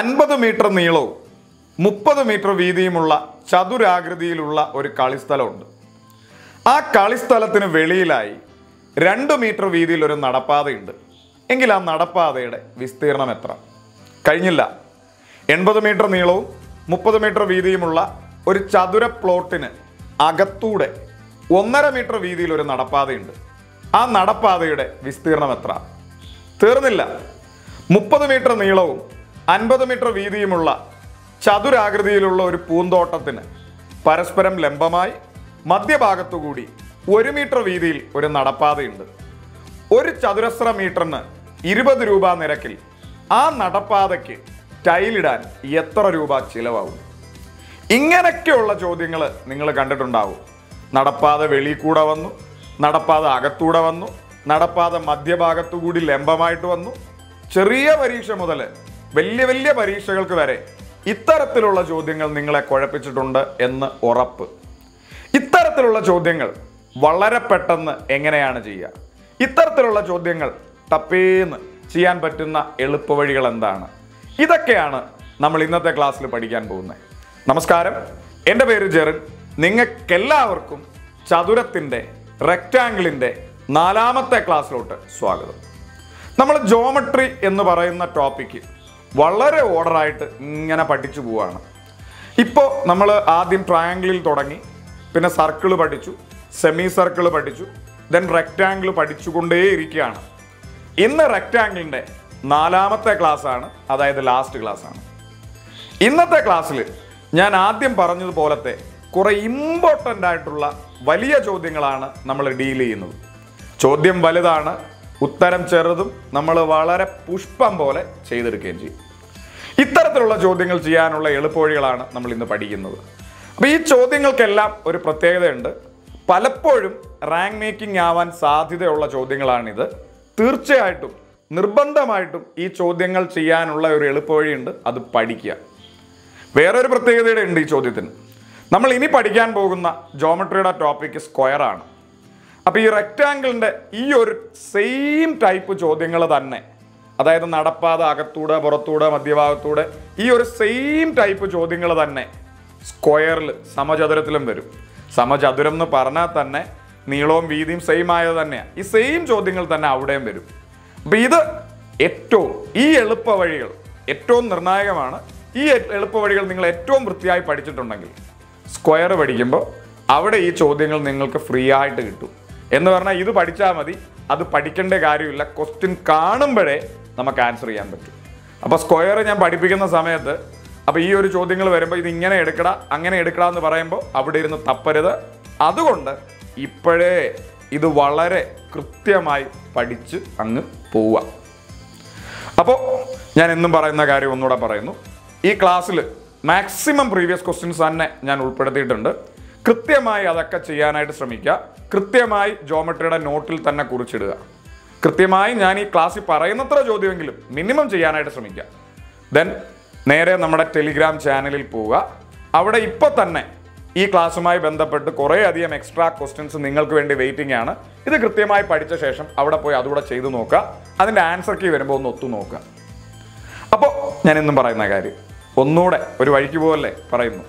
അൻപത് മീറ്റർ നീളവും മുപ്പത് മീറ്റർ വീതിയുമുള്ള ചതുരാകൃതിയിലുള്ള ഒരു കളിസ്ഥലമുണ്ട് ആ കളിസ്ഥലത്തിന് വെളിയിലായി രണ്ട് മീറ്റർ വീതിയിൽ ഒരു നടപ്പാതയുണ്ട് എങ്കിൽ ആ നടപ്പാതയുടെ വിസ്തീർണം എത്ര കഴിഞ്ഞില്ല എൺപത് മീറ്റർ നീളവും മുപ്പത് മീറ്റർ വീതിയുമുള്ള ഒരു ചതുര പ്ലോട്ടിന് അകത്തൂടെ ഒന്നര മീറ്റർ വീതിയിൽ ഒരു നടപ്പാതയുണ്ട് ആ നടപ്പാതയുടെ വിസ്തീർണം എത്ര തീർന്നില്ല മുപ്പത് മീറ്റർ നീളവും അൻപത് മീറ്റർ വീതിയുമുള്ള ചതുരാകൃതിയിലുള്ള ഒരു പൂന്തോട്ടത്തിന് പരസ്പരം ലംബമായി മധ്യഭാഗത്തുകൂടി ഒരു മീറ്റർ വീതിയിൽ ഒരു നടപ്പാതയുണ്ട് ഒരു ചതുരശ്ര മീറ്ററിന് ഇരുപത് രൂപ നിരക്കിൽ ആ നടപ്പാതയ്ക്ക് ടൈലിടാൻ എത്ര രൂപ ചിലവാകും ഇങ്ങനെയൊക്കെയുള്ള ചോദ്യങ്ങൾ നിങ്ങൾ കണ്ടിട്ടുണ്ടാവും നടപ്പാത വെളി കൂടെ വന്നു നടപ്പാത അകത്തൂടെ വന്നു നടപ്പാത മധ്യഭാഗത്തുകൂടി ലംബമായിട്ട് വന്നു ചെറിയ പരീക്ഷ മുതൽ വലിയ വലിയ പരീക്ഷകൾക്ക് വരെ ഇത്തരത്തിലുള്ള ചോദ്യങ്ങൾ നിങ്ങളെ കുഴപ്പിച്ചിട്ടുണ്ട് എന്ന് ഉറപ്പ് ഇത്തരത്തിലുള്ള ചോദ്യങ്ങൾ വളരെ പെട്ടെന്ന് എങ്ങനെയാണ് ചെയ്യുക ഇത്തരത്തിലുള്ള ചോദ്യങ്ങൾ തപ്പേന്ന് ചെയ്യാൻ പറ്റുന്ന എളുപ്പവഴികൾ എന്താണ് ഇതൊക്കെയാണ് നമ്മൾ ഇന്നത്തെ ക്ലാസ്സിൽ പഠിക്കാൻ പോകുന്നത് നമസ്കാരം എൻ്റെ പേര് ജെറിൻ നിങ്ങൾക്കെല്ലാവർക്കും ചതുരത്തിൻ്റെ റെക്റ്റാങ്കിളിൻ്റെ നാലാമത്തെ ക്ലാസ്സിലോട്ട് സ്വാഗതം നമ്മൾ ജോമട്രി എന്ന് പറയുന്ന ടോപ്പിക്ക് വളരെ ഓർഡറായിട്ട് ഇങ്ങനെ പഠിച്ചു പോവുകയാണ് ഇപ്പോൾ നമ്മൾ ആദ്യം ട്രയാങ്കിളിൽ തുടങ്ങി പിന്നെ സർക്കിൾ പഠിച്ചു സെമി സർക്കിൾ പഠിച്ചു ദെൻ റെക്റ്റാങ്കിൾ ഇരിക്കുകയാണ് ഇന്ന് റെക്റ്റാങ്കിളിൻ്റെ നാലാമത്തെ ക്ലാസ്സാണ് അതായത് ലാസ്റ്റ് ക്ലാസ്സാണ് ഇന്നത്തെ ക്ലാസ്സിൽ ഞാൻ ആദ്യം പറഞ്ഞതുപോലത്തെ കുറേ ഇമ്പോർട്ടൻ്റ് ആയിട്ടുള്ള വലിയ ചോദ്യങ്ങളാണ് നമ്മൾ ഡീൽ ചെയ്യുന്നത് ചോദ്യം വലുതാണ് ഉത്തരം ചെറുതും നമ്മൾ വളരെ പുഷ്പം പോലെ ചെയ്തെടുക്കുകയും ചെയ്യും ഇത്തരത്തിലുള്ള ചോദ്യങ്ങൾ ചെയ്യാനുള്ള എളുപ്പവഴികളാണ് നമ്മൾ ഇന്ന് പഠിക്കുന്നത് അപ്പോൾ ഈ ചോദ്യങ്ങൾക്കെല്ലാം ഒരു പ്രത്യേകതയുണ്ട് പലപ്പോഴും റാങ്ക് മേക്കിംഗ് ആവാൻ സാധ്യതയുള്ള ചോദ്യങ്ങളാണിത് തീർച്ചയായിട്ടും നിർബന്ധമായിട്ടും ഈ ചോദ്യങ്ങൾ ചെയ്യാനുള്ള ഒരു എളുപ്പവഴിയുണ്ട് അത് പഠിക്കുക വേറൊരു പ്രത്യേകതയുടെ ഉണ്ട് ഈ ചോദ്യത്തിന് നമ്മൾ ഇനി പഠിക്കാൻ പോകുന്ന ജോമെട്രിയുടെ ടോപ്പിക് സ്ക്വയറാണ് അപ്പോൾ ഈ റെക്റ്റാങ്കിളിന്റെ ഈ ഒരു സെയിം ടൈപ്പ് ചോദ്യങ്ങൾ തന്നെ അതായത് നടപ്പാത അകത്തൂടെ പുറത്തൂടെ മധ്യഭാഗത്തൂടെ ഈ ഒരു സെയിം ടൈപ്പ് ചോദ്യങ്ങൾ തന്നെ സ്ക്വയറിൽ സമചതുരത്തിലും വരും സമചതുരം എന്ന് പറഞ്ഞാൽ തന്നെ നീളവും വീതിയും സെയിം ആയത് തന്നെയാണ് ഈ സെയിം ചോദ്യങ്ങൾ തന്നെ അവിടെയും വരും അപ്പം ഇത് ഏറ്റവും ഈ എളുപ്പ വഴികൾ ഏറ്റവും നിർണായകമാണ് ഈ എളുപ്പ വഴികൾ നിങ്ങൾ ഏറ്റവും വൃത്തിയായി പഠിച്ചിട്ടുണ്ടെങ്കിൽ സ്ക്വയർ പഠിക്കുമ്പോൾ അവിടെ ഈ ചോദ്യങ്ങൾ നിങ്ങൾക്ക് ഫ്രീ ആയിട്ട് കിട്ടും എന്ന് പറഞ്ഞാൽ ഇത് പഠിച്ചാൽ മതി അത് പഠിക്കേണ്ട കാര്യമില്ല ക്വസ്റ്റ്യൻ കാണുമ്പോഴേ നമുക്ക് ആൻസർ ചെയ്യാൻ പറ്റും അപ്പോൾ സ്ക്വയർ ഞാൻ പഠിപ്പിക്കുന്ന സമയത്ത് അപ്പോൾ ഈ ഒരു ചോദ്യങ്ങൾ വരുമ്പോൾ ഇത് ഇങ്ങനെ എടുക്കട അങ്ങനെ എടുക്കട എന്ന് പറയുമ്പോൾ അവിടെ ഇരുന്ന് തപ്പരുത് അതുകൊണ്ട് ഇപ്പോഴേ ഇത് വളരെ കൃത്യമായി പഠിച്ച് അങ്ങ് പോവുക അപ്പോൾ ഞാൻ എന്നും പറയുന്ന കാര്യം ഒന്നുകൂടെ പറയുന്നു ഈ ക്ലാസ്സിൽ മാക്സിമം പ്രീവിയസ് ക്വസ്റ്റ്യൻസ് തന്നെ ഞാൻ ഉൾപ്പെടുത്തിയിട്ടുണ്ട് കൃത്യമായി അതൊക്കെ ചെയ്യാനായിട്ട് ശ്രമിക്കുക കൃത്യമായി ജോമെട്രിയുടെ നോട്ടിൽ തന്നെ കുറിച്ചിടുക കൃത്യമായി ഞാൻ ഈ ക്ലാസ്സിൽ പറയുന്നത്ര ചോദ്യമെങ്കിലും മിനിമം ചെയ്യാനായിട്ട് ശ്രമിക്കുക ദെൻ നേരെ നമ്മുടെ ടെലിഗ്രാം ചാനലിൽ പോവുക അവിടെ ഇപ്പോൾ തന്നെ ഈ ക്ലാസ്സുമായി ബന്ധപ്പെട്ട് കുറേയധികം എക്സ്ട്രാ ക്വസ്റ്റ്യൻസ് നിങ്ങൾക്ക് വേണ്ടി വെയിറ്റിംഗ് ആണ് ഇത് കൃത്യമായി പഠിച്ച ശേഷം അവിടെ പോയി അതുകൂടെ ചെയ്തു നോക്കുക അതിൻ്റെ ആൻസർ കീ വരുമ്പോൾ ഒന്ന് ഒത്തു നോക്കുക അപ്പോൾ ഞാൻ എന്നും പറയുന്ന കാര്യം ഒന്നുകൂടെ ഒരു വഴിക്ക് പോകല്ലേ പറയുന്നു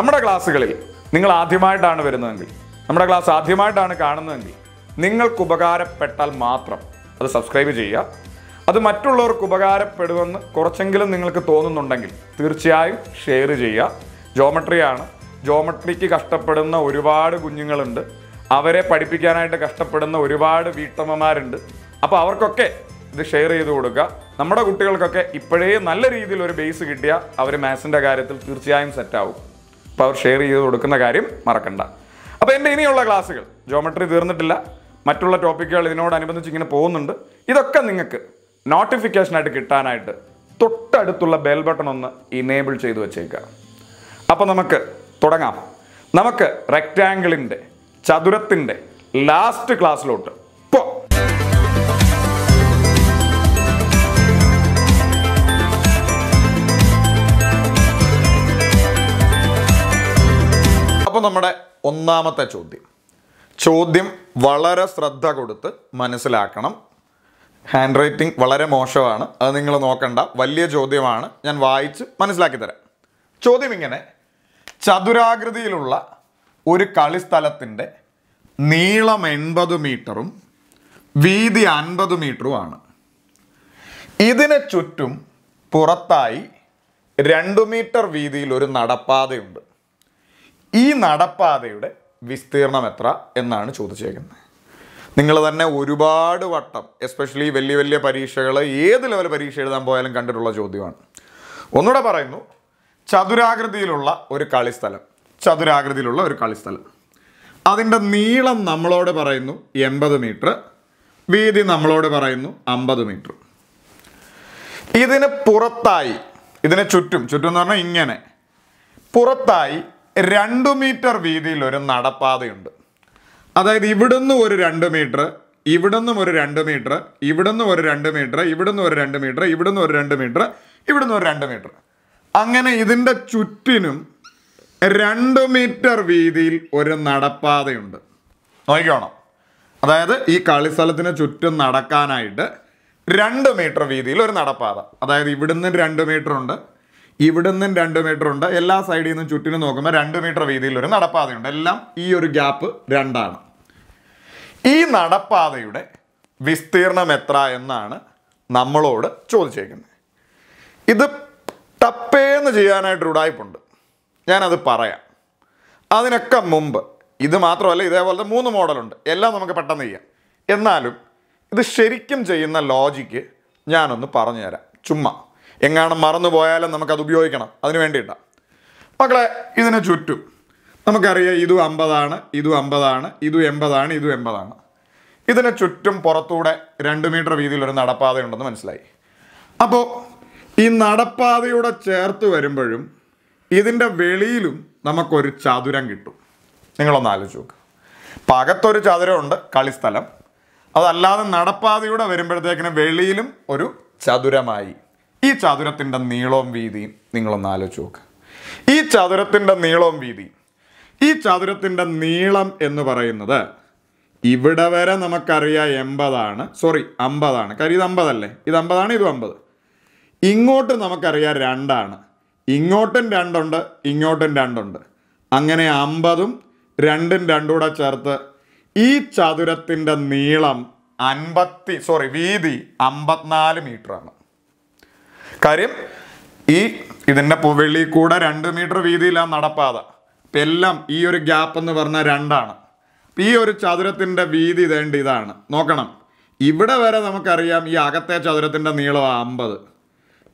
നമ്മുടെ ക്ലാസ്സുകളിൽ നിങ്ങൾ ആദ്യമായിട്ടാണ് വരുന്നതെങ്കിൽ നമ്മുടെ ക്ലാസ് ആദ്യമായിട്ടാണ് കാണുന്നതെങ്കിൽ നിങ്ങൾക്ക് ഉപകാരപ്പെട്ടാൽ മാത്രം അത് സബ്സ്ക്രൈബ് ചെയ്യുക അത് മറ്റുള്ളവർക്ക് ഉപകാരപ്പെടുമെന്ന് കുറച്ചെങ്കിലും നിങ്ങൾക്ക് തോന്നുന്നുണ്ടെങ്കിൽ തീർച്ചയായും ഷെയർ ചെയ്യുക ജോമട്രിയാണ് ജോമട്രിക്ക് കഷ്ടപ്പെടുന്ന ഒരുപാട് കുഞ്ഞുങ്ങളുണ്ട് അവരെ പഠിപ്പിക്കാനായിട്ട് കഷ്ടപ്പെടുന്ന ഒരുപാട് വീട്ടമ്മമാരുണ്ട് അപ്പോൾ അവർക്കൊക്കെ ഇത് ഷെയർ ചെയ്ത് കൊടുക്കുക നമ്മുടെ കുട്ടികൾക്കൊക്കെ ഇപ്പോഴേ നല്ല രീതിയിൽ ഒരു ബേസ് കിട്ടിയാൽ അവർ മാത്സിൻ്റെ കാര്യത്തിൽ തീർച്ചയായും സെറ്റാവും അപ്പോൾ അവർ ഷെയർ ചെയ്ത് കൊടുക്കുന്ന കാര്യം മറക്കണ്ട അപ്പോൾ എൻ്റെ ഇനിയുള്ള ക്ലാസ്സുകൾ ജോമെട്രി തീർന്നിട്ടില്ല മറ്റുള്ള ടോപ്പിക്കുകൾ ഇതിനോടനുബന്ധിച്ച് ഇങ്ങനെ പോകുന്നുണ്ട് ഇതൊക്കെ നിങ്ങൾക്ക് നോട്ടിഫിക്കേഷനായിട്ട് കിട്ടാനായിട്ട് തൊട്ടടുത്തുള്ള ബെൽ ബട്ടൺ ഒന്ന് ഇനേബിൾ ചെയ്ത് വെച്ചേക്കുക അപ്പോൾ നമുക്ക് തുടങ്ങാം നമുക്ക് റെക്റ്റാങ്കിളിൻ്റെ ചതുരത്തിൻ്റെ ലാസ്റ്റ് ക്ലാസ്സിലോട്ട് പോ നമ്മുടെ ഒന്നാമത്തെ ചോദ്യം ചോദ്യം വളരെ ശ്രദ്ധ കൊടുത്ത് മനസ്സിലാക്കണം ഹാൻഡ് റൈറ്റിംഗ് വളരെ മോശമാണ് അത് നിങ്ങൾ നോക്കണ്ട വലിയ ചോദ്യമാണ് ഞാൻ വായിച്ച് മനസ്സിലാക്കി തരാം ചോദ്യം ഇങ്ങനെ ചതുരാകൃതിയിലുള്ള ഒരു കളിസ്ഥലത്തിൻ്റെ നീളം എൺപത് മീറ്ററും വീതി അൻപത് മീറ്ററുമാണ് ഇതിന് ചുറ്റും പുറത്തായി രണ്ട് മീറ്റർ വീതിയിൽ ഒരു നടപ്പാതയുണ്ട് ഈ നടപ്പാതയുടെ വിസ്തീർണം എത്ര എന്നാണ് ചോദിച്ചേക്കുന്നത് നിങ്ങൾ തന്നെ ഒരുപാട് വട്ടം എസ്പെഷ്യലി വലിയ വലിയ പരീക്ഷകൾ ഏത് ലെവൽ പരീക്ഷ എഴുതാൻ പോയാലും കണ്ടിട്ടുള്ള ചോദ്യമാണ് ഒന്നുകൂടെ പറയുന്നു ചതുരാകൃതിയിലുള്ള ഒരു കളിസ്ഥലം ചതുരാകൃതിയിലുള്ള ഒരു കളിസ്ഥലം അതിൻ്റെ നീളം നമ്മളോട് പറയുന്നു എൺപത് മീറ്റർ വീതി നമ്മളോട് പറയുന്നു അമ്പത് മീറ്റർ ഇതിന് പുറത്തായി ഇതിനെ ചുറ്റും ചുറ്റും എന്ന് പറഞ്ഞാൽ ഇങ്ങനെ പുറത്തായി രണ്ട് മീറ്റർ വീതിയിൽ ഒരു നടപ്പാതയുണ്ട് അതായത് ഇവിടുന്ന് ഒരു രണ്ട് മീറ്റർ ഇവിടുന്ന് ഒരു രണ്ട് മീറ്റർ ഇവിടുന്ന് ഒരു രണ്ട് മീറ്റർ ഇവിടുന്ന് ഒരു രണ്ട് മീറ്റർ ഇവിടുന്ന് ഒരു രണ്ട് മീറ്റർ ഇവിടുന്ന് ഒരു രണ്ട് മീറ്റർ അങ്ങനെ ഇതിൻ്റെ ചുറ്റിനും രണ്ട് മീറ്റർ വീതിയിൽ ഒരു നടപ്പാതയുണ്ട് നോക്കിക്കോണം അതായത് ഈ കളിസ്ഥലത്തിന് ചുറ്റും നടക്കാനായിട്ട് രണ്ട് മീറ്റർ വീതിയിൽ ഒരു നടപ്പാത അതായത് ഇവിടുന്ന് രണ്ട് മീറ്റർ ഉണ്ട് ഇവിടെ നിന്നും രണ്ട് മീറ്റർ ഉണ്ട് എല്ലാ സൈഡിൽ നിന്നും ചുറ്റിനും നോക്കുമ്പോൾ രണ്ട് മീറ്റർ വീതിയിൽ ഒരു നടപ്പാതയുണ്ട് എല്ലാം ഈ ഒരു ഗ്യാപ്പ് രണ്ടാണ് ഈ നടപ്പാതയുടെ വിസ്തീർണം എത്ര എന്നാണ് നമ്മളോട് ചോദിച്ചേക്കുന്നത് ഇത് ടപ്പേന്ന് ചെയ്യാനായിട്ട് ഉടായ്പുണ്ട് ഞാനത് പറയാം അതിനൊക്കെ മുമ്പ് ഇത് മാത്രമല്ല ഇതേപോലത്തെ മൂന്ന് മോഡലുണ്ട് എല്ലാം നമുക്ക് പെട്ടെന്ന് ചെയ്യാം എന്നാലും ഇത് ശരിക്കും ചെയ്യുന്ന ലോജിക്ക് ഞാനൊന്ന് പറഞ്ഞുതരാം ചുമ്മാ എങ്ങാനും മറന്നു പോയാലും നമുക്കത് ഉപയോഗിക്കണം അതിന് വേണ്ടിയിട്ടാണ് മക്കളെ ഇതിന് ചുറ്റും നമുക്കറിയാം ഇതും അമ്പതാണ് ഇതും അമ്പതാണ് ഇതും എൺപതാണ് ഇതും എൺപതാണ് ഇതിന് ചുറ്റും പുറത്തൂടെ രണ്ട് മീറ്റർ വീതിയിലൊരു നടപ്പാതയുണ്ടെന്ന് മനസ്സിലായി അപ്പോൾ ഈ നടപ്പാതയുടെ ചേർത്ത് വരുമ്പോഴും ഇതിൻ്റെ വെളിയിലും നമുക്കൊരു ചതുരം കിട്ടും നിങ്ങളൊന്ന് ആലോചിച്ച് നോക്കുക അപ്പം അകത്തൊരു ചതുരമുണ്ട് കളിസ്ഥലം അതല്ലാതെ നടപ്പാതയുടെ വരുമ്പോഴത്തേക്കിന് വെളിയിലും ഒരു ചതുരമായി ഈ ചതുരത്തിൻ്റെ നീളവും വീതിയും നിങ്ങളൊന്ന് ആലോചിച്ച് നോക്കുക ഈ ചതുരത്തിൻ്റെ നീളവും വീതി ഈ ചതുരത്തിൻ്റെ നീളം എന്ന് പറയുന്നത് ഇവിടെ വരെ നമുക്കറിയാം എൺപതാണ് സോറി അമ്പതാണ് കാര്യം ഇത് അമ്പതല്ലേ ഇത് അമ്പതാണ് ഇതും അമ്പത് ഇങ്ങോട്ട് നമുക്കറിയാം രണ്ടാണ് ഇങ്ങോട്ടും രണ്ടുണ്ട് ഇങ്ങോട്ടും രണ്ടുണ്ട് അങ്ങനെ അമ്പതും രണ്ടും രണ്ടും കൂടെ ചേർത്ത് ഈ ചതുരത്തിൻ്റെ നീളം അൻപത്തി സോറി വീതി അമ്പത്തിനാല് മീറ്ററാണ് കാര്യം ഈ ഇതിൻ്റെ വെളി കൂടെ രണ്ട് മീറ്റർ വീതിയിലാണ് നടപ്പാത അപ്പം എല്ലാം ഈ ഒരു ഗ്യാപ്പ് എന്ന് പറഞ്ഞാൽ രണ്ടാണ് ഈ ഒരു ചതുരത്തിൻ്റെ വീതി ഇതേണ്ട ഇതാണ് നോക്കണം ഇവിടെ വരെ നമുക്കറിയാം ഈ അകത്തെ ചതുരത്തിൻ്റെ നീളം അമ്പത്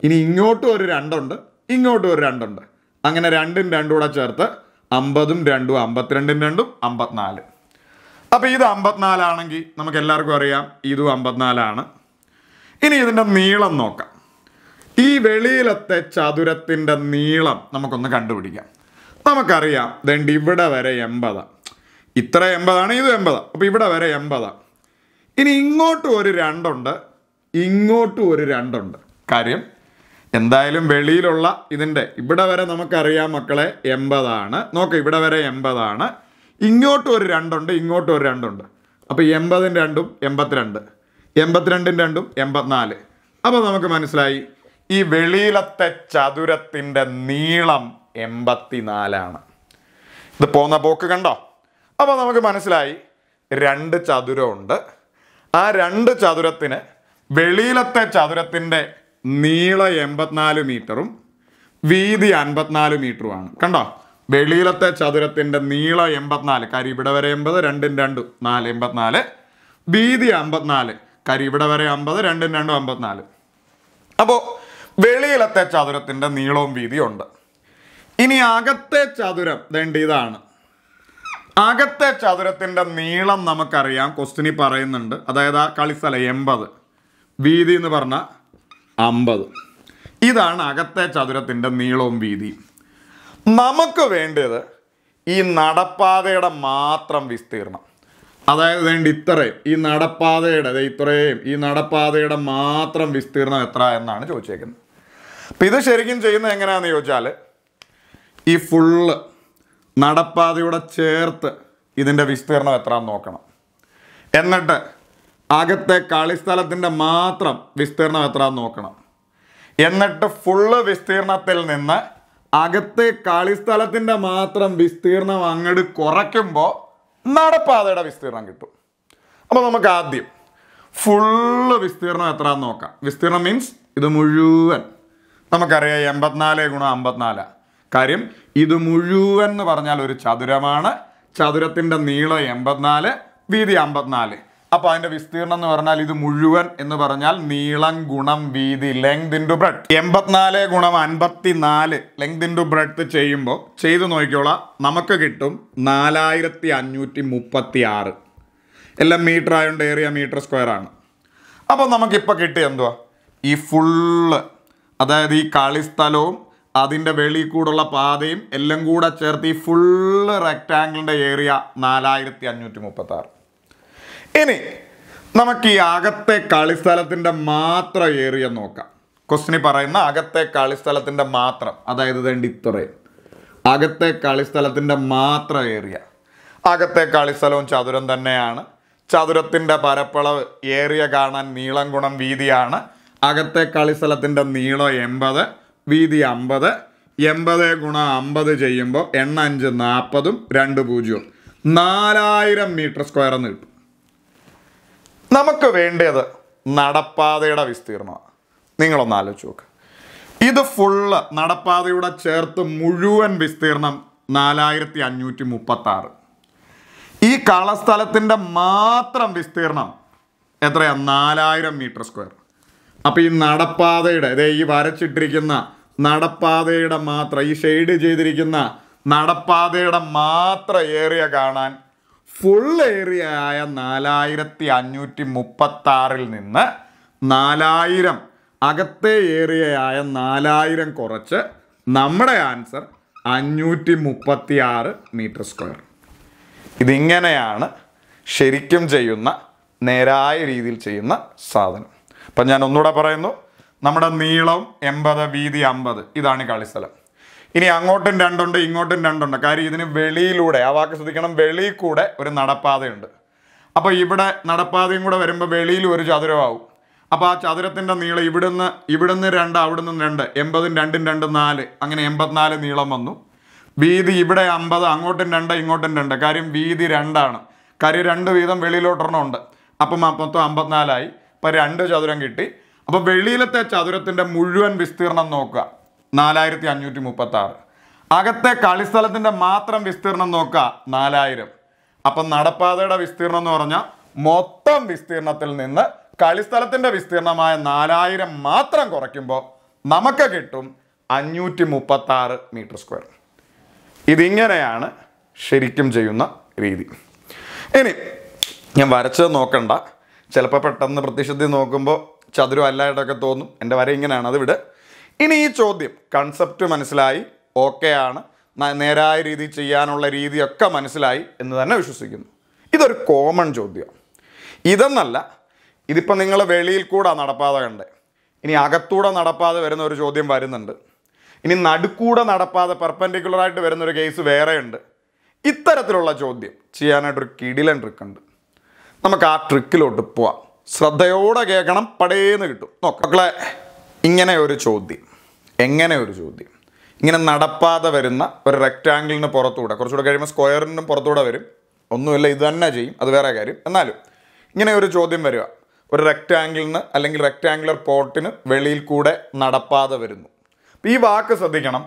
ഇനി ഇങ്ങോട്ടും ഒരു രണ്ടുണ്ട് ഇങ്ങോട്ടും ഒരു രണ്ടുണ്ട് അങ്ങനെ രണ്ടും രണ്ടും കൂടെ ചേർത്ത് അമ്പതും രണ്ടും അമ്പത്തിരണ്ടും രണ്ടും അമ്പത്തിനാല് അപ്പോൾ ഇത് അമ്പത്തിനാലാണെങ്കിൽ നമുക്ക് എല്ലാവർക്കും അറിയാം ഇതും അമ്പത്തിനാലാണ് ഇനി ഇതിൻ്റെ നീളം നോക്കാം ഈ വെളിയിലത്തെ ചതുരത്തിൻ്റെ നീളം നമുക്കൊന്ന് കണ്ടുപിടിക്കാം നമുക്കറിയാം ദണ്ട് ഇവിടെ വരെ എൺപതാണ് ഇത്ര എൺപതാണ് ഇത് എൺപതാണ് അപ്പോൾ ഇവിടെ വരെ എൺപതാണ് ഇനി ഇങ്ങോട്ടും ഒരു രണ്ടുണ്ട് ഇങ്ങോട്ടും ഒരു രണ്ടുണ്ട് കാര്യം എന്തായാലും വെളിയിലുള്ള ഇതിൻ്റെ ഇവിടെ വരെ നമുക്കറിയാം മക്കളെ എൺപതാണ് നോക്ക് ഇവിടെ വരെ എൺപതാണ് ഇങ്ങോട്ടും ഒരു രണ്ടുണ്ട് ഇങ്ങോട്ടും ഒരു രണ്ടുണ്ട് അപ്പോൾ എൺപതിൻ്റെ രണ്ടും എൺപത്തിരണ്ട് എൺപത്തിരണ്ടിൻ്റെ രണ്ടും എൺപത്തിനാല് അപ്പോൾ നമുക്ക് മനസ്സിലായി ഈ വെളിയിലത്തെ ചതുരത്തിൻ്റെ നീളം എൺപത്തിനാലാണ് ഇത് പോകുന്ന പോക്ക് കണ്ടോ അപ്പോൾ നമുക്ക് മനസ്സിലായി രണ്ട് ചതുരമുണ്ട് ആ രണ്ട് ചതുരത്തിന് വെളിയിലത്തെ ചതുരത്തിൻ്റെ നീളം എൺപത്തിനാല് മീറ്ററും വീതി അൻപത്തിനാല് മീറ്ററുമാണ് കണ്ടോ വെളിയിലത്തെ ചതുരത്തിൻ്റെ നീളം എൺപത്തിനാല് കരി ഇവിടെ വരെ എൺപത് രണ്ടും രണ്ടും നാല് എൺപത്തിനാല് വീതി അമ്പത്തിനാല് കരി ഇവിടെ വരെ അമ്പത് രണ്ടും രണ്ടും അമ്പത്തിനാല് അപ്പോൾ വെളിയിലത്തെ ചതുരത്തിൻ്റെ നീളവും വീതിയും ഉണ്ട് ഇനി അകത്തെ ചതുരം വേണ്ട ഇതാണ് അകത്തെ ചതുരത്തിൻ്റെ നീളം നമുക്കറിയാം ക്വസ്റ്റിനി പറയുന്നുണ്ട് അതായത് ആ കളിസ്ഥല എൺപത് വീതി എന്ന് പറഞ്ഞാൽ അമ്പത് ഇതാണ് അകത്തെ ചതുരത്തിൻ്റെ നീളവും വീതിയും നമുക്ക് വേണ്ടത് ഈ നടപ്പാതയുടെ മാത്രം വിസ്തീർണം അതായത് വേണ്ടി ഇത്രയും ഈ നടപ്പാതയുടെ ഇത്രയും ഈ നടപ്പാതയുടെ മാത്രം വിസ്തീർണം എത്ര എന്നാണ് ചോദിച്ചേക്കുന്നത് അപ്പം ഇത് ശരിക്കും ചെയ്യുന്നത് എങ്ങനെയാണെന്ന് ചോദിച്ചാൽ ഈ ഫുള്ള് നടപ്പാതയുടെ ചേർത്ത് ഇതിൻ്റെ വിസ്തീർണം എത്രയാണെന്ന് നോക്കണം എന്നിട്ട് അകത്തെ കളിസ്ഥലത്തിൻ്റെ മാത്രം വിസ്തീർണം എത്രയാണെന്ന് നോക്കണം എന്നിട്ട് ഫുള്ള് വിസ്തീർണത്തിൽ നിന്ന് അകത്തെ കളിസ്ഥലത്തിൻ്റെ മാത്രം വിസ്തീർണം അങ്ങോട്ട് കുറയ്ക്കുമ്പോൾ നടപ്പാതയുടെ വിസ്തീർണം കിട്ടും അപ്പോൾ നമുക്ക് ആദ്യം ഫുള്ള് വിസ്തീർണം എത്രയാണെന്ന് നോക്കാം വിസ്തീർണം മീൻസ് ഇത് മുഴുവൻ നമുക്കറിയാം എൺപത്തിനാല് ഗുണം അമ്പത്തിനാല് കാര്യം ഇത് മുഴുവൻ എന്ന് പറഞ്ഞാൽ ഒരു ചതുരമാണ് ചതുരത്തിൻ്റെ നീളം എൺപത്തിനാല് വീതി അമ്പത്തിനാല് അപ്പോൾ അതിൻ്റെ വിസ്തീർണം എന്ന് പറഞ്ഞാൽ ഇത് മുഴുവൻ എന്ന് പറഞ്ഞാൽ നീളം ഗുണം വീതി ലെങ്ത് ഇൻറ്റു ബ്രെഡ് എൺപത്തിനാല് ഗുണം അൻപത്തി നാല് ലെങ്ത് ഇൻറ്റു ബ്രെഡ് ചെയ്യുമ്പോൾ ചെയ്ത് നോക്കിക്കോളാം നമുക്ക് കിട്ടും നാലായിരത്തി അഞ്ഞൂറ്റി മുപ്പത്തി ആറ് എല്ലാം മീറ്റർ ആയതുകൊണ്ട് ഏറിയ മീറ്റർ സ്ക്വയർ ആണ് അപ്പോൾ നമുക്കിപ്പോൾ കിട്ടിയ എന്തുവാ ഈ ഫുള്ള് അതായത് ഈ കാളിസ്ഥലവും അതിൻ്റെ വെളിയിൽ കൂടുള്ള പാതയും എല്ലാം കൂടെ ചേർത്ത് ഈ ഫുള്ള് റെക്റ്റാങ്കിളിൻ്റെ ഏരിയ നാലായിരത്തി അഞ്ഞൂറ്റി മുപ്പത്തി ആറ് ഇനി നമുക്ക് ഈ അകത്തെ കളിസ്ഥലത്തിൻ്റെ മാത്രം ഏരിയ നോക്കാം ക്വസ്റ്റിനി പറയുന്ന അകത്തെ കളിസ്ഥലത്തിൻ്റെ മാത്രം അതായത് വേണ്ടി ഇത്രയും അകത്തെ കളിസ്ഥലത്തിൻ്റെ മാത്രം ഏരിയ അകത്തെ കളിസ്ഥലവും ചതുരം തന്നെയാണ് ചതുരത്തിൻ്റെ പരപ്പളവ് ഏരിയ കാണാൻ നീളം ഗുണം വീതിയാണ് അകത്തെ കളിസ്ഥലത്തിൻ്റെ നീളം എൺപത് വീതി അമ്പത് എൺപത് ഗുണ അമ്പത് ചെയ്യുമ്പോൾ എണ്ണ അഞ്ച് നാൽപ്പതും രണ്ട് പൂജ്യവും നാലായിരം മീറ്റർ സ്ക്വയർ എന്ന് കിട്ടും നമുക്ക് വേണ്ടത് നടപ്പാതയുടെ വിസ്തീർണമാണ് നിങ്ങളൊന്ന് ആലോചിച്ച് നോക്ക് ഇത് ഫുള്ള് നടപ്പാതയുടെ ചേർത്ത് മുഴുവൻ വിസ്തീർണം നാലായിരത്തി അഞ്ഞൂറ്റി മുപ്പത്താറ് ഈ കളസ്ഥലത്തിൻ്റെ മാത്രം വിസ്തീർണം എത്രയാണ് നാലായിരം മീറ്റർ സ്ക്വയർ അപ്പോൾ ഈ നടപ്പാതയുടെ ഇതേ ഈ വരച്ചിട്ടിരിക്കുന്ന നടപ്പാതയുടെ മാത്രം ഈ ഷെയ്ഡ് ചെയ്തിരിക്കുന്ന നടപ്പാതയുടെ മാത്രം ഏരിയ കാണാൻ ഫുൾ ഏരിയ ആയ നാലായിരത്തി അഞ്ഞൂറ്റി മുപ്പത്താറിൽ നിന്ന് നാലായിരം അകത്തെ ആയ നാലായിരം കുറച്ച് നമ്മുടെ ആൻസർ അഞ്ഞൂറ്റി മുപ്പത്തി ആറ് മീറ്റർ സ്ക്വയർ ഇതിങ്ങനെയാണ് ശരിക്കും ചെയ്യുന്ന നേരായ രീതിയിൽ ചെയ്യുന്ന സാധനം അപ്പം ഞാൻ ഒന്നുകൂടെ പറയുന്നു നമ്മുടെ നീളം എൺപത് വീതി അമ്പത് ഇതാണ് കളിസ്ഥലം ഇനി അങ്ങോട്ടും രണ്ടുണ്ട് ഇങ്ങോട്ടും രണ്ടുണ്ട് കാര്യം ഇതിന് വെളിയിലൂടെ ആ വാക്ക് ശ്രദ്ധിക്കണം വെളിയിൽ കൂടെ ഒരു നടപ്പാതയുണ്ട് അപ്പോൾ ഇവിടെ നടപ്പാതയും കൂടെ വരുമ്പോൾ വെളിയിൽ ഒരു ചതുരമാവും അപ്പോൾ ആ ചതുരത്തിൻ്റെ നീളം ഇവിടുന്ന് ഇവിടുന്ന് രണ്ട് നിന്ന് രണ്ട് എൺപതും രണ്ടും രണ്ട് നാല് അങ്ങനെ എൺപത്തിനാല് നീളം വന്നു വീതി ഇവിടെ അമ്പത് അങ്ങോട്ടും രണ്ട് ഇങ്ങോട്ടും രണ്ട് കാര്യം വീതി രണ്ടാണ് കാര്യം രണ്ട് വീതം വെളിയിലോട്ടെണ്ണം ഉണ്ട് അപ്പം മൊത്തം അമ്പത്തിനാലായി അപ്പോൾ രണ്ട് ചതുരം കിട്ടി അപ്പോൾ വെളിയിലത്തെ ചതുരത്തിൻ്റെ മുഴുവൻ വിസ്തീർണം നോക്കുക നാലായിരത്തി അഞ്ഞൂറ്റി മുപ്പത്തി ആറ് അകത്തെ കളിസ്ഥലത്തിൻ്റെ മാത്രം വിസ്തീർണം നോക്കുക നാലായിരം അപ്പം നടപ്പാതയുടെ വിസ്തീർണം എന്ന് പറഞ്ഞാൽ മൊത്തം വിസ്തീർണത്തിൽ നിന്ന് കളിസ്ഥലത്തിൻ്റെ വിസ്തീർണമായ നാലായിരം മാത്രം കുറയ്ക്കുമ്പോൾ നമുക്ക് കിട്ടും അഞ്ഞൂറ്റി മുപ്പത്താറ് മീറ്റർ സ്ക്വയർ ഇതിങ്ങനെയാണ് ശരിക്കും ചെയ്യുന്ന രീതി ഇനി ഞാൻ വരച്ചത് നോക്കണ്ട ചിലപ്പോൾ പെട്ടെന്ന് പ്രത്യക്ഷത്തിൽ നോക്കുമ്പോൾ ചതുരം അല്ലായിട്ടൊക്കെ തോന്നും എൻ്റെ വര ഇങ്ങനെയാണ് അതിവിടെ ഇനി ഈ ചോദ്യം കൺസെപ്റ്റ് മനസ്സിലായി ഓക്കെ ആണ് നേരായ രീതി ചെയ്യാനുള്ള രീതിയൊക്കെ മനസ്സിലായി എന്ന് തന്നെ വിശ്വസിക്കുന്നു ഇതൊരു കോമൺ ചോദ്യമാണ് ഇതെന്നല്ല ഇതിപ്പോൾ നിങ്ങൾ വെളിയിൽ കൂടെ നടപ്പാതെ കണ്ടേ ഇനി അകത്തൂടെ നടപ്പാതെ വരുന്ന ഒരു ചോദ്യം വരുന്നുണ്ട് ഇനി നടുക്കൂടെ നടപ്പാതെ പെർപ്പൻഡിക്കുലറായിട്ട് വരുന്നൊരു കേസ് വേറെയുണ്ട് ഇത്തരത്തിലുള്ള ചോദ്യം ചെയ്യാനായിട്ടൊരു കിടിലൻ ട്രിക്കുണ്ട് നമുക്ക് ആ ട്രിക്കിലോട്ട് പോവാം ശ്രദ്ധയോടെ കേൾക്കണം പടേന്ന് കിട്ടും നോക്കളെ മക്കളെ ഇങ്ങനെ ഒരു ചോദ്യം എങ്ങനെ ഒരു ചോദ്യം ഇങ്ങനെ നടപ്പാതെ വരുന്ന ഒരു റെക്റ്റാങ്കിളിന് പുറത്തുകൂടെ കുറച്ചുകൂടെ കഴിയുമ്പോൾ സ്ക്വയറിനും പുറത്തുകൂടെ വരും ഒന്നുമില്ല ഇത് തന്നെ ചെയ്യും അത് വേറെ കാര്യം എന്നാലും ഇങ്ങനെ ഒരു ചോദ്യം വരിക ഒരു റെക്റ്റാങ്കിളിന് അല്ലെങ്കിൽ റെക്റ്റാങ്കുലർ പോർട്ടിന് വെളിയിൽ കൂടെ നടപ്പാതെ വരുന്നു ഈ വാക്ക് ശ്രദ്ധിക്കണം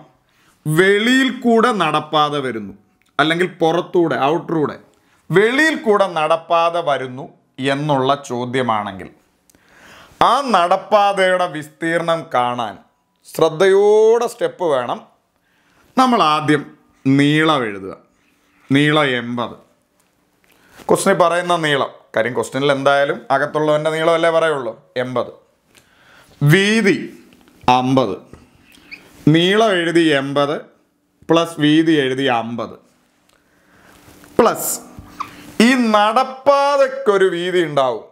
വെളിയിൽ കൂടെ നടപ്പാതെ വരുന്നു അല്ലെങ്കിൽ പുറത്തൂടെ ഔട്ടറൂടെ വെളിയിൽ കൂടെ നടപ്പാത വരുന്നു എന്നുള്ള ചോദ്യമാണെങ്കിൽ ആ നടപ്പാതയുടെ വിസ്തീർണം കാണാൻ ശ്രദ്ധയോടെ സ്റ്റെപ്പ് വേണം നമ്മൾ ആദ്യം നീളം എഴുതുക നീളം എൺപത് ക്വസ്റ്റിനിൽ പറയുന്ന നീളം കാര്യം ക്വസ്റ്റിനിൽ എന്തായാലും അകത്തുള്ളവൻ്റെ നീളമല്ലേ പറയുള്ളൂ എൺപത് വീതി അമ്പത് നീളം എഴുതി എൺപത് പ്ലസ് വീതി എഴുതി അമ്പത് പ്ലസ് ഈ ഒരു വീതി ഉണ്ടാവും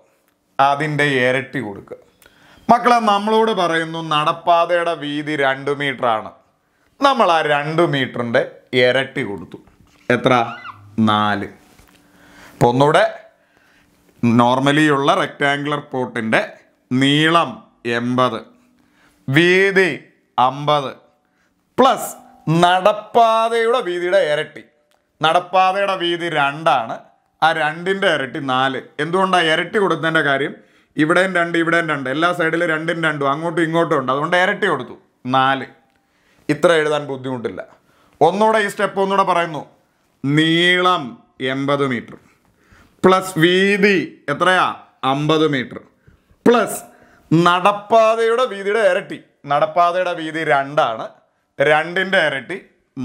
അതിൻ്റെ ഇരട്ടി കൊടുക്കുക മക്കളെ നമ്മളോട് പറയുന്നു നടപ്പാതയുടെ വീതി രണ്ട് മീറ്ററാണ് നമ്മൾ ആ രണ്ട് മീറ്ററിൻ്റെ ഇരട്ടി കൊടുത്തു എത്ര നാല് അപ്പോൾ ഒന്നുകൂടെ നോർമലി ഉള്ള റെക്റ്റാങ്കുലർ പോട്ടിൻ്റെ നീളം എൺപത് വീതി അമ്പത് പ്ലസ് നടപ്പാതയുടെ വീതിയുടെ ഇരട്ടി നടപ്പാതയുടെ വീതി രണ്ടാണ് ആ രണ്ടിൻ്റെ ഇരട്ടി നാല് എന്തുകൊണ്ടാണ് ഇരട്ടി കൊടുക്കേണ്ട കാര്യം ഇവിടെയും രണ്ട് ഇവിടെയും രണ്ട് എല്ലാ സൈഡിലും രണ്ടും രണ്ടും അങ്ങോട്ടും ഇങ്ങോട്ടും ഉണ്ട് അതുകൊണ്ട് ഇരട്ടി കൊടുത്തു നാല് ഇത്ര എഴുതാൻ ബുദ്ധിമുട്ടില്ല ഒന്നുകൂടെ ഈ സ്റ്റെപ്പ് ഒന്നുകൂടെ പറയുന്നു നീളം എൺപത് മീറ്റർ പ്ലസ് വീതി എത്രയാ അമ്പത് മീറ്റർ പ്ലസ് നടപ്പാതയുടെ വീതിയുടെ ഇരട്ടി നടപ്പാതയുടെ വീതി രണ്ടാണ് രണ്ടിൻ്റെ ഇരട്ടി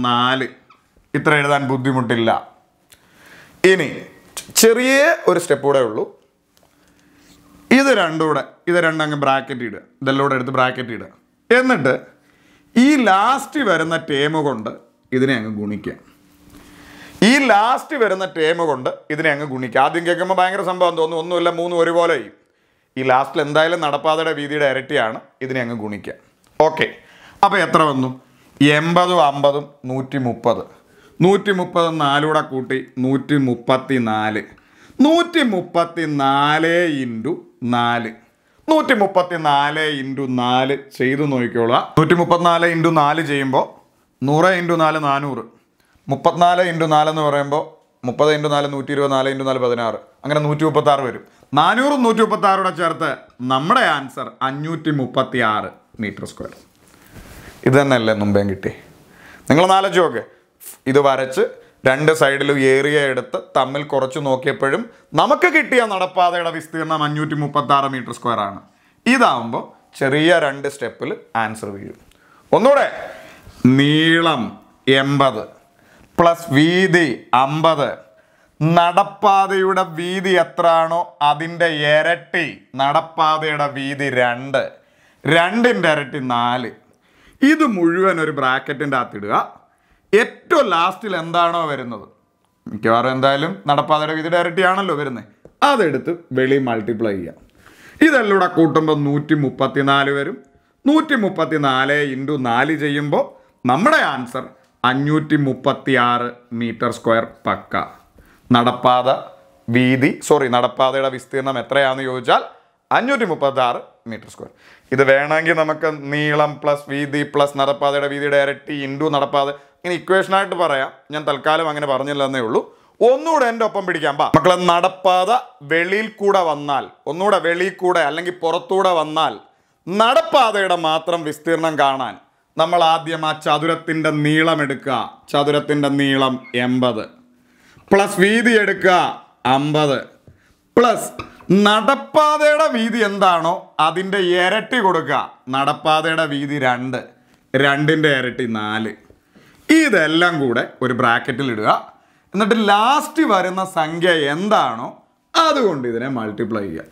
നാല് ഇത്ര എഴുതാൻ ബുദ്ധിമുട്ടില്ല ഇനി ചെറിയ ഒരു സ്റ്റെപ്പ് കൂടെ ഉള്ളൂ ഇത് രണ്ടുകൂടെ ഇത് രണ്ടങ്ങ് ബ്രാക്കറ്റ് ഇടുക ഇതെല്ലാം കൂടെ എടുത്ത് ബ്രാക്കറ്റ് ഇടുക എന്നിട്ട് ഈ ലാസ്റ്റ് വരുന്ന ടേമ കൊണ്ട് ഇതിനെ അങ്ങ് ഗുണിക്കുക ഈ ലാസ്റ്റ് വരുന്ന ടേമ കൊണ്ട് ഇതിനെ അങ്ങ് ഗുണിക്കുക ആദ്യം കേൾക്കുമ്പോൾ ഭയങ്കര സംഭവം തോന്നുന്നു ഒന്നുമില്ല മൂന്നും ഒരുപോലെ ചെയ്യും ഈ ലാസ്റ്റിൽ എന്തായാലും നടപ്പാതയുടെ വീതിയുടെ ഇരട്ടിയാണ് ഇതിനെ അങ്ങ് ഗുണിക്കുക ഓക്കെ അപ്പോൾ എത്ര വന്നു എൺപതും അമ്പതും നൂറ്റി മുപ്പത് നൂറ്റി മുപ്പത് നാലൂടെ കൂട്ടി നൂറ്റി മുപ്പത്തി നാല് നൂറ്റി മുപ്പത്തി നാല് ഇൻറ്റു നാല് നൂറ്റി മുപ്പത്തി നാല് ഇൻറ്റു നാല് ചെയ്തു നോക്കിക്കോളുക നൂറ്റി മുപ്പത്തിനാല് ഇൻറ്റു നാല് ചെയ്യുമ്പോൾ നൂറ് ഇൻറ്റു നാല് നാനൂറ് മുപ്പത്തിനാല് ഇൻറ്റു നാലെന്ന് പറയുമ്പോൾ മുപ്പത് ഇൻറ്റു നാല് നൂറ്റി ഇരുപത് നാല് ഇൻറ്റു നാല് പതിനാറ് അങ്ങനെ നൂറ്റി മുപ്പത്താറ് വരും നാനൂറും നൂറ്റി മുപ്പത്തി ആറൂടെ ചേർത്ത് നമ്മുടെ ആൻസർ അഞ്ഞൂറ്റി മുപ്പത്തി ആറ് മീറ്റർ സ്ക്വയർ ഇത് തന്നെയല്ലേ മുമ്പേം കിട്ടി നിങ്ങൾ നാലോചിച്ച് നോക്ക് ഇത് വരച്ച് രണ്ട് സൈഡിലും ഏറിയ എടുത്ത് തമ്മിൽ കുറച്ച് നോക്കിയപ്പോഴും നമുക്ക് കിട്ടിയ നടപ്പാതയുടെ വിസ്തീർണം അഞ്ഞൂറ്റി മുപ്പത്തി ആറ് മീറ്റർ സ്ക്വയർ ആണ് ഇതാവുമ്പോൾ ചെറിയ രണ്ട് സ്റ്റെപ്പിൽ ആൻസർ വീഴും ഒന്നുകൂടെ നീളം എൺപത് പ്ലസ് വീതി അമ്പത് നടപ്പാതയുടെ വീതി എത്രയാണോ അതിൻ്റെ ഇരട്ടി നടപ്പാതയുടെ വീതി രണ്ട് രണ്ടിൻ്റെ ഇരട്ടി നാല് ഇത് മുഴുവൻ ഒരു ബ്രാക്കറ്റിൻ്റെ അകത്തിടുക ഏറ്റവും ലാസ്റ്റിൽ എന്താണോ വരുന്നത് മിക്കവാറും എന്തായാലും നടപ്പാതയുടെ വിധി ഡയറക്റ്റ് ആണല്ലോ വരുന്നത് അതെടുത്ത് വെളി മൾട്ടിപ്ലൈ ചെയ്യാം ഇതെല്ലാം കൂടെ കൂട്ടുമ്പോൾ നൂറ്റി നാല് വരും നൂറ്റി നാല് ഇൻറ്റു നാല് ചെയ്യുമ്പോൾ നമ്മുടെ ആൻസർ അഞ്ഞൂറ്റി മുപ്പത്തി ആറ് മീറ്റർ സ്ക്വയർ പക്ക നടപ്പാത വീതി സോറി നടപ്പാതയുടെ വിസ്തീർണം എത്രയാണെന്ന് ചോദിച്ചാൽ അഞ്ഞൂറ്റി മുപ്പത്തി ആറ് മീറ്റർ സ്ക്വയർ ഇത് വേണമെങ്കിൽ നമുക്ക് നീളം പ്ലസ് വീതി പ്ലസ് നടപ്പാതയുടെ വീതി ഡയറക്റ്റ് ഇൻഡു നടപ്പാത ഇങ്ങനെ ഇക്വേഷനായിട്ട് പറയാം ഞാൻ തൽക്കാലം അങ്ങനെ പറഞ്ഞില്ല എന്നേ ഉള്ളൂ ഒന്നുകൂടെ എൻ്റെ ഒപ്പം പിടിക്കാം പാ മക്കളെ നടപ്പാത വെളിയിൽ കൂടെ വന്നാൽ ഒന്നുകൂടെ വെളിയിൽ കൂടെ അല്ലെങ്കിൽ പുറത്തൂടെ വന്നാൽ നടപ്പാതയുടെ മാത്രം വിസ്തീർണം കാണാൻ നമ്മൾ ആദ്യം ആ ചതുരത്തിൻ്റെ നീളം എടുക്കുക ചതുരത്തിൻ്റെ നീളം എൺപത് പ്ലസ് വീതി എടുക്കുക അമ്പത് പ്ലസ് നടപ്പാതയുടെ വീതി എന്താണോ അതിൻ്റെ ഇരട്ടി കൊടുക്കുക നടപ്പാതയുടെ വീതി രണ്ട് രണ്ടിൻ്റെ ഇരട്ടി നാല് ഇതെല്ലാം കൂടെ ഒരു ബ്രാക്കറ്റിൽ ഇടുക എന്നിട്ട് ലാസ്റ്റ് വരുന്ന സംഖ്യ എന്താണോ അതുകൊണ്ട് ഇതിനെ മൾട്ടിപ്ലൈ ചെയ്യുക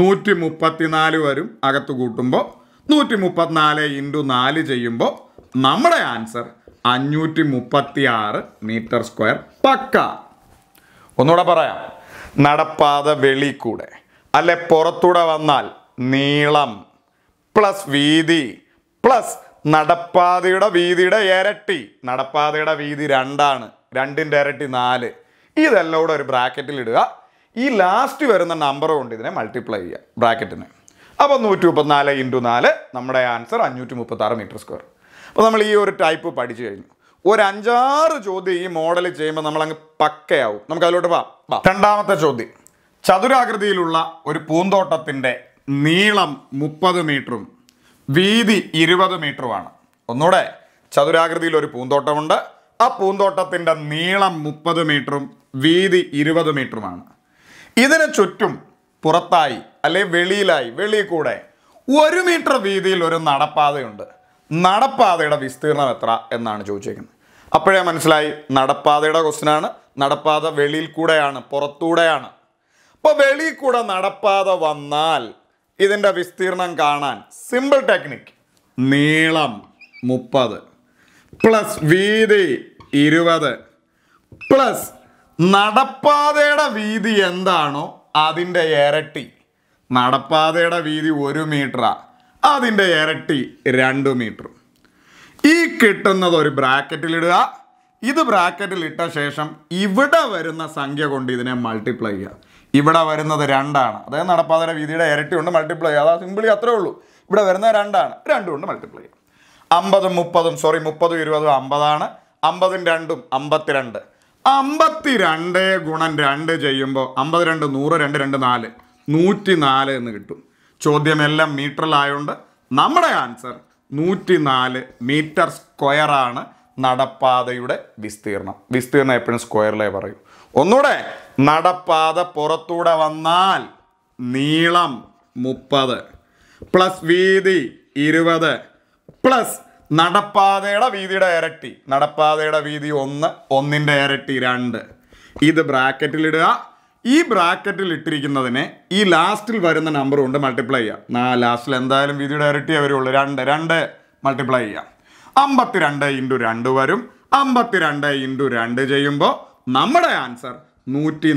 നൂറ്റി മുപ്പത്തിനാല് വരും അകത്ത് കൂട്ടുമ്പോൾ നൂറ്റി മുപ്പത്തിനാല് ഇൻറ്റു നാല് ചെയ്യുമ്പോൾ നമ്മുടെ ആൻസർ അഞ്ഞൂറ്റി മുപ്പത്തി ആറ് മീറ്റർ സ്ക്വയർ പക്ക ഒന്നുകൂടെ പറയാം നടപ്പാത വെളി കൂടെ അല്ലെ പുറത്തൂടെ വന്നാൽ നീളം പ്ലസ് വീതി പ്ലസ് നടപ്പാതയുടെ വീതിയുടെ ഇരട്ടി നടപ്പാതയുടെ വീതി രണ്ടാണ് രണ്ടിൻ്റെ ഇരട്ടി നാല് ഇതെല്ലാം കൂടെ ഒരു ബ്രാക്കറ്റിൽ ഇടുക ഈ ലാസ്റ്റ് വരുന്ന നമ്പർ കൊണ്ട് ഇതിനെ മൾട്ടിപ്ലൈ ചെയ്യുക ബ്രാക്കറ്റിന് അപ്പോൾ നൂറ്റി മുപ്പത്തിനാല് ഇൻറ്റു നാല് നമ്മുടെ ആൻസർ അഞ്ഞൂറ്റി മുപ്പത്താറ് മീറ്റർ സ്ക്വയർ അപ്പോൾ നമ്മൾ ഈ ഒരു ടൈപ്പ് പഠിച്ചു കഴിഞ്ഞു ഒരു അഞ്ചാറ് ചോദ്യം ഈ മോഡൽ ചെയ്യുമ്പോൾ നമ്മൾ അങ്ങ് പക്കയാവും നമുക്ക് അതിലോട്ട് പോവാം രണ്ടാമത്തെ ചോദ്യം ചതുരാകൃതിയിലുള്ള ഒരു പൂന്തോട്ടത്തിൻ്റെ നീളം മുപ്പത് മീറ്ററും വീതി ഇരുപത് മീറ്ററുമാണ് ഒന്നുകൂടെ ചതുരാകൃതിയിൽ ഒരു പൂന്തോട്ടമുണ്ട് ആ പൂന്തോട്ടത്തിൻ്റെ നീളം മുപ്പത് മീറ്ററും വീതി ഇരുപത് മീറ്ററുമാണ് ഇതിന് ചുറ്റും പുറത്തായി അല്ലെ വെളിയിലായി വെളിയിൽ കൂടെ ഒരു മീറ്റർ വീതിയിൽ ഒരു നടപ്പാതയുണ്ട് നടപ്പാതയുടെ വിസ്തീർണം എത്ര എന്നാണ് ചോദിച്ചേക്കുന്നത് അപ്പോഴേ മനസ്സിലായി നടപ്പാതയുടെ ആണ് നടപ്പാത വെളിയിൽ കൂടെയാണ് പുറത്തൂടെയാണ് അപ്പോൾ വെളിയിൽ കൂടെ നടപ്പാത വന്നാൽ ഇതിൻ്റെ വിസ്തീർണം കാണാൻ സിമ്പിൾ ടെക്നിക് നീളം മുപ്പത് പ്ലസ് വീതി ഇരുപത് പ്ലസ് നടപ്പാതയുടെ വീതി എന്താണോ അതിൻ്റെ ഇരട്ടി നടപ്പാതയുടെ വീതി ഒരു മീറ്ററാണ് അതിൻ്റെ ഇരട്ടി രണ്ട് മീറ്റർ ഈ കിട്ടുന്നത് ഒരു ബ്രാക്കറ്റിലിടുക ഇത് ബ്രാക്കറ്റിൽ ഇട്ട ശേഷം ഇവിടെ വരുന്ന സംഖ്യ കൊണ്ട് ഇതിനെ മൾട്ടിപ്ലൈ ചെയ്യുക ഇവിടെ വരുന്നത് രണ്ടാണ് അതായത് നടപ്പാതയുടെ വീതിയുടെ ഇരട്ടി കൊണ്ട് മൾട്ടിപ്ലൈ ചെയ്യുക അതാ സിമ്പിളി അത്രേ ഉള്ളൂ ഇവിടെ വരുന്നത് രണ്ടാണ് രണ്ടും കൊണ്ട് മൾട്ടിപ്ലൈ ചെയ്യുക അമ്പതും മുപ്പതും സോറി മുപ്പതും ഇരുപതും അമ്പതാണ് അമ്പതും രണ്ടും അമ്പത്തിരണ്ട് അമ്പത്തിരണ്ട് ഗുണം രണ്ട് ചെയ്യുമ്പോൾ അമ്പത് രണ്ട് നൂറ് രണ്ട് രണ്ട് നാല് നൂറ്റി നാല് എന്ന് കിട്ടും ചോദ്യമെല്ലാം മീറ്ററിലായതുകൊണ്ട് നമ്മുടെ ആൻസർ നാല് മീറ്റർ സ്ക്വയറാണ് നടപ്പാതയുടെ വിസ്തീർണം വിസ്തീർണം എപ്പോഴും സ്ക്വയറിലേ പറയും ഒന്നുകൂടെ നടപ്പാത പുറത്തൂടെ വന്നാൽ നീളം മുപ്പത് പ്ലസ് വീതി ഇരുപത് പ്ലസ് നടപ്പാതയുടെ വീതിയുടെ ഇരട്ടി നടപ്പാതയുടെ വീതി ഒന്ന് ഒന്നിൻ്റെ ഇരട്ടി രണ്ട് ഇത് ബ്രാക്കറ്റിലിടുക ഈ ബ്രാക്കറ്റിൽ ഇട്ടിരിക്കുന്നതിനെ ഈ ലാസ്റ്റിൽ വരുന്ന നമ്പർ കൊണ്ട് മൾട്ടിപ്ലൈ ചെയ്യാം നാ ലാസ്റ്റിൽ എന്തായാലും വിധിയുടെ ഇരട്ടിയേ വരുള്ളൂ രണ്ട് രണ്ട് മൾട്ടിപ്ലൈ ചെയ്യാം അമ്പത്തിരണ്ട് ഇൻറ്റു രണ്ട് വരും അമ്പത്തിരണ്ട് ഇൻറ്റു രണ്ട് ചെയ്യുമ്പോൾ നമ്മുടെ ആൻസർ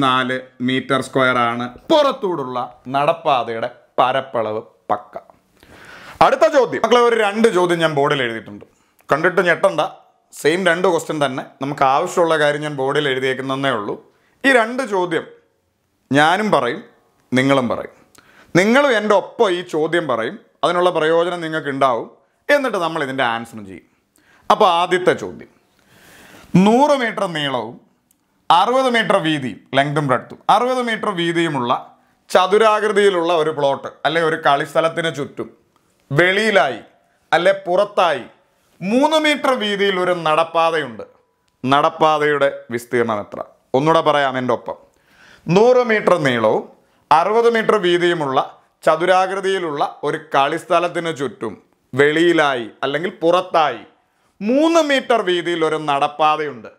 നാല് മീറ്റർ സ്ക്വയർ ആണ് പുറത്തൂടുള്ള നടപ്പാതയുടെ പരപ്പളവ് പക്ക അടുത്ത ചോദ്യം മക്കളെ ഒരു രണ്ട് ചോദ്യം ഞാൻ ബോർഡിൽ എഴുതിയിട്ടുണ്ട് കണ്ടിട്ട് ഞെട്ടണ്ട സെയിം രണ്ട് ക്വസ്റ്റ്യൻ തന്നെ നമുക്ക് ആവശ്യമുള്ള കാര്യം ഞാൻ ബോർഡിൽ എഴുതിയേക്കുന്നതേ ഉള്ളൂ ഈ രണ്ട് ചോദ്യം ഞാനും പറയും നിങ്ങളും പറയും നിങ്ങളും എൻ്റെ ഒപ്പം ഈ ചോദ്യം പറയും അതിനുള്ള പ്രയോജനം നിങ്ങൾക്ക് ഉണ്ടാവും എന്നിട്ട് നമ്മൾ ഇതിൻ്റെ ആൻസറും ചെയ്യും അപ്പോൾ ആദ്യത്തെ ചോദ്യം നൂറ് മീറ്റർ നീളവും അറുപത് മീറ്റർ വീതിയും ലെങ്തും ബ്രെഡ്ത്തും അറുപത് മീറ്റർ വീതിയുമുള്ള ചതുരാകൃതിയിലുള്ള ഒരു പ്ലോട്ട് അല്ലെങ്കിൽ ഒരു കളിസ്ഥലത്തിന് ചുറ്റും വെളിയിലായി അല്ലെ പുറത്തായി മൂന്ന് മീറ്റർ വീതിയിൽ ഒരു നടപ്പാതയുണ്ട് നടപ്പാതയുടെ വിസ്തീർണം എത്ര ഒന്നുകൂടെ പറയാം എൻ്റെ ഒപ്പം നൂറ് മീറ്റർ നീളവും അറുപത് മീറ്റർ വീതിയുമുള്ള ചതുരാകൃതിയിലുള്ള ഒരു കളിസ്ഥലത്തിന് ചുറ്റും വെളിയിലായി അല്ലെങ്കിൽ പുറത്തായി മൂന്ന് മീറ്റർ വീതിയിൽ ഒരു നടപ്പാതയുണ്ട്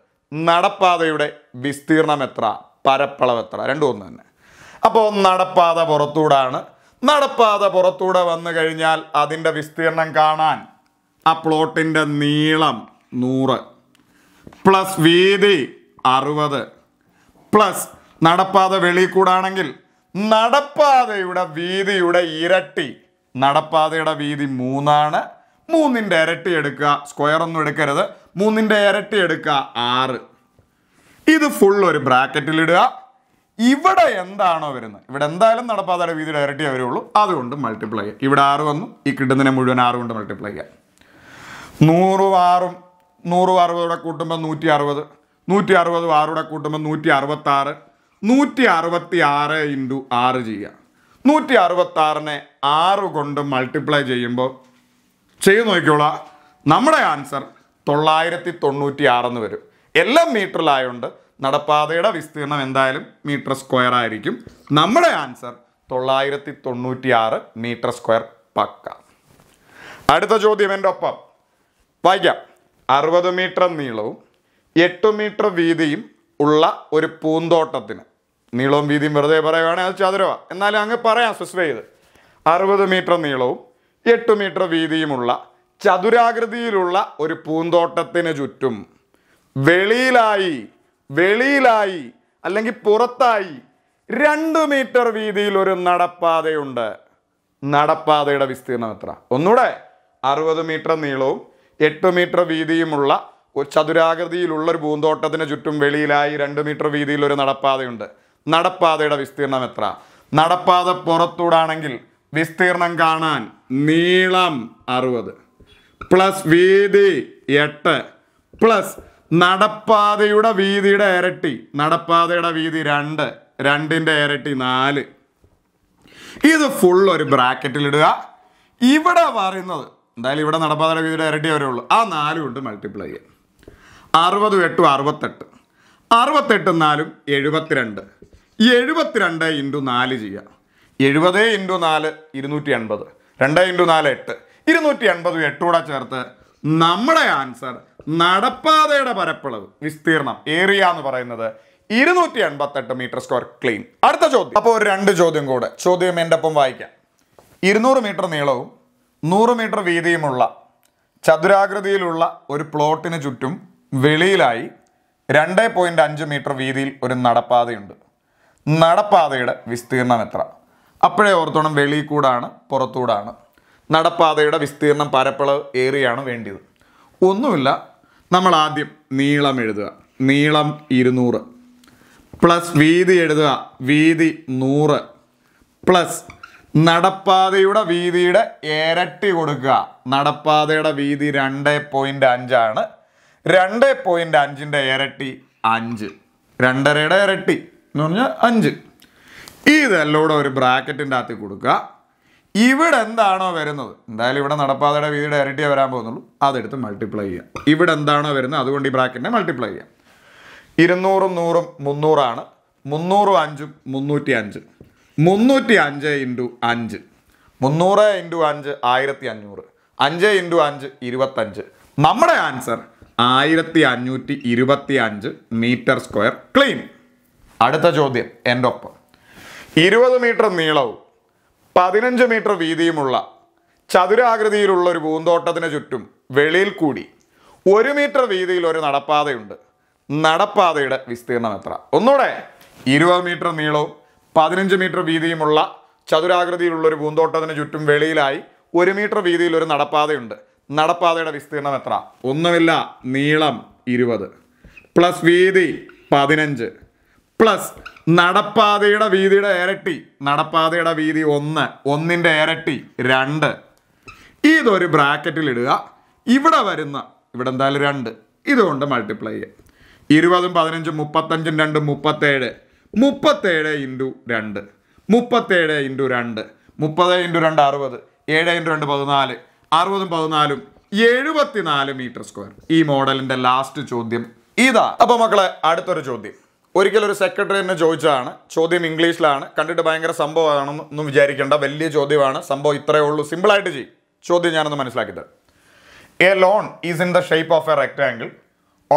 നടപ്പാതയുടെ വിസ്തീർണം എത്ര പരപ്പളവ് എത്ര രണ്ടും ഒന്ന് തന്നെ അപ്പോൾ നടപ്പാത പുറത്തൂടാണ് നടപ്പാത പുറത്തൂടെ വന്നു കഴിഞ്ഞാൽ അതിൻ്റെ വിസ്തീർണം കാണാൻ ആ പ്ലോട്ടിൻ്റെ നീളം നൂറ് പ്ലസ് വീതി അറുപത് പ്ലസ് നടപ്പാത വെളി കൂടാണെങ്കിൽ നടപ്പാതയുടെ വീതിയുടെ ഇരട്ടി നടപ്പാതയുടെ വീതി മൂന്നാണ് മൂന്നിൻ്റെ ഇരട്ടി എടുക്കുക സ്ക്വയർ ഒന്നും എടുക്കരുത് മൂന്നിൻ്റെ ഇരട്ടി എടുക്കുക ആറ് ഇത് ഫുൾ ഒരു ബ്രാക്കറ്റിൽ ഇടുക ഇവിടെ എന്താണോ വരുന്നത് ഇവിടെ എന്തായാലും നടപ്പാതയുടെ വീതിയുടെ ഇരട്ടി വരുള്ളൂ അതുകൊണ്ട് മൾട്ടിപ്ലൈ ചെയ്യുക ഇവിടെ ആറ് വന്നു ഈ കിട്ടുന്നതിനെ മുഴുവൻ ആറ് കൊണ്ട് മൾട്ടിപ്ലൈ ചെയ്യുക നൂറും ആറും നൂറും അറുപതോടെ കൂട്ടുമ്പോൾ നൂറ്റി അറുപത് നൂറ്റി അറുപതും ആറോടെ കൂട്ടുമ്പോൾ നൂറ്റി അറുപത്താറ് നൂറ്റി അറുപത്തി ആറ് ഇൻറ്റു ആറ് ചെയ്യുക നൂറ്റി അറുപത്തി ആറിനെ ആറ് കൊണ്ട് മൾട്ടിപ്ലൈ ചെയ്യുമ്പോൾ ചെയ്തു നോക്കിക്കോളാം നമ്മുടെ ആൻസർ തൊള്ളായിരത്തി തൊണ്ണൂറ്റി ആറെന്ന് വരും എല്ലാം മീറ്ററിലായതുകൊണ്ട് നടപ്പാതയുടെ വിസ്തീർണം എന്തായാലും മീറ്റർ സ്ക്വയർ ആയിരിക്കും നമ്മുടെ ആൻസർ തൊള്ളായിരത്തി തൊണ്ണൂറ്റി ആറ് മീറ്റർ സ്ക്വയർ പക്ക അടുത്ത ചോദ്യം എൻ്റെ ഒപ്പം വായിക്കാം അറുപത് മീറ്റർ നീളവും എട്ട് മീറ്റർ വീതിയും ഉള്ള ഒരു പൂന്തോട്ടത്തിന് നീളവും വീതിയും വെറുതെ പറയുകയാണെങ്കിൽ അത് ചതുരവ എന്നാലും അങ്ങ് പറയാം സ്പെസിഫൈ ചെയ്ത് അറുപത് മീറ്റർ നീളവും എട്ട് മീറ്റർ വീതിയുമുള്ള ചതുരാകൃതിയിലുള്ള ഒരു പൂന്തോട്ടത്തിന് ചുറ്റും വെളിയിലായി വെളിയിലായി അല്ലെങ്കിൽ പുറത്തായി രണ്ട് മീറ്റർ വീതിയിൽ ഒരു നടപ്പാതയുണ്ട് നടപ്പാതയുടെ വിസ്തീർണം എത്ര ഒന്നുകൂടെ അറുപത് മീറ്റർ നീളവും എട്ട് മീറ്റർ വീതിയുമുള്ള ചതുരാകൃതിയിലുള്ള ഒരു പൂന്തോട്ടത്തിന് ചുറ്റും വെളിയിലായി രണ്ട് മീറ്റർ വീതിയിൽ ഒരു നടപ്പാതയുണ്ട് നടപ്പാതയുടെ വിസ്തീർണം എത്ര നടപ്പാത പുറത്തൂടാണെങ്കിൽ വിസ്തീർണം കാണാൻ നീളം അറുപത് പ്ലസ് വീതി എട്ട് പ്ലസ് നടപ്പാതയുടെ വീതിയുടെ ഇരട്ടി നടപ്പാതയുടെ വീതി രണ്ട് രണ്ടിൻ്റെ ഇരട്ടി നാല് ഇത് ഫുൾ ഒരു ബ്രാക്കറ്റിൽ ഇടുക ഇവിടെ പറയുന്നത് എന്തായാലും ഇവിടെ നടപ്പാതയുടെ വീതിയുടെ ഇരട്ടി വരെ ഉള്ളൂ ആ നാല് കൊണ്ട് മൾട്ടിപ്ലൈ ചെയ്യുക അറുപതും എട്ടും അറുപത്തെട്ട് അറുപത്തെട്ടും നാലും എഴുപത്തിരണ്ട് ഈ എഴുപത്തിരണ്ട് ഇൻറ്റു നാല് ചെയ്യുക എഴുപത് ഇൻറ്റു നാല് ഇരുന്നൂറ്റി എൺപത് രണ്ട് ഇൻറ്റു നാല് എട്ട് ഇരുന്നൂറ്റി എൺപതും എട്ടുകൂടെ ചേർത്ത് നമ്മുടെ ആൻസർ നടപ്പാതയുടെ പരപ്പളവ് വിസ്തീർണം ഏറിയ എന്ന് പറയുന്നത് ഇരുന്നൂറ്റി എൺപത്തെട്ട് മീറ്റർ സ്ക്വയർ ക്ലീൻ അടുത്ത ചോദ്യം അപ്പോൾ ഒരു രണ്ട് ചോദ്യം കൂടെ ചോദ്യം എൻ്റെ ഒപ്പം വായിക്കാം ഇരുന്നൂറ് മീറ്റർ നീളവും നൂറ് മീറ്റർ വീതിയുമുള്ള ചതുരാകൃതിയിലുള്ള ഒരു പ്ലോട്ടിന് ചുറ്റും വെളിയിലായി രണ്ട് പോയിൻ്റ് അഞ്ച് മീറ്റർ വീതിയിൽ ഒരു നടപ്പാതയുണ്ട് നടപ്പാതയുടെ വിസ്തീർണം എത്ര അപ്പോഴേ ഓർത്തോണം കൂടാണ് പുറത്തൂടാണ് നടപ്പാതയുടെ വിസ്തീർണം പരപ്പളവ് ഏറിയാണ് വേണ്ടിയത് ഒന്നുമില്ല നമ്മൾ ആദ്യം നീളം എഴുതുക നീളം ഇരുന്നൂറ് പ്ലസ് വീതി എഴുതുക വീതി നൂറ് പ്ലസ് നടപ്പാതയുടെ വീതിയുടെ ഇരട്ടി കൊടുക്കുക നടപ്പാതയുടെ വീതി രണ്ട് പോയിൻ്റ് അഞ്ചാണ് രണ്ട് പോയിൻ്റ് അഞ്ചിൻ്റെ ഇരട്ടി അഞ്ച് രണ്ടരയുടെ ഇരട്ടി എന്ന് പറഞ്ഞാൽ അഞ്ച് ഇതെല്ലോടെ ഒരു ബ്രാക്കറ്റിൻ്റെ അകത്ത് കൊടുക്കുക ഇവിടെ എന്താണോ വരുന്നത് എന്തായാലും ഇവിടെ നടപ്പാതയുടെ വീട് ഇരട്ടിയെ വരാൻ പോകുന്നുള്ളൂ അതെടുത്ത് മൾട്ടിപ്ലൈ ചെയ്യാം ഇവിടെ എന്താണോ വരുന്നത് അതുകൊണ്ട് ഈ ബ്രാക്കറ്റിനെ മൾട്ടിപ്ലൈ ചെയ്യാം ഇരുന്നൂറും നൂറും മുന്നൂറാണ് മുന്നൂറും അഞ്ചും മുന്നൂറ്റി അഞ്ച് മുന്നൂറ്റി അഞ്ച് ഇൻറ്റു അഞ്ച് മുന്നൂറ് ഇൻറ്റു അഞ്ച് ആയിരത്തി അഞ്ഞൂറ് അഞ്ച് ഇൻറ്റു അഞ്ച് ഇരുപത്തഞ്ച് നമ്മുടെ ആൻസർ ആയിരത്തി അഞ്ഞൂറ്റി ഇരുപത്തി അഞ്ച് മീറ്റർ സ്ക്വയർ ക്ലീൻ അടുത്ത ചോദ്യം എൻ്റെ ഒപ്പം ഇരുപത് മീറ്റർ നീളവും പതിനഞ്ച് മീറ്റർ വീതിയുമുള്ള ചതുരാകൃതിയിലുള്ള ഒരു പൂന്തോട്ടത്തിന് ചുറ്റും വെളിയിൽ കൂടി ഒരു മീറ്റർ വീതിയിൽ ഒരു നടപ്പാതയുണ്ട് നടപ്പാതയുടെ വിസ്തീർണം എത്ര ഒന്നുകൂടെ ഇരുപത് മീറ്റർ നീളവും പതിനഞ്ച് മീറ്റർ വീതിയുമുള്ള ചതുരാകൃതിയിലുള്ള ഒരു പൂന്തോട്ടത്തിന് ചുറ്റും വെളിയിലായി ഒരു മീറ്റർ വീതിയിൽ ഒരു നടപ്പാതയുണ്ട് നടപ്പാതയുടെ വിസ്തീർണം എത്ര ഒന്നുമില്ല നീളം ഇരുപത് പ്ലസ് വീതി പതിനഞ്ച് പ്ലസ് നടപ്പാതയുടെ വീതിയുടെ ഇരട്ടി നടപ്പാതയുടെ വീതി ഒന്ന് ഒന്നിൻ്റെ ഇരട്ടി രണ്ട് ഇതൊരു ബ്രാക്കറ്റിൽ ഇടുക ഇവിടെ വരുന്ന ഇവിടെ എന്തായാലും രണ്ട് ഇതുകൊണ്ട് മൾട്ടിപ്ലൈ ചെയ്യുക ഇരുപതും പതിനഞ്ചും മുപ്പത്തഞ്ചും രണ്ടും മുപ്പത്തേഴ് മുപ്പത്തേഴ് ഇൻറ്റു രണ്ട് മുപ്പത്തേഴ് ഇൻറ്റു രണ്ട് മുപ്പത് ഇൻറ്റു രണ്ട് അറുപത് ഏഴ് ഇൻറ്റു രണ്ട് പതിനാല് അറുപതും പതിനാലും എഴുപത്തിനാല് മീറ്റർ സ്ക്വയർ ഈ മോഡലിൻ്റെ ലാസ്റ്റ് ചോദ്യം ഇതാ അപ്പോൾ മക്കളെ അടുത്തൊരു ചോദ്യം ഒരിക്കൽ ഒരു സെക്രട്ടറി എന്നെ ചോദിച്ചതാണ് ചോദ്യം ഇംഗ്ലീഷിലാണ് കണ്ടിട്ട് ഭയങ്കര സംഭവമാണെന്നൊന്നും വിചാരിക്കേണ്ട വലിയ ചോദ്യമാണ് സംഭവം ഇത്രയേ ഉള്ളൂ സിമ്പിളായിട്ട് ചെയ്യും ചോദ്യം ഞാനൊന്ന് മനസ്സിലാക്കി തരാം a lawn is in the shape of a rectangle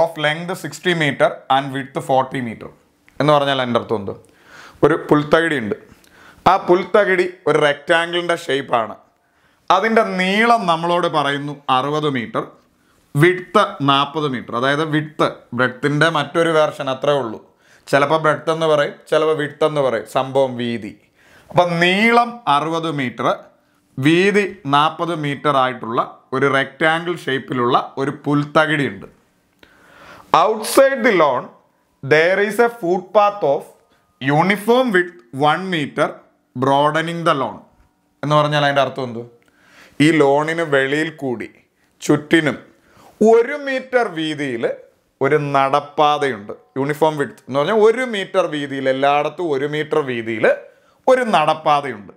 of length sixty metre and width forty metre എന്ന് പറഞ്ഞാൽ എൻ്റെ അർത്ഥം എന്ത് ഒരു പുൽത്തകിടി ഉണ്ട് ആ പുൽത്തകിടി ഒരു റെക്റ്റാങ്കിളിൻ്റെ ഷേപ്പാണ് അതിൻ്റെ നീളം നമ്മളോട് പറയുന്നു അറുപത് മീറ്റർ വിട്ത് നാൽപ്പത് മീറ്റർ അതായത് വിട്ത് ബ്രെഡ്ത്തിൻ്റെ മറ്റൊരു വേർഷൻ അത്രേ ഉള്ളൂ ചിലപ്പോൾ എന്ന് പറയും ചിലപ്പോൾ വിട്ടെന്ന് പറയും സംഭവം വീതി അപ്പം നീളം അറുപത് മീറ്റർ വീതി നാൽപ്പത് മീറ്റർ ആയിട്ടുള്ള ഒരു റെക്റ്റാങ്കിൾ ഷേപ്പിലുള്ള ഒരു പുൽത്തകിടിയുണ്ട് outside the lawn there is a foot path of uniform width one metre broadening the lawn എന്ന് പറഞ്ഞാൽ അതിൻ്റെ അർത്ഥം എന്തു ഈ ലോണിന് വെളിയിൽ കൂടി ചുറ്റിനും ഒരു മീറ്റർ വീതിയിൽ ഒരു നടപ്പാതയുണ്ട് യൂണിഫോം വിഡ്ത്ത് എന്ന് പറഞ്ഞാൽ ഒരു മീറ്റർ വീതിയിൽ എല്ലായിടത്തും ഒരു മീറ്റർ വീതിയിൽ ഒരു നടപ്പാതയുണ്ട്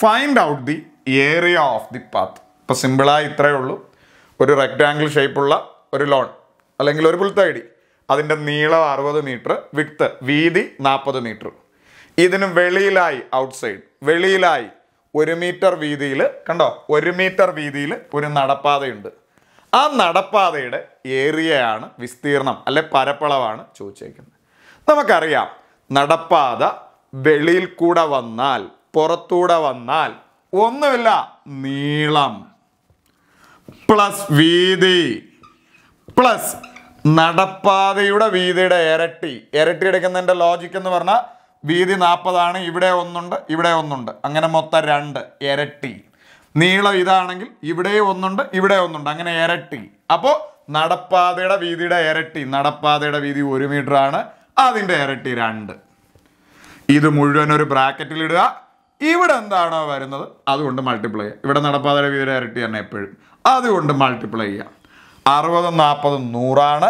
find out the area of the path ഇപ്പോൾ സിമ്പിളായി ഇത്രയേ ഉള്ളൂ ഒരു റെക്റ്റാങ്കിൾ ഷേപ്പുള്ള ഒരു ലോൺ അല്ലെങ്കിൽ ഒരു പുൽത്തകടി അതിൻ്റെ നീളം അറുപത് മീറ്റർ വിഡ്ത്ത് വീതി നാൽപ്പത് മീറ്റർ ഇതിന് വെളിയിലായി ഔട്ട്സൈഡ് വെളിയിലായി ഒരു മീറ്റർ വീതിയിൽ കണ്ടോ ഒരു മീറ്റർ വീതിയിൽ ഒരു നടപ്പാതയുണ്ട് ആ നടപ്പാതയുടെ ഏരിയയാണ് വിസ്തീർണം അല്ലെ പരപ്പളവാണ് ചോദിച്ചേക്കുന്നത് നമുക്കറിയാം നടപ്പാത വെളിയിൽ കൂടെ വന്നാൽ പുറത്തൂടെ വന്നാൽ ഒന്നുമില്ല നീളം പ്ലസ് വീതി പ്ലസ് നടപ്പാതയുടെ വീതിയുടെ ഇരട്ടി ഇരട്ടി എടുക്കുന്നതിൻ്റെ ലോജിക് എന്ന് പറഞ്ഞാൽ വീതി നാൽപ്പതാണ് ഇവിടെ ഒന്നുണ്ട് ഇവിടെ ഒന്നുണ്ട് അങ്ങനെ മൊത്തം രണ്ട് ഇരട്ടി നീളം ഇതാണെങ്കിൽ ഇവിടെ ഒന്നുണ്ട് ഇവിടെ ഒന്നുണ്ട് അങ്ങനെ ഇരട്ടി അപ്പോൾ നടപ്പാതയുടെ വീതിയുടെ ഇരട്ടി നടപ്പാതയുടെ വീതി ഒരു മീറ്റർ ആണ് അതിൻ്റെ ഇരട്ടി രണ്ട് ഇത് മുഴുവൻ ഒരു ബ്രാക്കറ്റിൽ ഇടുക ഇവിടെ എന്താണോ വരുന്നത് അതുകൊണ്ട് മൾട്ടിപ്ലൈ ചെയ്യുക ഇവിടെ നടപ്പാതയുടെ വീതിയുടെ ഇരട്ടി തന്നെ എപ്പോഴും അതുകൊണ്ട് മൾട്ടിപ്ലൈ ചെയ്യുക അറുപതും നാൽപ്പതും നൂറാണ്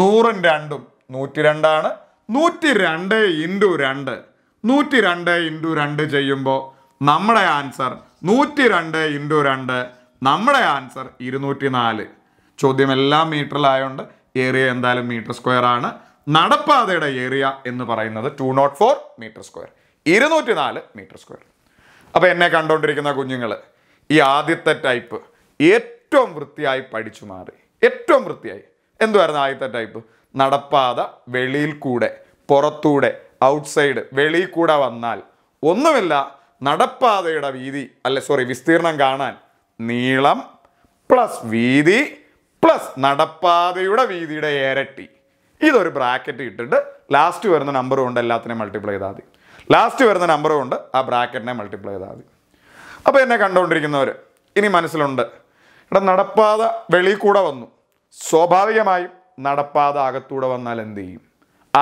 നൂറും രണ്ടും നൂറ്റി രണ്ടാണ് നൂറ്റി രണ്ട് ഇൻറ്റു രണ്ട് നൂറ്റി രണ്ട് ഇൻറ്റു രണ്ട് ചെയ്യുമ്പോൾ നമ്മുടെ ആൻസർ നൂറ്റി രണ്ട് ഇൻറ്റു രണ്ട് നമ്മുടെ ആൻസർ ഇരുന്നൂറ്റി നാല് ചോദ്യം എല്ലാം മീറ്ററിലായതുകൊണ്ട് ഏരിയ എന്തായാലും മീറ്റർ സ്ക്വയർ ആണ് നടപ്പാതയുടെ ഏരിയ എന്ന് പറയുന്നത് two naught four metre square ഇരുന്നൂറ്റി നാല് മീറ്റർ സ്ക്വയർ അപ്പോൾ എന്നെ കണ്ടുകൊണ്ടിരിക്കുന്ന കുഞ്ഞുങ്ങൾ ഈ ആദ്യത്തെ ടൈപ്പ് ഏറ്റവും വൃത്തിയായി പഠിച്ചു മാറി ഏറ്റവും വൃത്തിയായി എന്തുമായിരുന്നു ആദ്യത്തെ ടൈപ്പ് നടപ്പാത വെളിയിൽ കൂടെ പുറത്തൂടെ ഔട്ട്സൈഡ് വെളിയിൽ കൂടെ വന്നാൽ ഒന്നുമില്ല നടപ്പാതയുടെ വീതി അല്ല സോറി വിസ്തീർണം കാണാൻ നീളം പ്ലസ് വീതി പ്ലസ് നടപ്പാതയുടെ വീതിയുടെ ഇരട്ടി ഇതൊരു ബ്രാക്കറ്റ് ഇട്ടിട്ട് ലാസ്റ്റ് വരുന്ന നമ്പർ കൊണ്ട് എല്ലാത്തിനെയും മൾട്ടിപ്ലൈ ചെയ്താൽ മതി ലാസ്റ്റ് വരുന്ന നമ്പർ കൊണ്ട് ആ ബ്രാക്കറ്റിനെ മൾട്ടിപ്ലൈ ചെയ്താൽ മതി അപ്പോൾ എന്നെ കണ്ടുകൊണ്ടിരിക്കുന്നവർ ഇനി മനസ്സിലുണ്ട് ഇവിടെ നടപ്പാത വെളിയിൽ കൂടെ വന്നു സ്വാഭാവികമായും നടപ്പാത അകത്തൂടെ വന്നാൽ എന്ത് ചെയ്യും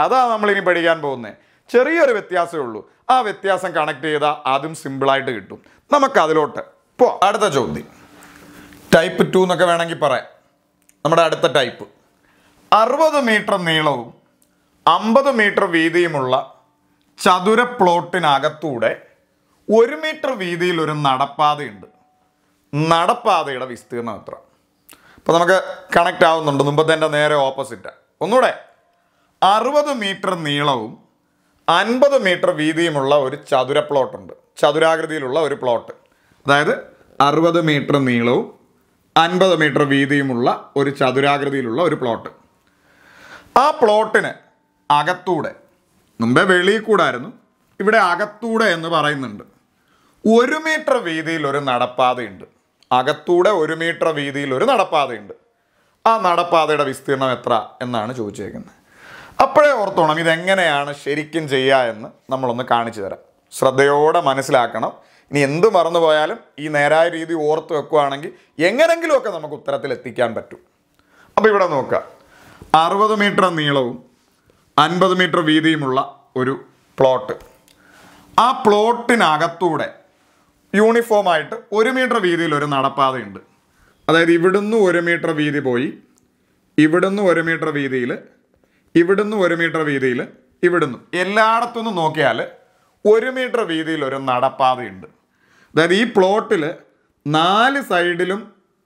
അതാണ് നമ്മളിനി പഠിക്കാൻ പോകുന്നത് ചെറിയൊരു വ്യത്യാസമേ ഉള്ളൂ ആ വ്യത്യാസം കണക്ട് ചെയ്താൽ ആദ്യം സിമ്പിളായിട്ട് കിട്ടും നമുക്ക് അതിലോട്ട് ഇപ്പോൾ അടുത്ത ചോദ്യം ടൈപ്പ് ടു എന്നൊക്കെ വേണമെങ്കിൽ പറയാം നമ്മുടെ അടുത്ത ടൈപ്പ് അറുപത് മീറ്റർ നീളവും അമ്പത് മീറ്റർ വീതിയുമുള്ള ചതുര പ്ലോട്ടിനകത്തൂടെ ഒരു മീറ്റർ വീതിയിൽ ഒരു നടപ്പാതയുണ്ട് നടപ്പാതയുടെ വിസ്തീർണം എത്ര അപ്പോൾ നമുക്ക് കണക്റ്റ് ആവുന്നുണ്ട് മുമ്പത്തെ നേരെ ഓപ്പോസിറ്റ് ഒന്നുകൂടെ അറുപത് മീറ്റർ നീളവും അൻപത് മീറ്റർ വീതിയുമുള്ള ഒരു ചതുര പ്ലോട്ടുണ്ട് ചതുരാകൃതിയിലുള്ള ഒരു പ്ലോട്ട് അതായത് അറുപത് മീറ്റർ നീളവും അൻപത് മീറ്റർ വീതിയുമുള്ള ഒരു ചതുരാകൃതിയിലുള്ള ഒരു പ്ലോട്ട് ആ പ്ലോട്ടിന് അകത്തൂടെ മുമ്പേ വെളിയിൽ കൂടായിരുന്നു ഇവിടെ അകത്തൂടെ എന്ന് പറയുന്നുണ്ട് ഒരു മീറ്റർ വീതിയിൽ ഒരു നടപ്പാതയുണ്ട് അകത്തൂടെ ഒരു മീറ്റർ വീതിയിൽ ഒരു നടപ്പാതയുണ്ട് ആ നടപ്പാതയുടെ വിസ്തീർണം എത്ര എന്നാണ് ചോദിച്ചേക്കുന്നത് അപ്പോഴേ ഓർത്തോണം ഇതെങ്ങനെയാണ് ശരിക്കും ചെയ്യുക എന്ന് നമ്മളൊന്ന് കാണിച്ചു തരാം ശ്രദ്ധയോടെ മനസ്സിലാക്കണം ഇനി എന്ത് മറന്നു പോയാലും ഈ നേരായ രീതി ഓർത്ത് വെക്കുകയാണെങ്കിൽ എങ്ങനെങ്കിലുമൊക്കെ നമുക്ക് ഉത്തരത്തിൽ എത്തിക്കാൻ പറ്റും അപ്പോൾ ഇവിടെ നോക്കുക അറുപത് മീറ്റർ നീളവും അൻപത് മീറ്റർ വീതിയുമുള്ള ഒരു പ്ലോട്ട് ആ പ്ലോട്ടിനകത്തൂടെ യൂണിഫോമായിട്ട് ഒരു മീറ്റർ വീതിയിൽ ഒരു നടപ്പാതയുണ്ട് അതായത് ഇവിടുന്ന് ഒരു മീറ്റർ വീതി പോയി ഇവിടുന്ന് ഒരു മീറ്റർ വീതിയിൽ ഇവിടുന്ന് ഒരു മീറ്റർ വീതിയിൽ ഇവിടുന്ന് എല്ലായിടത്തുനിന്ന് നോക്കിയാൽ ഒരു മീറ്റർ വീതിയിൽ ഒരു നടപ്പാതയുണ്ട് അതായത് ഈ പ്ലോട്ടിൽ നാല് സൈഡിലും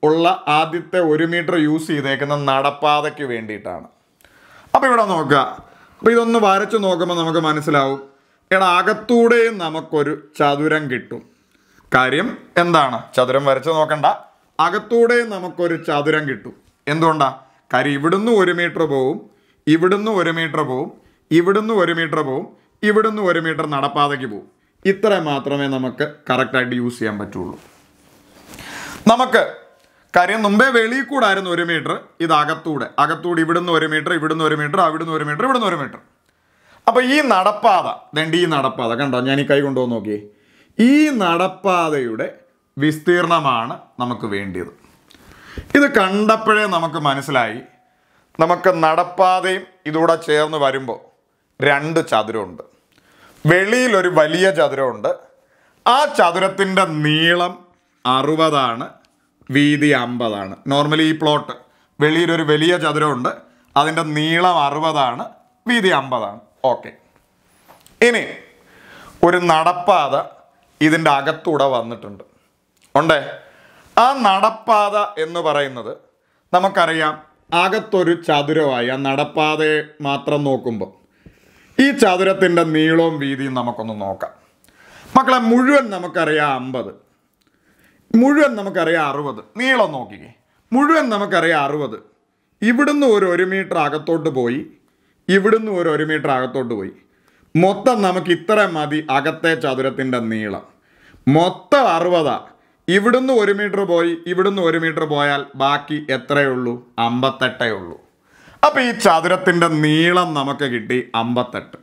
ഉള്ള ആദ്യത്തെ ഒരു മീറ്റർ യൂസ് ചെയ്തേക്കുന്ന നടപ്പാതയ്ക്ക് വേണ്ടിയിട്ടാണ് അപ്പോൾ ഇവിടെ നോക്കുക അപ്പോൾ ഇതൊന്ന് വരച്ചു നോക്കുമ്പോൾ നമുക്ക് മനസ്സിലാവും എടാ അകത്തൂടെയും നമുക്കൊരു ചതുരം കിട്ടും കാര്യം എന്താണ് ചതുരം വരച്ചു നോക്കണ്ട അകത്തൂടെയും നമുക്കൊരു ചതുരം കിട്ടും എന്തുകൊണ്ടാണ് കാര്യം ഇവിടുന്ന് ഒരു മീറ്റർ പോവും ഇവിടുന്ന് ഒരു മീറ്റർ പോവും ഇവിടുന്ന് ഒരു മീറ്റർ പോവും ഇവിടുന്ന് ഒരു മീറ്റർ നടപ്പാതയ്ക്ക് പോവും ഇത്ര മാത്രമേ നമുക്ക് കറക്റ്റായിട്ട് യൂസ് ചെയ്യാൻ പറ്റുള്ളൂ നമുക്ക് കാര്യം മുമ്പേ വെളിയിൽ കൂടായിരുന്നു ഒരു മീറ്റർ ഇത് അകത്തൂടെ അകത്തൂടെ ഇവിടുന്ന് ഒരു മീറ്റർ ഇവിടുന്ന് ഒരു മീറ്റർ അവിടുന്ന് ഒരു മീറ്റർ ഇവിടുന്ന് ഒരു മീറ്റർ അപ്പോൾ ഈ നടപ്പാത ദണ്ടി ഈ നടപ്പാത കണ്ടോ ഞാൻ ഈ കൈ കൊണ്ടുപോകുന്ന നോക്കിയേ ഈ നടപ്പാതയുടെ വിസ്തീർണമാണ് നമുക്ക് വേണ്ടിയത് ഇത് കണ്ടപ്പോഴേ നമുക്ക് മനസ്സിലായി നമുക്ക് നടപ്പാതയും ഇതുകൂടെ ചേർന്ന് വരുമ്പോൾ രണ്ട് ചതുരമുണ്ട് വെളിയിലൊരു വലിയ ചതുരമുണ്ട് ആ ചതുരത്തിൻ്റെ നീളം അറുപതാണ് വീതി അമ്പതാണ് നോർമലി ഈ പ്ലോട്ട് വെളിയിലൊരു വലിയ ചതുരമുണ്ട് അതിൻ്റെ നീളം അറുപതാണ് വീതി അമ്പതാണ് ഓക്കെ ഇനി ഒരു നടപ്പാത ഇതിൻ്റെ അകത്തൂടെ വന്നിട്ടുണ്ട് ഉണ്ടേ ആ നടപ്പാത എന്ന് പറയുന്നത് നമുക്കറിയാം അകത്തൊരു ചതുരമായി ആ നടപ്പാതെ മാത്രം നോക്കുമ്പോൾ ഈ ചതുരത്തിൻ്റെ നീളവും വീതിയും നമുക്കൊന്ന് നോക്കാം മക്കളെ മുഴുവൻ നമുക്കറിയാം അമ്പത് മുഴുവൻ നമുക്കറിയാം അറുപത് നീളം നോക്കിക്കേ മുഴുവൻ നമുക്കറിയാം അറുപത് ഇവിടുന്ന് ഒരു ഒരു മീറ്റർ അകത്തോട്ട് പോയി ഇവിടുന്ന് ഒരു ഒരു മീറ്റർ അകത്തോട്ട് പോയി മൊത്തം നമുക്ക് ഇത്ര മതി അകത്തെ ചതുരത്തിൻ്റെ നീളം മൊത്തം അറുപതാണ് ഇവിടുന്ന് ഒരു മീറ്റർ പോയി ഇവിടുന്ന് ഒരു മീറ്റർ പോയാൽ ബാക്കി എത്രയുള്ളൂ അമ്പത്തെട്ടേ ഉള്ളൂ അപ്പോൾ ഈ ചതുരത്തിൻ്റെ നീളം നമുക്ക് കിട്ടി അമ്പത്തെട്ട്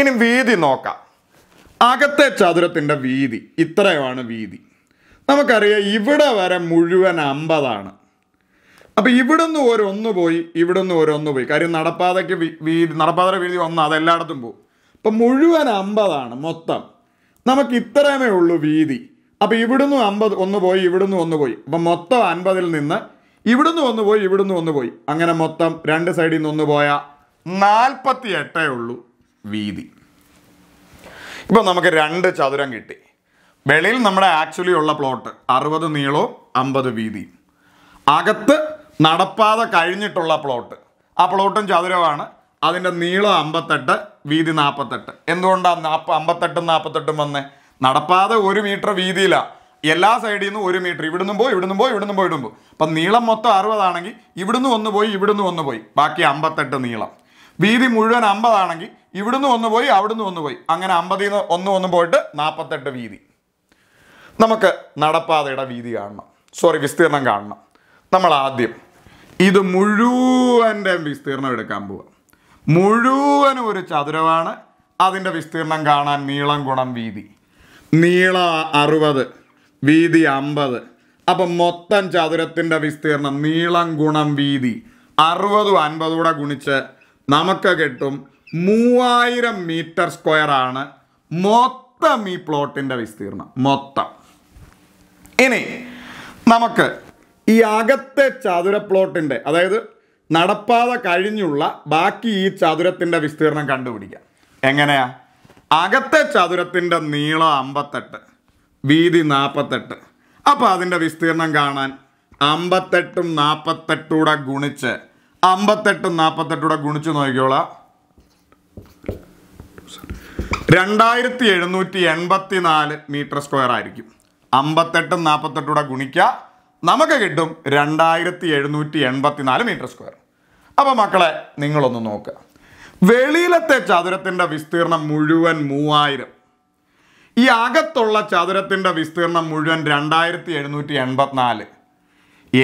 ഇനി വീതി നോക്കാം അകത്തെ ചതുരത്തിൻ്റെ വീതി ഇത്രയുമാണ് വീതി നമുക്കറിയാം ഇവിടെ വരെ മുഴുവൻ അമ്പതാണ് അപ്പോൾ ഇവിടുന്ന് ഒരൊന്ന് പോയി ഇവിടുന്ന് ഒരൊന്ന് പോയി കാര്യം നടപ്പാതയ്ക്ക് വീതി നടപ്പാതയുടെ വീതി ഒന്ന് അതെല്ലായിടത്തും പോകും അപ്പം മുഴുവൻ അമ്പതാണ് മൊത്തം നമുക്ക് ഇത്രയുമേ ഉള്ളൂ വീതി അപ്പോൾ ഇവിടുന്ന് അമ്പത് ഒന്ന് പോയി ഇവിടുന്ന് ഒന്ന് പോയി അപ്പം മൊത്തം അൻപതിൽ നിന്ന് ഇവിടുന്ന് ഒന്ന് പോയി ഇവിടുന്ന് ഒന്ന് പോയി അങ്ങനെ മൊത്തം രണ്ട് സൈഡിൽ നിന്ന് ഒന്ന് പോയ നാൽപ്പത്തി എട്ടേ ഉള്ളൂ വീതി ഇപ്പം നമുക്ക് രണ്ട് ചതുരം കിട്ടി വെളിയിൽ നമ്മുടെ ആക്ച്വലി ഉള്ള പ്ലോട്ട് അറുപത് നീളവും അമ്പത് വീതിയും അകത്ത് നടപ്പാത കഴിഞ്ഞിട്ടുള്ള പ്ലോട്ട് ആ പ്ലോട്ടും ചതുരമാണ് അതിൻ്റെ നീളം അമ്പത്തെട്ട് വീതി നാൽപ്പത്തെട്ട് എന്തുകൊണ്ടാണ് നാൽപ്പ അമ്പത്തെട്ടും നാൽപ്പത്തെട്ടും വന്നേ നടപ്പാതെ ഒരു മീറ്റർ വീതിയിലാണ് എല്ലാ സൈഡിൽ നിന്നും ഒരു മീറ്റർ ഇവിടുന്ന് പോയി ഇവിടുന്ന് പോയി ഇവിടുന്ന് പോയി ഇടുമ്പോൾ അപ്പം നീളം മൊത്തം അറുപതാണെങ്കിൽ ഇവിടുന്ന് ഒന്ന് പോയി ഇവിടുന്ന് ഒന്ന് പോയി ബാക്കി അമ്പത്തെട്ട് നീളം വീതി മുഴുവൻ അമ്പതാണെങ്കിൽ ഇവിടുന്ന് ഒന്ന് പോയി അവിടുന്ന് ഒന്ന് പോയി അങ്ങനെ അമ്പതിൽ നിന്ന് ഒന്ന് ഒന്ന് പോയിട്ട് നാൽപ്പത്തെട്ട് വീതി നമുക്ക് നടപ്പാതയുടെ വീതി കാണണം സോറി വിസ്തീർണം കാണണം നമ്മൾ ആദ്യം ഇത് മുഴുവൻ്റെ വിസ്തീർണം എടുക്കാൻ പോവുക മുഴുവനും ഒരു ചതുരമാണ് അതിൻ്റെ വിസ്തീർണം കാണാൻ നീളം ഗുണം വീതി നീള അറുപത് വീതി അമ്പത് അപ്പം മൊത്തം ചതുരത്തിൻ്റെ വിസ്തീർണം നീളം ഗുണം വീതി അറുപതും കൂടെ ഗുണിച്ച് നമുക്ക് കിട്ടും മൂവായിരം മീറ്റർ സ്ക്വയർ ആണ് മൊത്തം ഈ പ്ലോട്ടിൻ്റെ വിസ്തീർണം മൊത്തം ഇനി നമുക്ക് ഈ അകത്തെ ചതുര പ്ലോട്ടിൻ്റെ അതായത് നടപ്പാത കഴിഞ്ഞുള്ള ബാക്കി ഈ ചതുരത്തിൻ്റെ വിസ്തീർണം കണ്ടുപിടിക്കാം എങ്ങനെയാണ് അകത്തെ ചതുരത്തിൻ്റെ നീളം അമ്പത്തെട്ട് വീതി നാൽപ്പത്തെട്ട് അപ്പോൾ അതിൻ്റെ വിസ്തീർണം കാണാൻ അമ്പത്തെട്ടും നാൽപ്പത്തെട്ടൂടെ ഗുണിച്ച് അമ്പത്തെട്ടും നാൽപ്പത്തെട്ടൂടെ ഗുണിച്ച് നോക്കിക്കോളാം രണ്ടായിരത്തി എഴുന്നൂറ്റി എൺപത്തി നാല് മീറ്റർ സ്ക്വയർ ആയിരിക്കും അമ്പത്തെട്ടും നാൽപ്പത്തെട്ടൂടെ ഗുണിക്കുക നമുക്ക് കിട്ടും രണ്ടായിരത്തി എഴുന്നൂറ്റി എൺപത്തി നാല് മീറ്റർ സ്ക്വയർ അപ്പോൾ മക്കളെ നിങ്ങളൊന്ന് നോക്കുക വെളിയിലത്തെ ചതുരത്തിൻ്റെ വിസ്തീർണം മുഴുവൻ മൂവായിരം ഈ അകത്തുള്ള ചതുരത്തിൻ്റെ വിസ്തീർണം മുഴുവൻ രണ്ടായിരത്തി എഴുന്നൂറ്റി എൺപത്തിനാല്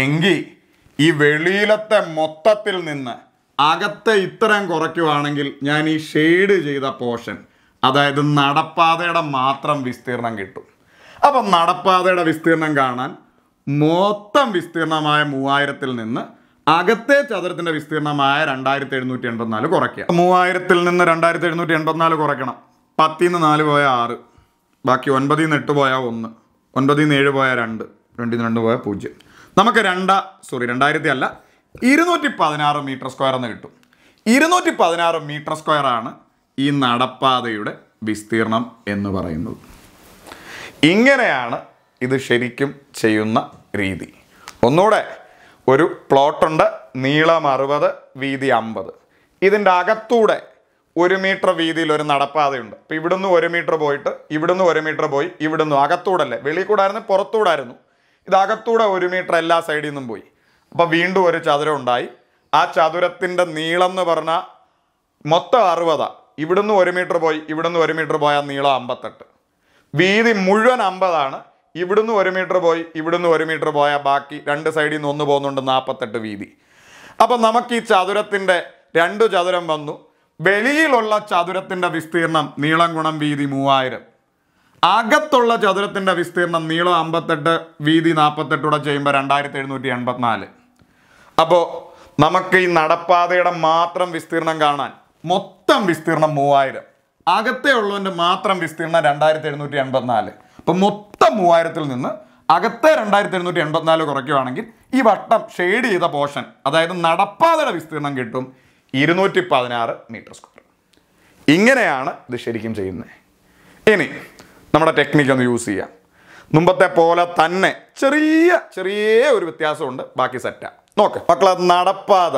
എങ്കിൽ ഈ വെളിയിലത്തെ മൊത്തത്തിൽ നിന്ന് അകത്തെ ഇത്തരം കുറയ്ക്കുവാണെങ്കിൽ ഞാൻ ഈ ഷെയ്ഡ് ചെയ്ത പോർഷൻ അതായത് നടപ്പാതയുടെ മാത്രം വിസ്തീർണം കിട്ടും അപ്പം നടപ്പാതയുടെ വിസ്തീർണം കാണാൻ മൊത്തം വിസ്തീർണമായ മൂവായിരത്തിൽ നിന്ന് അകത്തെ ചതുരത്തിന്റെ വിസ്തീർണമായ രണ്ടായിരത്തി എഴുന്നൂറ്റി എൺപത്തിനാല് കുറയ്ക്കുക മൂവായിരത്തിൽ നിന്ന് രണ്ടായിരത്തി എഴുന്നൂറ്റി എൺപത്തിനാല് കുറയ്ക്കണം പത്തിൽ നിന്ന് നാല് പോയ ആറ് ബാക്കി ഒൻപതിൽ നിന്ന് എട്ട് പോയാൽ ഒന്ന് ഒൻപതിൽ നിന്ന് ഏഴ് പോയാൽ രണ്ട് രണ്ടിൽ നിന്ന് രണ്ട് പോയാൽ പൂജ്യം നമുക്ക് രണ്ടാ സോറി രണ്ടായിരത്തി അല്ല ഇരുന്നൂറ്റി പതിനാറ് മീറ്റർ സ്ക്വയർ എന്ന് കിട്ടും ഇരുന്നൂറ്റി പതിനാറ് മീറ്റർ സ്ക്വയർ ആണ് ഈ നടപ്പാതയുടെ വിസ്തീർണം എന്ന് പറയുന്നത് ഇങ്ങനെയാണ് ഇത് ശരിക്കും ചെയ്യുന്ന രീതി ഒന്നുകൂടെ ഒരു പ്ലോട്ടുണ്ട് നീളം അറുപത് വീതി അമ്പത് ഇതിൻ്റെ അകത്തൂടെ ഒരു മീറ്റർ വീതിയിൽ ഒരു നടപ്പാതയുണ്ട് അപ്പോൾ ഇവിടുന്ന് ഒരു മീറ്റർ പോയിട്ട് ഇവിടുന്ന് ഒരു മീറ്റർ പോയി ഇവിടുന്ന് അകത്തൂടല്ലേ വെളിയിൽ കൂടായിരുന്നു പുറത്തൂടായിരുന്നു ഇത് അകത്തൂടെ ഒരു മീറ്റർ എല്ലാ സൈഡിൽ നിന്നും പോയി അപ്പോൾ വീണ്ടും ഒരു ചതുരം ഉണ്ടായി ആ ചതുരത്തിൻ്റെ നീളം എന്ന് പറഞ്ഞാൽ മൊത്തം അറുപതാണ് ഇവിടുന്ന് ഒരു മീറ്റർ പോയി ഇവിടുന്ന് ഒരു മീറ്റർ പോയാൽ നീളം അമ്പത്തെട്ട് വീതി മുഴുവൻ അമ്പതാണ് ഇവിടുന്ന് ഒരു മീറ്റർ പോയി ഇവിടുന്ന് ഒരു മീറ്റർ പോയാൽ ബാക്കി രണ്ട് സൈഡിൽ നിന്ന് ഒന്ന് പോകുന്നുണ്ട് നാൽപ്പത്തെട്ട് വീതി അപ്പം നമുക്ക് ഈ ചതുരത്തിൻ്റെ രണ്ടു ചതുരം വന്നു വെളിയിലുള്ള ചതുരത്തിൻ്റെ വിസ്തീർണം നീളം ഗുണം വീതി മൂവായിരം അകത്തുള്ള ചതുരത്തിൻ്റെ വിസ്തീർണം നീളം അമ്പത്തെട്ട് വീതി നാൽപ്പത്തെട്ടൂടെ ചെയ്യുമ്പോൾ രണ്ടായിരത്തി എഴുന്നൂറ്റി എൺപത്തിനാല് അപ്പോൾ നമുക്ക് ഈ നടപ്പാതയുടെ മാത്രം വിസ്തീർണം കാണാൻ മൊത്തം വിസ്തീർണം മൂവായിരം അകത്തേ ഉള്ളവൻ്റെ മാത്രം വിസ്തീർണം രണ്ടായിരത്തി എഴുന്നൂറ്റി എൺപത്തിനാല് അപ്പം മൊത്തം മൂവായിരത്തിൽ നിന്ന് അകത്തെ രണ്ടായിരത്തി എഴുന്നൂറ്റി എൺപത്തിനാല് കുറയ്ക്കുകയാണെങ്കിൽ ഈ വട്ടം ഷെയ്ഡ് ചെയ്ത പോർഷൻ അതായത് നടപ്പാതയുടെ വിസ്തീർണം കിട്ടും ഇരുന്നൂറ്റി പതിനാറ് മീറ്റർ സ്ക്വയർ ഇങ്ങനെയാണ് ഇത് ശരിക്കും ചെയ്യുന്നത് ഇനി നമ്മുടെ ടെക്നിക്ക് ഒന്ന് യൂസ് ചെയ്യാം മുമ്പത്തെ പോലെ തന്നെ ചെറിയ ചെറിയ ഒരു വ്യത്യാസമുണ്ട് ബാക്കി സെറ്റാ നോക്ക് മക്കളെ നടപ്പാത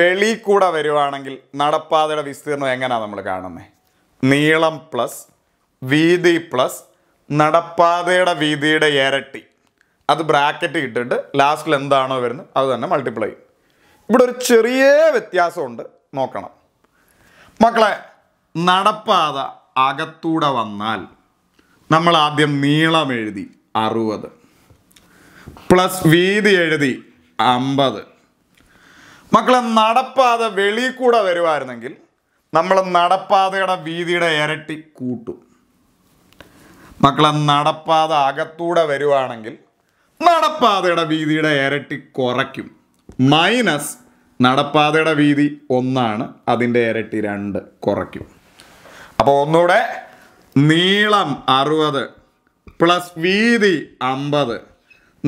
വെളി കൂടെ വരുവാണെങ്കിൽ നടപ്പാതയുടെ വിസ്തീർണം എങ്ങനെയാണ് നമ്മൾ കാണുന്നത് നീളം പ്ലസ് വീതി പ്ലസ് നടപ്പാതയുടെ വീതിയുടെ ഇരട്ടി അത് ബ്രാക്കറ്റ് ഇട്ടിട്ട് ലാസ്റ്റിൽ എന്താണോ വരുന്നത് അത് തന്നെ മൾട്ടിപ്ലൈ ചെയ്യും ഇവിടെ ഒരു ചെറിയ വ്യത്യാസമുണ്ട് നോക്കണം മക്കളെ നടപ്പാത അകത്തൂടെ വന്നാൽ നമ്മൾ ആദ്യം നീളം എഴുതി അറുപത് പ്ലസ് വീതി എഴുതി അമ്പത് മക്കളെ നടപ്പാത വെളിയിൽ കൂടെ വരുമായിരുന്നെങ്കിൽ നമ്മൾ നടപ്പാതയുടെ വീതിയുടെ ഇരട്ടി കൂട്ടും മക്കളെ നടപ്പാത അകത്തൂടെ വരുവാണെങ്കിൽ നടപ്പാതയുടെ വീതിയുടെ ഇരട്ടി കുറയ്ക്കും മൈനസ് നടപ്പാതയുടെ വീതി ഒന്നാണ് അതിൻ്റെ ഇരട്ടി രണ്ട് കുറയ്ക്കും അപ്പോൾ ഒന്നുകൂടെ നീളം അറുപത് പ്ലസ് വീതി അമ്പത്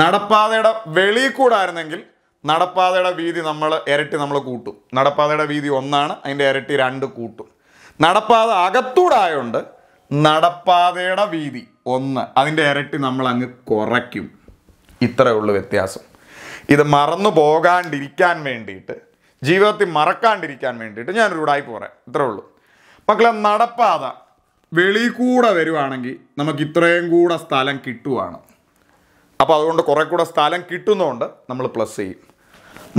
നടപ്പാതയുടെ വെളി കൂടായിരുന്നെങ്കിൽ നടപ്പാതയുടെ വീതി നമ്മൾ ഇരട്ടി നമ്മൾ കൂട്ടും നടപ്പാതയുടെ വീതി ഒന്നാണ് അതിൻ്റെ ഇരട്ടി രണ്ട് കൂട്ടും നടപ്പാത അകത്തൂടായോണ്ട് നടപ്പാതയുടെ വീതി ഒന്ന് അതിൻ്റെ ഇരട്ടി നമ്മൾ അങ്ങ് കുറയ്ക്കും ഇത്രയേ ഉള്ളൂ വ്യത്യാസം ഇത് മറന്നു പോകാണ്ടിരിക്കാൻ വേണ്ടിയിട്ട് ജീവിതത്തിൽ മറക്കാണ്ടിരിക്കാൻ വേണ്ടിയിട്ട് ഞാനൊരു ഉടായ്പ പറയാം ഇത്രേ ഉള്ളൂ മക്കളെ നടപ്പാത വെളി കൂടെ വരുവാണെങ്കിൽ നമുക്ക് ഇത്രയും കൂടെ സ്ഥലം കിട്ടുവാണ് അപ്പോൾ അതുകൊണ്ട് കുറേ കൂടെ സ്ഥലം കിട്ടുന്നതുകൊണ്ട് നമ്മൾ പ്ലസ് ചെയ്യും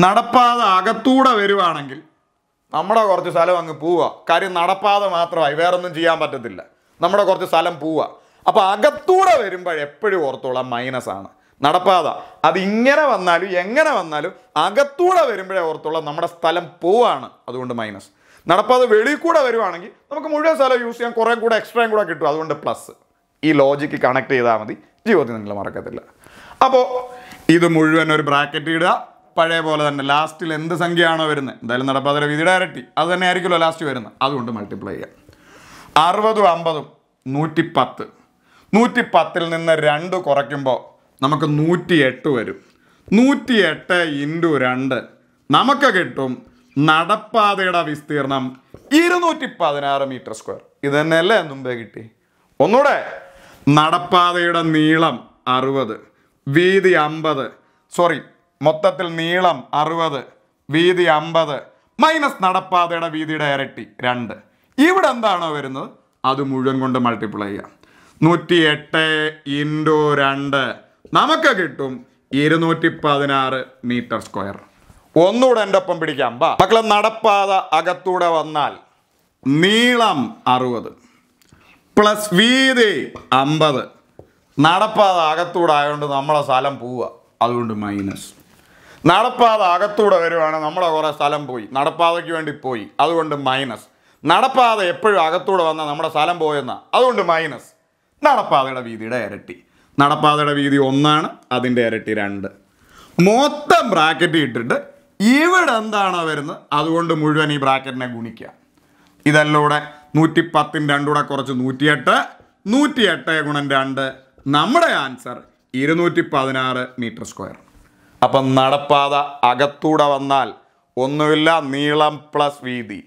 നടപ്പാത അകത്തൂടെ വരുവാണെങ്കിൽ നമ്മുടെ കുറച്ച് സ്ഥലം അങ്ങ് പോവുക കാര്യം നടപ്പാത മാത്രമായി വേറൊന്നും ചെയ്യാൻ പറ്റത്തില്ല നമ്മുടെ കുറച്ച് സ്ഥലം പോവുക അപ്പോൾ അകത്തൂടെ വരുമ്പോൾ എപ്പോഴും ഓർത്തോളാം മൈനസ് ആണ് നടപ്പാത അതിങ്ങനെ വന്നാലും എങ്ങനെ വന്നാലും അകത്തൂടെ വരുമ്പോഴേ ഓർത്തോളം നമ്മുടെ സ്ഥലം പോവാണ് അതുകൊണ്ട് മൈനസ് നടപ്പാത വെളിയിൽ കൂടെ വരുവാണെങ്കിൽ നമുക്ക് മുഴുവൻ സ്ഥലം യൂസ് ചെയ്യാൻ കുറേ കൂടെ എക്സ്ട്രായും കൂടെ കിട്ടും അതുകൊണ്ട് പ്ലസ് ഈ ലോജിക്ക് കണക്ട് ചെയ്താൽ മതി ജീവിതത്തിൽ നിങ്ങൾ മറക്കത്തില്ല അപ്പോൾ ഇത് മുഴുവൻ ഒരു ബ്രാക്കറ്റ് ഇടുക പഴയ പോലെ തന്നെ ലാസ്റ്റിൽ എന്ത് സംഖ്യയാണോ വരുന്നത് എന്തായാലും നടപ്പാതയുടെ വിധി ഡയറക്റ്റ് അത് തന്നെ ആയിരിക്കുമല്ലോ ലാസ്റ്റ് വരുന്നത് അതുകൊണ്ട് മൾട്ടിപ്ലൈ ചെയ്യുക അറുപതും അമ്പതും നൂറ്റി പത്ത് നൂറ്റി പത്തിൽ നിന്ന് രണ്ട് കുറയ്ക്കുമ്പോൾ നമുക്ക് നൂറ്റി എട്ട് വരും നൂറ്റി എട്ട് ഇൻറ്റു രണ്ട് നമുക്ക് കിട്ടും നടപ്പാതയുടെ വിസ്തീർണം ഇരുന്നൂറ്റി പതിനാറ് മീറ്റർ സ്ക്വയർ ഇത് തന്നെയല്ലേ മുമ്പേ കിട്ടി ഒന്നുകൂടെ നടപ്പാതയുടെ നീളം അറുപത് വീതി അമ്പത് സോറി മൊത്തത്തിൽ നീളം അറുപത് വീതി അമ്പത് മൈനസ് നടപ്പാതയുടെ വീതിയുടെ ഇരട്ടി രണ്ട് ഇവിടെ എന്താണോ വരുന്നത് അത് മുഴുവൻ കൊണ്ട് മൾട്ടിപ്ലൈ ചെയ്യാം നൂറ്റി എട്ട് ഇൻറ്റു രണ്ട് നമുക്ക് കിട്ടും ഇരുന്നൂറ്റി പതിനാറ് മീറ്റർ സ്ക്വയർ ഒന്നുകൂടെ എൻ്റെ ഒപ്പം പിടിക്കാം ബാ മക്കളെ നടപ്പാത അകത്തൂടെ വന്നാൽ നീളം അറുപത് പ്ലസ് വീതി അമ്പത് നടപ്പാത അകത്തൂടെ ആയതുകൊണ്ട് നമ്മളെ സ്ഥലം പോവുക അതുകൊണ്ട് മൈനസ് നടപ്പാത അകത്തൂടെ വരുവാണെങ്കിൽ നമ്മളെ കുറേ സ്ഥലം പോയി നടപ്പാതയ്ക്ക് വേണ്ടി പോയി അതുകൊണ്ട് മൈനസ് നടപ്പാത എപ്പോഴും അകത്തൂടെ വന്നാൽ നമ്മുടെ സ്ഥലം പോയെന്ന അതുകൊണ്ട് മൈനസ് നടപ്പാതയുടെ വീതിയുടെ ഇരട്ടി നടപ്പാതയുടെ വീതി ഒന്നാണ് അതിൻ്റെ ഇരട്ടി രണ്ട് മൊത്തം ബ്രാക്കറ്റ് ഇട്ടിട്ട് ഇവിടെ എന്താണോ വരുന്നത് അതുകൊണ്ട് മുഴുവൻ ഈ ബ്രാക്കറ്റിനെ ഗുണിക്കുക ഇതല്ലൂടെ നൂറ്റി പത്തിന് രണ്ടൂടെ കുറച്ച് നൂറ്റിയെട്ട് നൂറ്റിയെട്ട് ഗുണം രണ്ട് നമ്മുടെ ആൻസർ ഇരുന്നൂറ്റി പതിനാറ് മീറ്റർ സ്ക്വയർ അപ്പം നടപ്പാത അകത്തൂടെ വന്നാൽ ഒന്നുമില്ല നീളം പ്ലസ് വീതി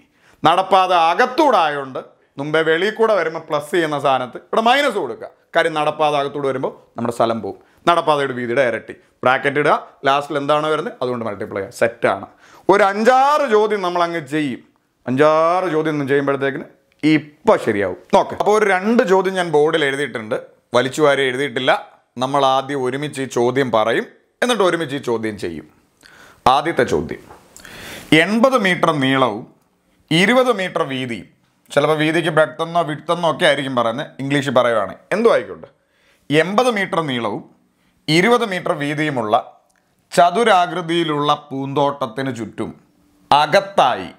നടപ്പാത അകത്തൂടായതുകൊണ്ട് മുമ്പേ വെളിയിൽ കൂടെ വരുമ്പോൾ പ്ലസ് ചെയ്യുന്ന സാധനത്ത് ഇവിടെ മൈനസ് കൊടുക്കുക കാര്യം നടപ്പാത അകത്തൂടെ വരുമ്പോൾ നമ്മുടെ സ്ഥലം പോകും നടപ്പാതയുടെ വീതിയുടെ ഇരട്ടി ബ്രാക്കറ്റ് ഇടുക ലാസ്റ്റിൽ എന്താണ് വരുന്നത് അതുകൊണ്ട് മൾട്ടിപ്ലൈ ചെയ്യുക സെറ്റാണ് ഒരു അഞ്ചാറ് ചോദ്യം നമ്മൾ അങ്ങ് ചെയ്യും അഞ്ചാറ് ചോദ്യം ഒന്നും ചെയ്യുമ്പോഴത്തേക്കിന് ഇപ്പം ശരിയാവും ഓക്കെ അപ്പോൾ ഒരു രണ്ട് ചോദ്യം ഞാൻ ബോർഡിൽ എഴുതിയിട്ടുണ്ട് വലിച്ചു വാരി എഴുതിയിട്ടില്ല നമ്മൾ ആദ്യം ഒരുമിച്ച് ഈ ചോദ്യം പറയും എന്നിട്ട് ഒരുമിച്ച് ഈ ചോദ്യം ചെയ്യും ആദ്യത്തെ ചോദ്യം എൺപത് മീറ്റർ നീളവും ഇരുപത് മീറ്റർ വീതി ചിലപ്പോൾ വീതിക്ക് ബ്രെഡ്തെന്നോ വിട്ടെന്നോ ഒക്കെ ആയിരിക്കും പറയുന്നത് ഇംഗ്ലീഷിൽ പറയുവാണ് എന്തോ ആയിക്കോട്ടെ എൺപത് മീറ്റർ നീളവും ഇരുപത് മീറ്റർ വീതിയുമുള്ള ചതുരാകൃതിയിലുള്ള പൂന്തോട്ടത്തിന് ചുറ്റും അകത്തായി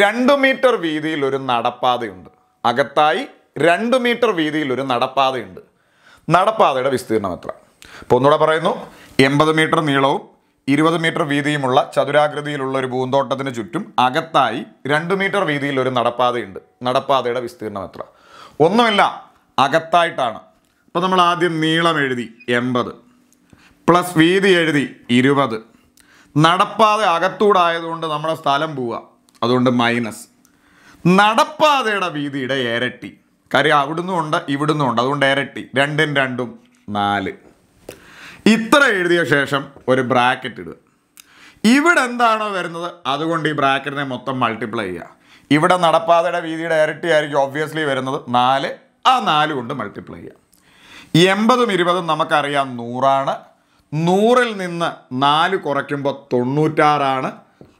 രണ്ട് മീറ്റർ വീതിയിൽ ഒരു നടപ്പാതയുണ്ട് അകത്തായി രണ്ട് മീറ്റർ വീതിയിൽ ഒരു നടപ്പാതയുണ്ട് നടപ്പാതയുടെ വിസ്തീർണം എത്ര അപ്പോൾ ഒന്നുകൂടെ പറയുന്നു എൺപത് മീറ്റർ നീളവും ഇരുപത് മീറ്റർ വീതിയുമുള്ള ചതുരാകൃതിയിലുള്ള ഒരു പൂന്തോട്ടത്തിന് ചുറ്റും അകത്തായി രണ്ട് മീറ്റർ വീതിയിൽ ഒരു നടപ്പാതയുണ്ട് നടപ്പാതയുടെ വിസ്തീർണം എത്ര ഒന്നുമില്ല അകത്തായിട്ടാണ് അപ്പോൾ നമ്മൾ ആദ്യം നീളം എഴുതി എൺപത് പ്ലസ് വീതി എഴുതി ഇരുപത് നടപ്പാത അകത്തൂടായതുകൊണ്ട് നമ്മുടെ സ്ഥലം പോവുക അതുകൊണ്ട് മൈനസ് നടപ്പാതയുടെ വീതിയുടെ ഇരട്ടി കാര്യം അവിടുന്നും ഉണ്ട് അതുകൊണ്ട് ഇരട്ടി രണ്ടും രണ്ടും നാല് ഇത്ര എഴുതിയ ശേഷം ഒരു ബ്രാക്കറ്റ് ഇടുക ഇവിടെ എന്താണോ വരുന്നത് അതുകൊണ്ട് ഈ ബ്രാക്കറ്റിനെ മൊത്തം മൾട്ടിപ്ലൈ ചെയ്യുക ഇവിടെ നടപ്പാതയുടെ വീതിയുടെ ഇരട്ടി ആയിരിക്കും ഒബ്വിയസ്ലി വരുന്നത് നാല് ആ നാല് കൊണ്ട് മൾട്ടിപ്ലൈ ചെയ്യുക എൺപതും ഇരുപതും നമുക്കറിയാം നൂറാണ് നൂറിൽ നിന്ന് നാല് കുറയ്ക്കുമ്പോൾ തൊണ്ണൂറ്റാറാണ്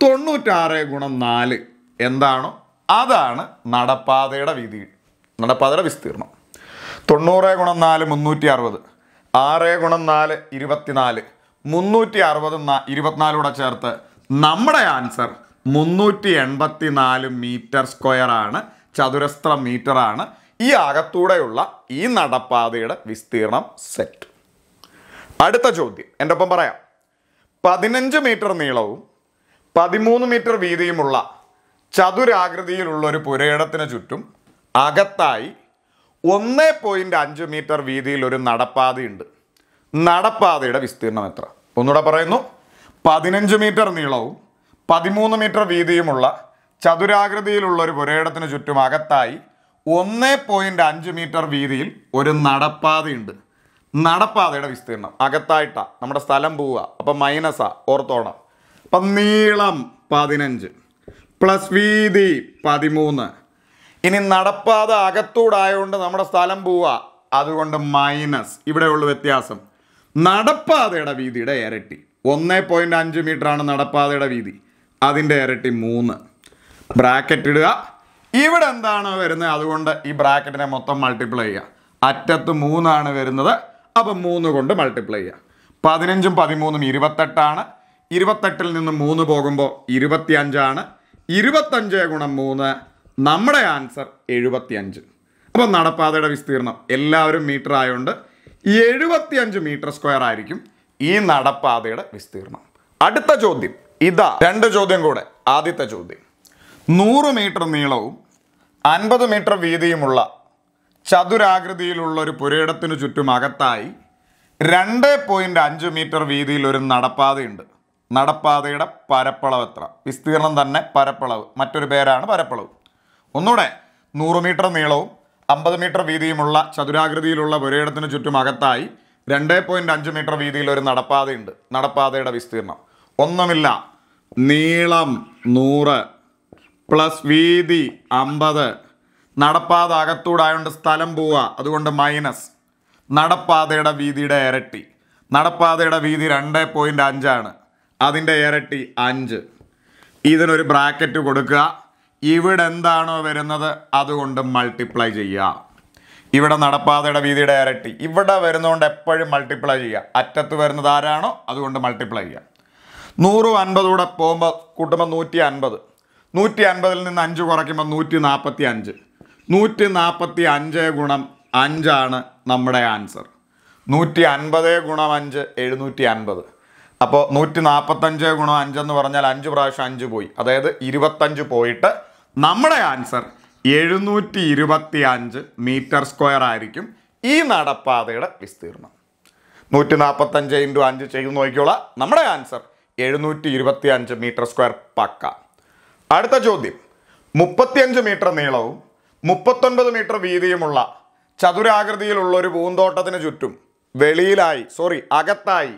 തൊണ്ണൂറ്റാറ് ഗുണം നാല് എന്താണോ അതാണ് നടപ്പാതയുടെ വീതി നടപ്പാതയുടെ വിസ്തീർണം തൊണ്ണൂറ് ഗുണം നാല് മുന്നൂറ്റി അറുപത് ആറ് ഗുണം നാല് ഇരുപത്തിനാല് മുന്നൂറ്റി അറുപത് ഇരുപത്തിനാലൂടെ ചേർത്ത് നമ്മുടെ ആൻസർ മുന്നൂറ്റി എൺപത്തി നാല് മീറ്റർ സ്ക്വയർ ആണ് ചതുരശ്ര മീറ്റർ ആണ് ഈ അകത്തൂടെയുള്ള ഈ നടപ്പാതയുടെ വിസ്തീർണം സെറ്റ് അടുത്ത ചോദ്യം എൻ്റെ ഒപ്പം പറയാം പതിനഞ്ച് മീറ്റർ നീളവും പതിമൂന്ന് മീറ്റർ വീതിയുമുള്ള ചതുരാകൃതിയിലുള്ള ഒരു പുരയിടത്തിന് ചുറ്റും അകത്തായി ഒന്ന് പോയിൻ്റ് അഞ്ച് മീറ്റർ വീതിയിൽ ഒരു നടപ്പാതയുണ്ട് നടപ്പാതയുടെ വിസ്തീർണം എത്ര ഒന്നുകൂടെ പറയുന്നു പതിനഞ്ച് മീറ്റർ നീളവും പതിമൂന്ന് മീറ്റർ വീതിയുമുള്ള ചതുരാകൃതിയിലുള്ള ഒരു പുരയിടത്തിന് ചുറ്റും അകത്തായി ഒന്ന് പോയിൻ്റ് അഞ്ച് മീറ്റർ വീതിയിൽ ഒരു നടപ്പാതയുണ്ട് നടപ്പാതയുടെ വിസ്തീർണം അകത്തായിട്ടാ നമ്മുടെ സ്ഥലം പോവുക അപ്പം മൈനസാ ഓർത്തോണം അപ്പം നീളം പതിനഞ്ച് പ്ലസ് വീതി പതിമൂന്ന് ഇനി നടപ്പാത അകത്തൂടായതുകൊണ്ട് നമ്മുടെ സ്ഥലം പോവുക അതുകൊണ്ട് മൈനസ് ഇവിടെയുള്ള വ്യത്യാസം നടപ്പാതയുടെ വീതിയുടെ ഇരട്ടി ഒന്ന് പോയിൻറ്റ് അഞ്ച് മീറ്ററാണ് നടപ്പാതയുടെ വീതി അതിൻ്റെ ഇരട്ടി മൂന്ന് ബ്രാക്കറ്റ് ഇടുക ഇവിടെ എന്താണ് വരുന്നത് അതുകൊണ്ട് ഈ ബ്രാക്കറ്റിനെ മൊത്തം മൾട്ടിപ്ലൈ ചെയ്യുക അറ്റത്ത് മൂന്നാണ് വരുന്നത് അപ്പം മൂന്ന് കൊണ്ട് മൾട്ടിപ്ലൈ ചെയ്യുക പതിനഞ്ചും പതിമൂന്നും ഇരുപത്തെട്ടാണ് ഇരുപത്തെട്ടിൽ നിന്ന് മൂന്ന് പോകുമ്പോൾ ഇരുപത്തിയഞ്ചാണ് ഇരുപത്തഞ്ച് ഗുണം മൂന്ന് നമ്മുടെ ആൻസർ എഴുപത്തിയഞ്ച് അപ്പോൾ നടപ്പാതയുടെ വിസ്തീർണം എല്ലാവരും മീറ്റർ ആയതുകൊണ്ട് എഴുപത്തിയഞ്ച് മീറ്റർ സ്ക്വയർ ആയിരിക്കും ഈ നടപ്പാതയുടെ വിസ്തീർണം അടുത്ത ചോദ്യം ഇതാ രണ്ട് ചോദ്യം കൂടെ ആദ്യത്തെ ചോദ്യം നൂറ് മീറ്റർ നീളവും അൻപത് മീറ്റർ വീതിയുമുള്ള ചതുരാകൃതിയിലുള്ള ഒരു പുരയിടത്തിനു ചുറ്റും അകത്തായി രണ്ട് പോയിൻ്റ് അഞ്ച് മീറ്റർ വീതിയിൽ ഒരു നടപ്പാതയുണ്ട് നടപ്പാതയുടെ പരപ്പളവ് എത്ര വിസ്തീർണം തന്നെ പരപ്പളവ് മറ്റൊരു പേരാണ് പരപ്പളവ് ഒന്നുകൂടെ നൂറ് മീറ്റർ നീളവും അമ്പത് മീറ്റർ വീതിയുമുള്ള ചതുരാകൃതിയിലുള്ള പുരയിടത്തിന് ചുറ്റും അകത്തായി രണ്ട് പോയിൻറ്റ് അഞ്ച് മീറ്റർ വീതിയിൽ ഒരു നടപ്പാതയുണ്ട് നടപ്പാതയുടെ വിസ്തീർണം ഒന്നുമില്ല നീളം നൂറ് പ്ലസ് വീതി അമ്പത് നടപ്പാത ആയതുകൊണ്ട് സ്ഥലം പോവുക അതുകൊണ്ട് മൈനസ് നടപ്പാതയുടെ വീതിയുടെ ഇരട്ടി നടപ്പാതയുടെ വീതി രണ്ട് പോയിൻ്റ് അഞ്ചാണ് അതിൻ്റെ ഇരട്ടി അഞ്ച് ഇതിനൊരു ബ്രാക്കറ്റ് കൊടുക്കുക ഇവിടെ എന്താണോ വരുന്നത് അതുകൊണ്ട് മൾട്ടിപ്ലൈ ചെയ്യുക ഇവിടെ നടപ്പാതയുടെ വീതിയുടെ ഇരട്ടി ഇവിടെ വരുന്നതുകൊണ്ട് എപ്പോഴും മൾട്ടിപ്ലൈ ചെയ്യുക അറ്റത്ത് വരുന്നത് ആരാണോ അതുകൊണ്ട് മൾട്ടിപ്ലൈ ചെയ്യുക നൂറും അൻപതൂടെ പോകുമ്പോൾ കൂട്ടുമ്പോൾ നൂറ്റി അൻപത് നൂറ്റി അൻപതിൽ നിന്ന് അഞ്ച് കുറയ്ക്കുമ്പോൾ നൂറ്റി നാൽപ്പത്തി അഞ്ച് നൂറ്റി നാൽപ്പത്തി അഞ്ച് ഗുണം അഞ്ചാണ് നമ്മുടെ ആൻസർ നൂറ്റി അൻപത് ഗുണം അഞ്ച് എഴുന്നൂറ്റി അൻപത് അപ്പോൾ നൂറ്റി നാൽപ്പത്തഞ്ച് ഗുണം അഞ്ചെന്ന് പറഞ്ഞാൽ അഞ്ച് പ്രാവശ്യം അഞ്ച് പോയി അതായത് ഇരുപത്തഞ്ച് പോയിട്ട് നമ്മുടെ ആൻസർ എഴുന്നൂറ്റി ഇരുപത്തി അഞ്ച് മീറ്റർ സ്ക്വയർ ആയിരിക്കും ഈ നടപ്പാതയുടെ വിസ്തീർണം നൂറ്റി നാൽപ്പത്തഞ്ച് ഇൻറ്റു അഞ്ച് ചെയ്ത് നോക്കിക്കോളാം നമ്മുടെ ആൻസർ എഴുന്നൂറ്റി ഇരുപത്തി അഞ്ച് മീറ്റർ സ്ക്വയർ പക്ക അടുത്ത ചോദ്യം മുപ്പത്തിയഞ്ച് മീറ്റർ നീളവും മുപ്പത്തൊൻപത് മീറ്റർ വീതിയുമുള്ള ചതുരാകൃതിയിലുള്ള ഒരു പൂന്തോട്ടത്തിന് ചുറ്റും വെളിയിലായി സോറി അകത്തായി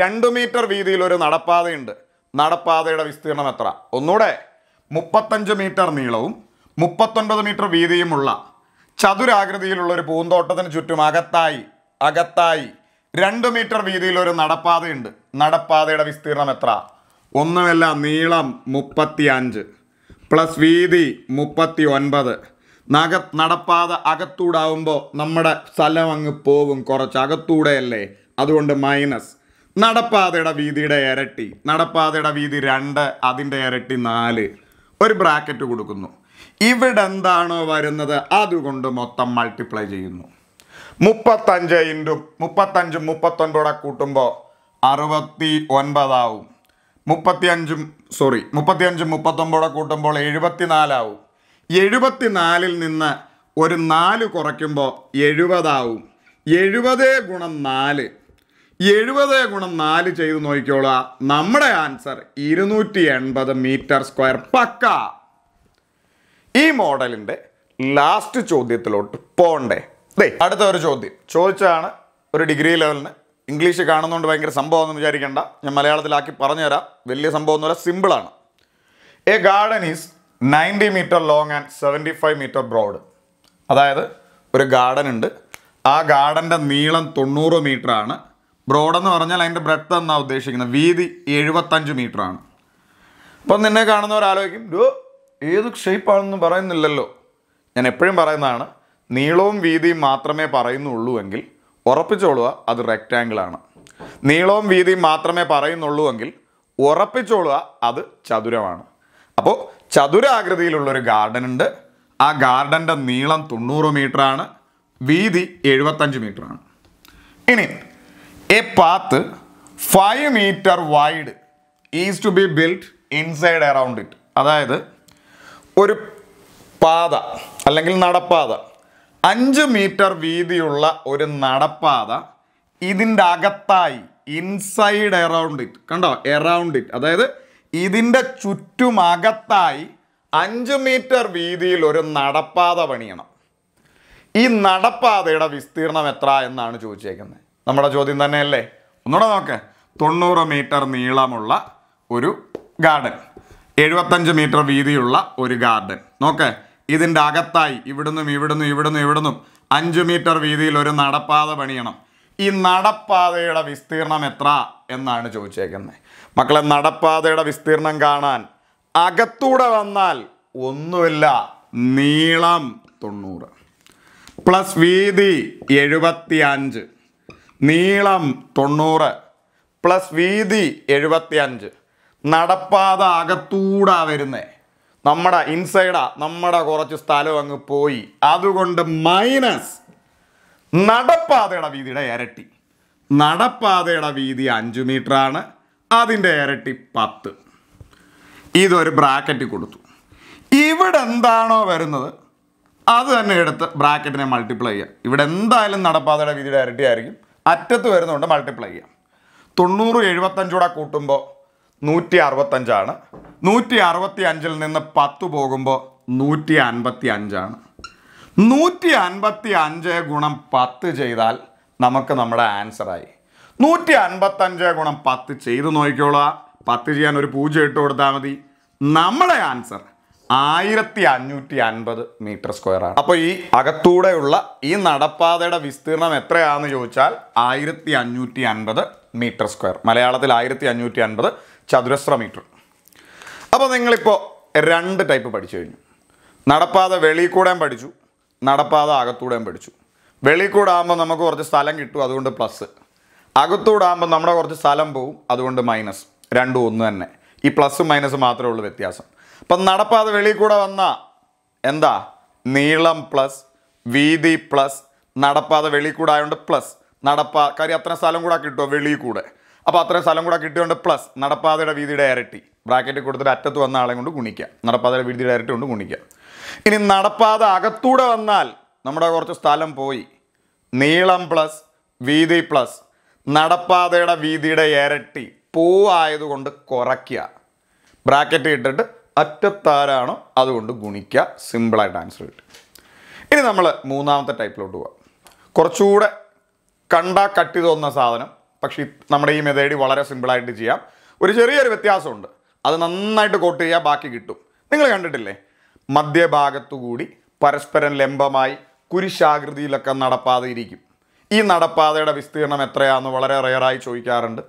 രണ്ട് മീറ്റർ വീതിയിൽ ഒരു നടപ്പാതയുണ്ട് നടപ്പാതയുടെ വിസ്തീർണം എത്ര ഒന്നുകൂടെ മുപ്പത്തഞ്ച് മീറ്റർ നീളവും മുപ്പത്തൊൻപത് മീറ്റർ വീതിയുമുള്ള ചതുരാകൃതിയിലുള്ള ഒരു പൂന്തോട്ടത്തിന് ചുറ്റും അകത്തായി അകത്തായി രണ്ട് മീറ്റർ വീതിയിൽ ഒരു നടപ്പാതയുണ്ട് നടപ്പാതയുടെ വിസ്തീർണം എത്ര ഒന്നുമല്ല നീളം മുപ്പത്തി അഞ്ച് പ്ലസ് വീതി മുപ്പത്തി ഒൻപത് നഗ നടപ്പാത അകത്തൂടാവുമ്പോൾ നമ്മുടെ സ്ഥലം അങ്ങ് പോവും കുറച്ച് അകത്തൂടെയല്ലേ അതുകൊണ്ട് മൈനസ് നടപ്പാതയുടെ വീതിയുടെ ഇരട്ടി നടപ്പാതയുടെ വീതി രണ്ട് അതിൻ്റെ ഇരട്ടി നാല് ഒരു ബ്രാക്കറ്റ് കൊടുക്കുന്നു ഇവിടെ എന്താണോ വരുന്നത് അതുകൊണ്ട് മൊത്തം മൾട്ടിപ്ലൈ ചെയ്യുന്നു മുപ്പത്തഞ്ച് ഇൻറ്റു മുപ്പത്തഞ്ചും മുപ്പത്തൊൻപതോടെ കൂട്ടുമ്പോൾ അറുപത്തി ഒൻപതാവും മുപ്പത്തിയഞ്ചും സോറി മുപ്പത്തിയഞ്ചും മുപ്പത്തൊമ്പതോടെ കൂട്ടുമ്പോൾ എഴുപത്തിനാലാവും എഴുപത്തിനാലിൽ നിന്ന് ഒരു നാല് കുറയ്ക്കുമ്പോൾ എഴുപതാവും എഴുപതേ ഗുണം നാല് എഴുപത് ഗുണം നാല് ചെയ്ത് നോക്കിക്കോളാ നമ്മുടെ ആൻസർ ഇരുന്നൂറ്റി എൺപത് മീറ്റർ സ്ക്വയർ പക്ക ഈ മോഡലിൻ്റെ ലാസ്റ്റ് ചോദ്യത്തിലോട്ട് പോണ്ടേ ദേ അടുത്ത ഒരു ചോദ്യം ചോദിച്ചാണ് ഒരു ഡിഗ്രി ലെവലിന് ഇംഗ്ലീഷ് കാണുന്നതുകൊണ്ട് ഭയങ്കര സംഭവമൊന്നും വിചാരിക്കേണ്ട ഞാൻ മലയാളത്തിലാക്കി പറഞ്ഞുതരാം വലിയ സംഭവമൊന്നുമല്ല സിമ്പിളാണ് a garden is ninety metre long and seventy five metre broad അതായത് ഒരു ഗാർഡൻ ഉണ്ട് ആ ഗാർഡൻ്റെ നീളം തൊണ്ണൂറ് മീറ്ററാണ് ബ്രോഡെന്ന് പറഞ്ഞാൽ അതിൻ്റെ ബ്രെഡ്ത്ത് എന്നാണ് ഉദ്ദേശിക്കുന്നത് വീതി എഴുപത്തഞ്ച് ആണ് അപ്പം നിന്നെ കാണുന്നവർ ആലോചിക്കും ഡോ ഏത് ഷേപ്പാണെന്ന് പറയുന്നില്ലല്ലോ ഞാൻ എപ്പോഴും പറയുന്നതാണ് നീളവും വീതിയും മാത്രമേ പറയുന്നുള്ളൂ എങ്കിൽ ഉറപ്പിച്ചോളുക അത് റെക്റ്റാങ്കിളാണ് നീളവും വീതിയും മാത്രമേ പറയുന്നുള്ളൂ എങ്കിൽ ഉറപ്പിച്ചോളുക അത് ചതുരമാണ് അപ്പോൾ ചതുരാകൃതിയിലുള്ളൊരു ഗാർഡൻ ഉണ്ട് ആ ഗാർഡൻ്റെ നീളം തൊണ്ണൂറ് ആണ് വീതി എഴുപത്തഞ്ച് മീറ്ററാണ് ഇനി a path five metre wide is to be built inside around it അതായത് ഒരു പാത അല്ലെങ്കിൽ നടപ്പാത അഞ്ച് മീറ്റർ വീതിയുള്ള ഒരു നടപ്പാത ഇതിൻ്റെ അകത്തായി ഇൻസൈഡ് അറൗണ്ട് ഇറ്റ് കണ്ടോ എറൗണ്ട് ഇറ്റ് അതായത് ഇതിൻ്റെ ചുറ്റുമകത്തായി അഞ്ച് മീറ്റർ വീതിയിൽ ഒരു നടപ്പാത പണിയണം ഈ നടപ്പാതയുടെ വിസ്തീർണം എത്ര എന്നാണ് ചോദിച്ചേക്കുന്നത് നമ്മുടെ ചോദ്യം തന്നെയല്ലേ ഒന്നുകൂടെ നോക്ക് തൊണ്ണൂറ് മീറ്റർ നീളമുള്ള ഒരു ഗാർഡൻ എഴുപത്തഞ്ച് മീറ്റർ വീതിയുള്ള ഒരു ഗാർഡൻ നോക്ക് ഇതിൻ്റെ അകത്തായി ഇവിടുന്നും ഇവിടുന്നും ഇവിടുന്നും ഇവിടുന്നും അഞ്ച് മീറ്റർ വീതിയിൽ ഒരു നടപ്പാത പണിയണം ഈ നടപ്പാതയുടെ വിസ്തീർണം എത്ര എന്നാണ് ചോദിച്ചേക്കുന്നത് മക്കളെ നടപ്പാതയുടെ വിസ്തീർണം കാണാൻ അകത്തൂടെ വന്നാൽ ഒന്നുമില്ല നീളം തൊണ്ണൂറ് പ്ലസ് വീതി എഴുപത്തി അഞ്ച് നീളം തൊണ്ണൂറ് പ്ലസ് വീതി എഴുപത്തിയഞ്ച് നടപ്പാത അകത്തൂടാ വരുന്നത് നമ്മുടെ ഇൻസൈഡാ നമ്മുടെ കുറച്ച് സ്ഥലം അങ്ങ് പോയി അതുകൊണ്ട് മൈനസ് നടപ്പാതയുടെ വീതിയുടെ ഇരട്ടി നടപ്പാതയുടെ വീതി അഞ്ച് മീറ്ററാണ് അതിൻ്റെ ഇരട്ടി പത്ത് ഇതൊരു ബ്രാക്കറ്റ് കൊടുത്തു ഇവിടെ എന്താണോ വരുന്നത് അത് തന്നെ എടുത്ത് ബ്രാക്കറ്റിനെ മൾട്ടിപ്ലൈ ചെയ്യുക ഇവിടെ എന്തായാലും നടപ്പാതയുടെ വീതിയുടെ ഇരട്ടി ആയിരിക്കും അറ്റത്ത് വരുന്നതുകൊണ്ട് മൾട്ടിപ്ലൈ ചെയ്യാം തൊണ്ണൂറ് എഴുപത്തഞ്ചൂടെ കൂട്ടുമ്പോൾ നൂറ്റി അറുപത്തഞ്ചാണ് നൂറ്റി അറുപത്തി അഞ്ചിൽ നിന്ന് പത്ത് പോകുമ്പോൾ നൂറ്റി അൻപത്തി അഞ്ചാണ് നൂറ്റി അൻപത്തി അഞ്ച് ഗുണം പത്ത് ചെയ്താൽ നമുക്ക് നമ്മുടെ ആൻസറായി നൂറ്റി അൻപത്തഞ്ച് ഗുണം പത്ത് ചെയ്ത് നോക്കിക്കോളാം പത്ത് ചെയ്യാൻ ഒരു പൂജ ഇട്ട് കൊടുത്താൽ മതി നമ്മളെ ആൻസർ ആയിരത്തി അഞ്ഞൂറ്റി അൻപത് മീറ്റർ സ്ക്വയർ ആണ് അപ്പോൾ ഈ അകത്തൂടെയുള്ള ഈ നടപ്പാതയുടെ വിസ്തീർണം എത്രയാണെന്ന് ചോദിച്ചാൽ ആയിരത്തി അഞ്ഞൂറ്റി അൻപത് മീറ്റർ സ്ക്വയർ മലയാളത്തിൽ ആയിരത്തി അഞ്ഞൂറ്റി അൻപത് ചതുരശ്ര മീറ്റർ അപ്പൊ നിങ്ങളിപ്പോ രണ്ട് ടൈപ്പ് പഠിച്ചു കഴിഞ്ഞു നടപ്പാത വെളി കൂടെയും പഠിച്ചു നടപ്പാത അകത്തൂടെയും പഠിച്ചു വെളി കൂടെ ആകുമ്പോൾ നമുക്ക് കുറച്ച് സ്ഥലം കിട്ടും അതുകൊണ്ട് പ്ലസ് അകത്തൂടെ ആകുമ്പോൾ നമ്മുടെ കുറച്ച് സ്ഥലം പോവും അതുകൊണ്ട് മൈനസ് രണ്ടും ഒന്ന് തന്നെ ഈ പ്ലസ് മൈനസ് മാത്രമേ ഉള്ളൂ വ്യത്യാസം അപ്പം നടപ്പാത വെളിയിൽ കൂടെ വന്ന എന്താ നീളം പ്ലസ് വീതി പ്ലസ് നടപ്പാത വെളിയിൽ കൂടെ ആയതുകൊണ്ട് പ്ലസ് നടപ്പാ കാര്യം അത്ര സ്ഥലം കൂടെ കിട്ടുമോ വെളിയിൽ കൂടെ അപ്പോൾ അത്രയും സ്ഥലം കൂടെ കിട്ടിയതുകൊണ്ട് പ്ലസ് നടപ്പാതയുടെ വീതിയുടെ ഇരട്ടി ബ്രാക്കറ്റ് കൊടുത്തിട്ട് അറ്റത്ത് വന്ന ആളെ കൊണ്ട് ഗുണിക്കാം നടപ്പാതയുടെ വീതിയുടെ ഇരട്ടി കൊണ്ട് ഗുണിക്കാം ഇനി നടപ്പാത അകത്തൂടെ വന്നാൽ നമ്മുടെ കുറച്ച് സ്ഥലം പോയി നീളം പ്ലസ് വീതി പ്ലസ് നടപ്പാതയുടെ വീതിയുടെ ഇരട്ടി പൂവായതുകൊണ്ട് കുറയ്ക്കുക ബ്രാക്കറ്റ് ഇട്ടിട്ട് അറ്റത്താരാണോ അതുകൊണ്ട് ഗുണിക്കുക സിമ്പിളായിട്ട് ആൻസർ കിട്ടും ഇനി നമ്മൾ മൂന്നാമത്തെ ടൈപ്പിലോട്ട് പോവാം കുറച്ചുകൂടെ കണ്ടാ കട്ടി തോന്നുന്ന സാധനം പക്ഷേ നമ്മുടെ ഈ മെതേഡി വളരെ സിമ്പിളായിട്ട് ചെയ്യാം ഒരു ചെറിയൊരു വ്യത്യാസമുണ്ട് അത് നന്നായിട്ട് കോട്ട് ചെയ്യുക ബാക്കി കിട്ടും നിങ്ങൾ കണ്ടിട്ടില്ലേ മധ്യഭാഗത്തുകൂടി പരസ്പരം ലംബമായി കുരിശാകൃതിയിലൊക്കെ നടപ്പാതെ ഇരിക്കും ഈ നടപ്പാതയുടെ വിസ്തീർണം എത്രയാണെന്ന് വളരെ റയറായി ചോദിക്കാറുണ്ട്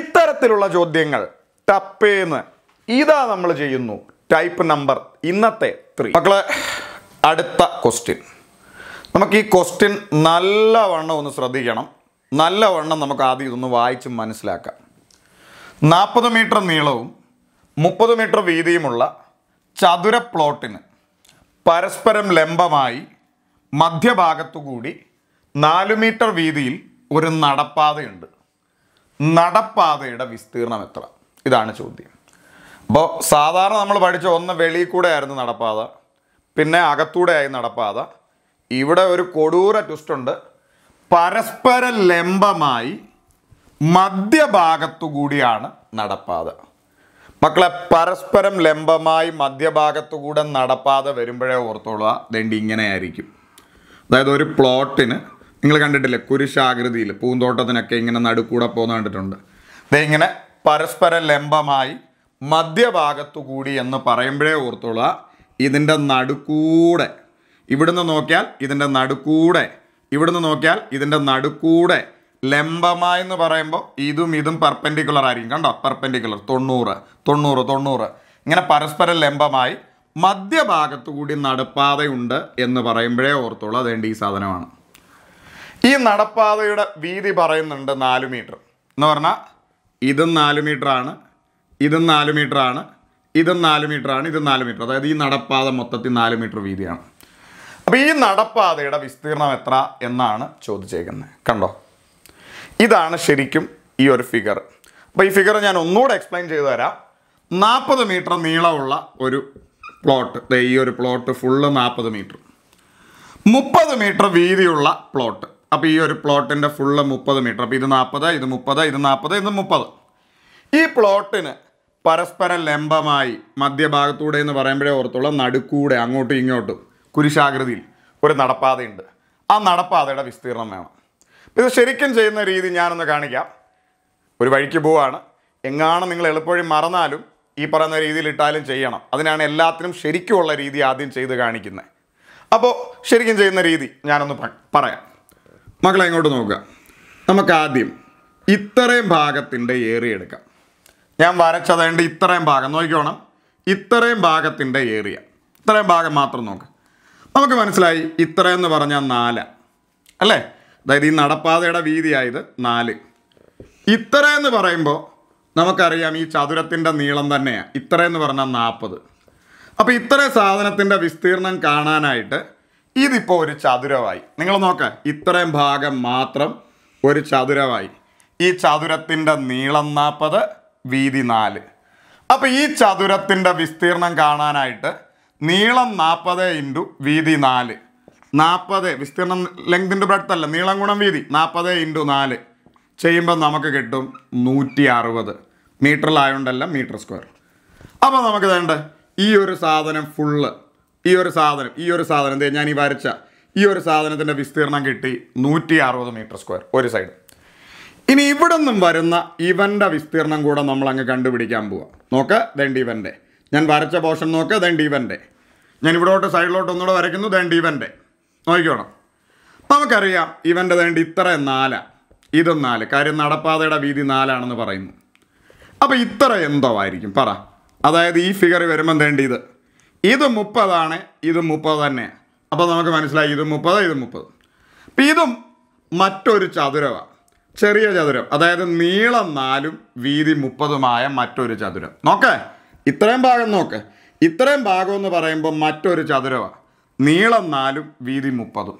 ഇത്തരത്തിലുള്ള ചോദ്യങ്ങൾ ടപ്പേന്ന് ഇതാ നമ്മൾ ചെയ്യുന്നു ടൈപ്പ് നമ്പർ ഇന്നത്തെ ത്രീ മക്കളെ അടുത്ത ക്വസ്റ്റ്യൻ നമുക്ക് ഈ ക്വസ്റ്റ്യൻ നല്ലവണ്ണം ഒന്ന് ശ്രദ്ധിക്കണം നല്ലവണ്ണം നമുക്ക് ആദ്യം ഇതൊന്ന് വായിച്ച് മനസ്സിലാക്കാം നാൽപ്പത് മീറ്റർ നീളവും മുപ്പത് മീറ്റർ വീതിയുമുള്ള ചതുര പ്ലോട്ടിന് പരസ്പരം ലംബമായി മധ്യഭാഗത്തുകൂടി നാല് മീറ്റർ വീതിയിൽ ഒരു നടപ്പാതയുണ്ട് നടപ്പാതയുടെ വിസ്തീർണം എത്ര ഇതാണ് ചോദ്യം അപ്പോൾ സാധാരണ നമ്മൾ പഠിച്ച ഒന്ന് വെളിയിൽ കൂടെ ആയിരുന്നു നടപ്പാത പിന്നെ അകത്തൂടെ ആയി നടപ്പാത ഇവിടെ ഒരു കൊടൂര ട്വിസ്റ്റുണ്ട് പരസ്പര ലംബമായി മധ്യഭാഗത്തുകൂടിയാണ് നടപ്പാത മക്കളെ പരസ്പരം ലംബമായി മധ്യഭാഗത്തുകൂടെ നടപ്പാത വരുമ്പോഴേ ഓർത്തോളുക ഇങ്ങനെ ഇങ്ങനെയായിരിക്കും അതായത് ഒരു പ്ലോട്ടിന് നിങ്ങൾ കണ്ടിട്ടില്ലേ കുരിശാകൃതിയിൽ പൂന്തോട്ടത്തിനൊക്കെ ഇങ്ങനെ നടുക്കൂടെ പോകുന്ന കണ്ടിട്ടുണ്ട് ഇങ്ങനെ പരസ്പര ലംബമായി മധ്യഭാഗത്തുകൂടി എന്ന് പറയുമ്പോഴേ ഓർത്തുള്ള ഇതിൻ്റെ നടുക്കൂടെ ഇവിടുന്ന് നോക്കിയാൽ ഇതിൻ്റെ നടുക്കൂടെ ഇവിടുന്ന് നോക്കിയാൽ ഇതിൻ്റെ നടുക്കൂടെ ലംബമായെന്ന് പറയുമ്പോൾ ഇതും ഇതും പെർപ്പൻഡിക്കുലർ ആയിരിക്കും കണ്ടോ പെർപ്പൻഡിക്കുലർ തൊണ്ണൂറ് തൊണ്ണൂറ് തൊണ്ണൂറ് ഇങ്ങനെ പരസ്പരം ലംബമായി മധ്യഭാഗത്തുകൂടി നടപ്പാതയുണ്ട് എന്ന് പറയുമ്പോഴേ ഓർത്തോളൂ അതേണ്ട ഈ സാധനമാണ് ഈ നടപ്പാതയുടെ വീതി പറയുന്നുണ്ട് നാല് മീറ്റർ എന്ന് പറഞ്ഞാൽ ഇതും നാല് മീറ്ററാണ് ഇതും നാല് മീറ്ററാണ് ഇതും നാല് മീറ്ററാണ് ഇതും നാല് മീറ്റർ അതായത് ഈ നടപ്പാത മൊത്തത്തിൽ നാല് മീറ്റർ വീതിയാണ് അപ്പോൾ ഈ നടപ്പാതയുടെ വിസ്തീർണം എത്ര എന്നാണ് ചോദിച്ചേക്കുന്നത് കണ്ടോ ഇതാണ് ശരിക്കും ഈ ഒരു ഫിഗർ അപ്പോൾ ഈ ഫിഗർ ഞാൻ ഒന്നുകൂടെ എക്സ്പ്ലെയിൻ ചെയ്തു തരാം നാൽപ്പത് മീറ്റർ നീളമുള്ള ഒരു പ്ലോട്ട് ഈ ഒരു പ്ലോട്ട് ഫുള്ള് നാൽപ്പത് മീറ്റർ മുപ്പത് മീറ്റർ വീതിയുള്ള പ്ലോട്ട് അപ്പോൾ ഈ ഒരു പ്ലോട്ടിൻ്റെ ഫുള്ള് മുപ്പത് മീറ്റർ അപ്പോൾ ഇത് നാൽപ്പത് ഇത് മുപ്പത് ഇത് നാൽപ്പത് ഇത് മുപ്പത് ഈ പ്ലോട്ടിന് പരസ്പരം ലംബമായി മധ്യഭാഗത്തൂടെ എന്ന് പറയുമ്പോഴേ ഓർത്തുള്ള നടുക്കൂടെ അങ്ങോട്ടും ഇങ്ങോട്ടും കുരിശാകൃതിയിൽ ഒരു നടപ്പാതയുണ്ട് ആ നടപ്പാതയുടെ വിസ്തീർണം വേണം ഇത് ശരിക്കും ചെയ്യുന്ന രീതി ഞാനൊന്ന് കാണിക്കാം ഒരു വഴിക്ക് പോവാണ് എങ്ങാണ് നിങ്ങൾ എളുപ്പവഴി മറന്നാലും ഈ പറയുന്ന രീതിയിൽ ഇട്ടാലും ചെയ്യണം അതിനാണ് എല്ലാത്തിനും ശരിക്കുമുള്ള രീതി ആദ്യം ചെയ്ത് കാണിക്കുന്നത് അപ്പോൾ ശരിക്കും ചെയ്യുന്ന രീതി ഞാനൊന്ന് പറയാം മക്കളെ ഇങ്ങോട്ട് നോക്കുക നമുക്ക് ആദ്യം ഇത്രയും ഭാഗത്തിൻ്റെ ഏറിയെടുക്കാം ഞാൻ വരച്ചത് എൻ്റെ ഇത്രയും ഭാഗം നോക്കിക്കോണം ഇത്രയും ഭാഗത്തിൻ്റെ ഏരിയ ഇത്രയും ഭാഗം മാത്രം നോക്ക് നമുക്ക് മനസ്സിലായി ഇത്രയെന്ന് പറഞ്ഞാൽ നാല് അല്ലേ അതായത് ഈ നടപ്പാതയുടെ വീതിയായത് നാല് ഇത്രയെന്ന് പറയുമ്പോൾ നമുക്കറിയാം ഈ ചതുരത്തിൻ്റെ നീളം തന്നെയാണ് ഇത്രയെന്ന് പറഞ്ഞാൽ നാൽപ്പത് അപ്പോൾ ഇത്ര സാധനത്തിൻ്റെ വിസ്തീർണം കാണാനായിട്ട് ഇതിപ്പോൾ ഒരു ചതുരമായി നിങ്ങൾ നോക്ക ഇത്രയും ഭാഗം മാത്രം ഒരു ചതുരമായി ഈ ചതുരത്തിൻ്റെ നീളം നാൽപ്പത് വീതി നാല് അപ്പോൾ ഈ ചതുരത്തിൻ്റെ വിസ്തീർണം കാണാനായിട്ട് നീളം നാൽപ്പത് ഇൻറ്റു വീതി നാല് നാൽപ്പത് വിസ്തീർണം ലെങ്തിൻ്റെ ബ്രെഡ്ത്ത് അല്ല നീളം ഗുണം വീതി നാൽപ്പത് ഇൻറ്റു നാല് ചെയ്യുമ്പോൾ നമുക്ക് കിട്ടും നൂറ്റി അറുപത് മീറ്ററിലായോണ്ടല്ല മീറ്റർ സ്ക്വയർ അപ്പോൾ നമുക്ക് വേണ്ട ഈ ഒരു സാധനം ഫുള്ള് ഈ ഒരു സാധനം ഈ ഒരു സാധനം ഞാൻ ഈ വരച്ച ഈ ഒരു സാധനത്തിൻ്റെ വിസ്തീർണം കിട്ടി നൂറ്റി മീറ്റർ സ്ക്വയർ ഒരു സൈഡ് ഇനി ഇവിടെ നിന്നും വരുന്ന ഇവൻ്റെ വിസ്തീർണം കൂടെ നമ്മൾ അങ്ങ് കണ്ടുപിടിക്കാൻ പോവാം നോക്ക് ദണ്ട് ഇവൻ്റെ ഞാൻ വരച്ച പോർഷൻ നോക്ക് ദണ്ട് ഇവൻ്റെ ഞാൻ ഇവിടോട്ട് സൈഡിലോട്ട് ഒന്നുകൂടെ വരയ്ക്കുന്നു ദണ്ട് ഇവൻ്റെ നോക്കിക്കോണം അപ്പം നമുക്കറിയാം ഇവൻ്റെ ദണ്ട് ഇത്ര നാലാണ് ഇതും നാല് കാര്യം നടപ്പാതയുടെ വീതി നാലാണെന്ന് പറയുന്നു അപ്പോൾ ഇത്ര എന്തോ ആയിരിക്കും പറ അതായത് ഈ ഫിഗർ വരുമ്പം തേണ്ട ഇത് ഇത് മുപ്പതാണ് ഇത് മുപ്പത് തന്നെ അപ്പോൾ നമുക്ക് മനസ്സിലായി ഇത് മുപ്പത് ഇത് മുപ്പത് അപ്പം ഇതും മറ്റൊരു ചതുരവാണ് ചെറിയ ചതുരം അതായത് നീളം നാലും വീതി മുപ്പതുമായ മറ്റൊരു ചതുരം നോക്കേ ഇത്രയും ഭാഗം നോക്ക് ഇത്രയും ഭാഗം എന്ന് പറയുമ്പോൾ മറ്റൊരു ചതുരമാണ് നീളം നാലും വീതി മുപ്പതും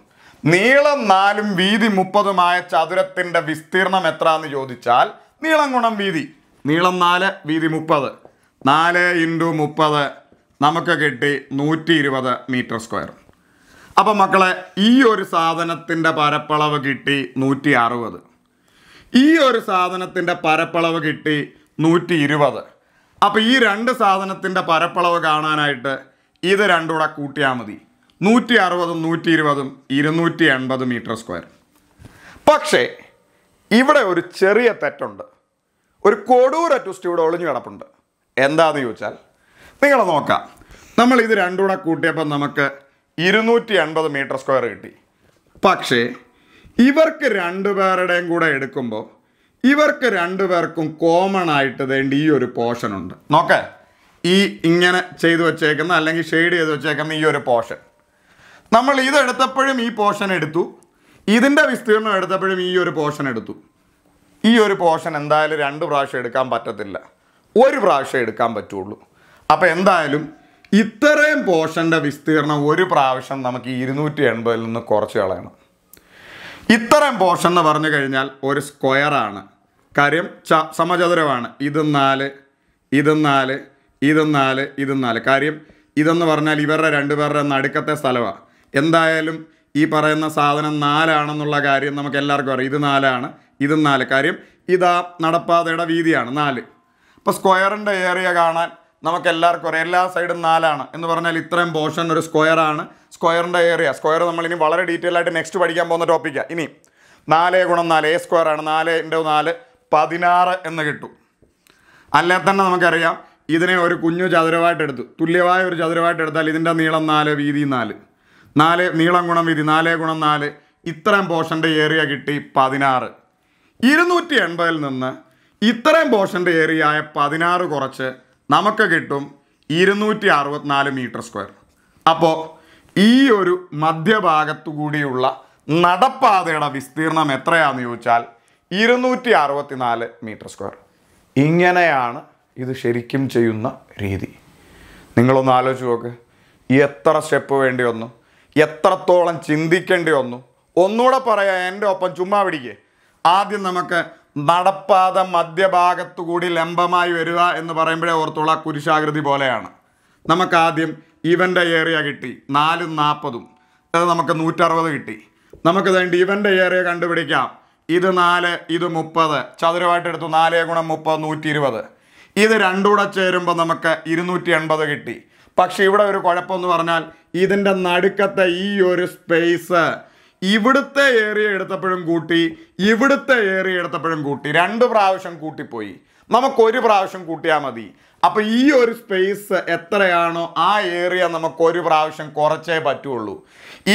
നീളം നാലും വീതി മുപ്പതുമായ ചതുരത്തിൻ്റെ വിസ്തീർണം എത്ര എന്ന് ചോദിച്ചാൽ നീളം ഗുണം വീതി നീളം നാല് വീതി മുപ്പത് നാല് ഇൻറ്റു മുപ്പത് നമുക്ക് കിട്ടി നൂറ്റി ഇരുപത് മീറ്റർ സ്ക്വയർ അപ്പം മക്കളെ ഈ ഒരു സാധനത്തിൻ്റെ പരപ്പളവ് കിട്ടി നൂറ്റി അറുപത് ഈ ഒരു സാധനത്തിൻ്റെ പരപ്പളവ് കിട്ടി നൂറ്റി ഇരുപത് അപ്പോൾ ഈ രണ്ട് സാധനത്തിൻ്റെ പരപ്പളവ് കാണാനായിട്ട് ഇത് കൂടെ കൂട്ടിയാൽ മതി നൂറ്റി അറുപതും നൂറ്റി ഇരുപതും ഇരുന്നൂറ്റി എൺപത് മീറ്റർ സ്ക്വയർ പക്ഷേ ഇവിടെ ഒരു ചെറിയ തെറ്റുണ്ട് ഒരു കൊടൂര ട്വിസ്റ്റ് ഇവിടെ ഒളിഞ്ഞു കിടപ്പുണ്ട് എന്താന്ന് ചോദിച്ചാൽ നിങ്ങൾ നോക്കാം നമ്മൾ ഇത് കൂടെ കൂട്ടിയപ്പോൾ നമുക്ക് ഇരുന്നൂറ്റി എൺപത് മീറ്റർ സ്ക്വയർ കിട്ടി പക്ഷേ ഇവർക്ക് രണ്ടുപേരുടെയും കൂടെ എടുക്കുമ്പോൾ ഇവർക്ക് രണ്ടുപേർക്കും കോമൺ ആയിട്ട് വേണ്ടി ഈ ഒരു പോർഷൻ ഉണ്ട് നോക്ക ഈ ഇങ്ങനെ ചെയ്തു വച്ചേക്കുന്ന അല്ലെങ്കിൽ ഷെയ്ഡ് ചെയ്ത് വെച്ചേക്കുന്ന ഈ ഒരു പോർഷൻ നമ്മൾ ഇതെടുത്തപ്പോഴും ഈ പോർഷൻ എടുത്തു ഇതിൻ്റെ വിസ്തീർണം എടുത്തപ്പോഴും ഈ ഒരു പോർഷൻ എടുത്തു ഈ ഒരു പോർഷൻ എന്തായാലും രണ്ട് പ്രാവശ്യം എടുക്കാൻ പറ്റത്തില്ല ഒരു പ്രാവശ്യം എടുക്കാൻ പറ്റുള്ളൂ അപ്പോൾ എന്തായാലും ഇത്രയും പോർഷൻ്റെ വിസ്തീർണം ഒരു പ്രാവശ്യം നമുക്ക് ഇരുന്നൂറ്റി എൺപതിൽ നിന്ന് കുറച്ച് കളയണം ഇത്തരം പോർഷൻ എന്ന് പറഞ്ഞു കഴിഞ്ഞാൽ ഒരു സ്ക്വയറാണ് കാര്യം ച സമചതുരമാണ് ഇത് നാല് ഇത് നാല് ഇത് നാല് ഇത് നാല് കാര്യം ഇതെന്ന് പറഞ്ഞാൽ ഇവരുടെ രണ്ടുപേരുടെ നടുക്കത്തെ സ്ഥലമാണ് എന്തായാലും ഈ പറയുന്ന സാധനം നാലാണെന്നുള്ള കാര്യം നമുക്ക് എല്ലാവർക്കും അറിയാം ഇത് നാലാണ് ഇത് നാല് കാര്യം ഇതാ നടപ്പാതയുടെ വീതിയാണ് നാല് അപ്പോൾ സ്ക്വയറിൻ്റെ ഏരിയ കാണാൻ നമുക്ക് എല്ലാവർക്കും അറിയാം എല്ലാ സൈഡും നാലാണ് എന്ന് പറഞ്ഞാൽ ഇത്രയും പോർഷൻ ഒരു സ്ക്വയറാണ് സ്ക്വയറിൻ്റെ ഏരിയ സ്ക്വയർ നമ്മൾ ഇനി വളരെ ഡീറ്റെയിൽ ആയിട്ട് നെക്സ്റ്റ് പഠിക്കാൻ പോകുന്ന ടോപ്പിക്കാണ് ഇനി നാല് ഗുണം നാല് എ സ്ക്വയർ ആണ് നാല് ഇൻഡ് നാല് പതിനാറ് എന്ന് കിട്ടും അല്ലേ തന്നെ നമുക്കറിയാം ഇതിനെ ഒരു കുഞ്ഞു ചതുരമായിട്ട് എടുത്തു തുല്യമായ ഒരു ചതുരമായിട്ട് എടുത്താൽ ഇതിൻ്റെ നീളം നാല് വീതി നാല് നാല് നീളം ഗുണം വീതി നാല് ഗുണം നാല് ഇത്രയും പോർഷൻ്റെ ഏരിയ കിട്ടി പതിനാറ് ഇരുന്നൂറ്റി എൺപതിൽ നിന്ന് ഇത്രയും പോർഷൻ്റെ ഏരിയ ആയ പതിനാറ് കുറച്ച് നമുക്ക് കിട്ടും ഇരുന്നൂറ്റി അറുപത്തിനാല് മീറ്റർ സ്ക്വയർ അപ്പോൾ ഈ ഒരു മധ്യഭാഗത്തുകൂടിയുള്ള നടപ്പാതയുടെ വിസ്തീർണം എത്രയാണെന്ന് ചോദിച്ചാൽ ഇരുന്നൂറ്റി അറുപത്തിനാല് മീറ്റർ സ്ക്വയർ ഇങ്ങനെയാണ് ഇത് ശരിക്കും ചെയ്യുന്ന രീതി നിങ്ങളൊന്ന് ആലോചിച്ച് നോക്ക് എത്ര സ്റ്റെപ്പ് വേണ്ടി വന്നു എത്രത്തോളം ചിന്തിക്കേണ്ടി വന്നു ഒന്നുകൂടെ പറയാം എൻ്റെ ഒപ്പം ചുമ്മാ പിടിക്കേ ആദ്യം നമുക്ക് നടപ്പാത മധ്യഭാഗത്തുകൂടി ലംബമായി വരിക എന്ന് പറയുമ്പോഴേ ഓർത്തുള്ള കുരിശാകൃതി പോലെയാണ് നമുക്കാദ്യം ഇവൻ്റെ ഏരിയ കിട്ടി നാല് നാൽപ്പതും അത് നമുക്ക് നൂറ്ററുപത് കിട്ടി നമുക്ക് വേണ്ടി ഇവൻ്റെ ഏരിയ കണ്ടുപിടിക്കാം ഇത് നാല് ഇത് മുപ്പത് ചതുരമായിട്ട് എടുത്തു നാല് ഗുണം മുപ്പത് നൂറ്റി ഇരുപത് ഇത് രണ്ടുകൂടെ ചേരുമ്പോൾ നമുക്ക് ഇരുന്നൂറ്റി എൺപത് കിട്ടി പക്ഷേ ഇവിടെ ഒരു കുഴപ്പമെന്ന് പറഞ്ഞാൽ ഇതിൻ്റെ നടുക്കത്തെ ഈ ഒരു സ്പേസ് ഇവിടുത്തെ ഏറിയ എടുത്തപ്പോഴും കൂട്ടി ഇവിടുത്തെ ഏറിയ എടുത്തപ്പോഴും കൂട്ടി രണ്ട് പ്രാവശ്യം കൂട്ടിപ്പോയി നമുക്കൊരു പ്രാവശ്യം കൂട്ടിയാൽ മതി അപ്പോൾ ഈ ഒരു സ്പേസ് എത്രയാണോ ആ ഏരിയ നമുക്ക് ഒരു പ്രാവശ്യം കുറച്ചേ പറ്റുള്ളൂ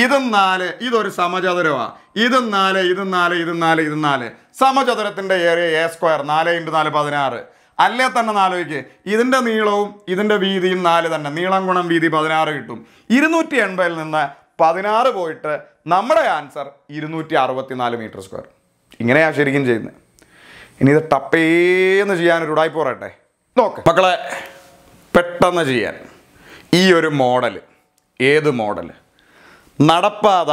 ഇതും നാല് ഇതൊരു സമചതുരമാണ് ഇതും നാല് ഇതും നാല് ഇതും നാല് ഇതും നാല് സമചതുരത്തിൻ്റെ ഏരിയ എ സ്ക്വയർ നാല് ഇൻറ്റു നാല് പതിനാറ് അല്ലേ തന്നെ നാലോയ്ക്ക് ഇതിൻ്റെ നീളവും ഇതിൻ്റെ വീതിയും നാല് തന്നെ നീളം ഗുണം വീതി പതിനാറ് കിട്ടും ഇരുന്നൂറ്റി എൺപതിൽ നിന്ന് പതിനാറ് പോയിട്ട് നമ്മുടെ ആൻസർ ഇരുന്നൂറ്റി അറുപത്തി നാല് മീറ്റർ സ്ക്വയർ ഇങ്ങനെയാണ് ശരിക്കും ചെയ്യുന്നത് ഇനി ഇത് ടപ്പേന്ന് ചെയ്യാനൊരു ഉടായ്പ പറയട്ടെ നോക്ക് മക്കളെ പെട്ടെന്ന് ചെയ്യാൻ ഈ ഒരു മോഡൽ ഏത് മോഡൽ നടപ്പാത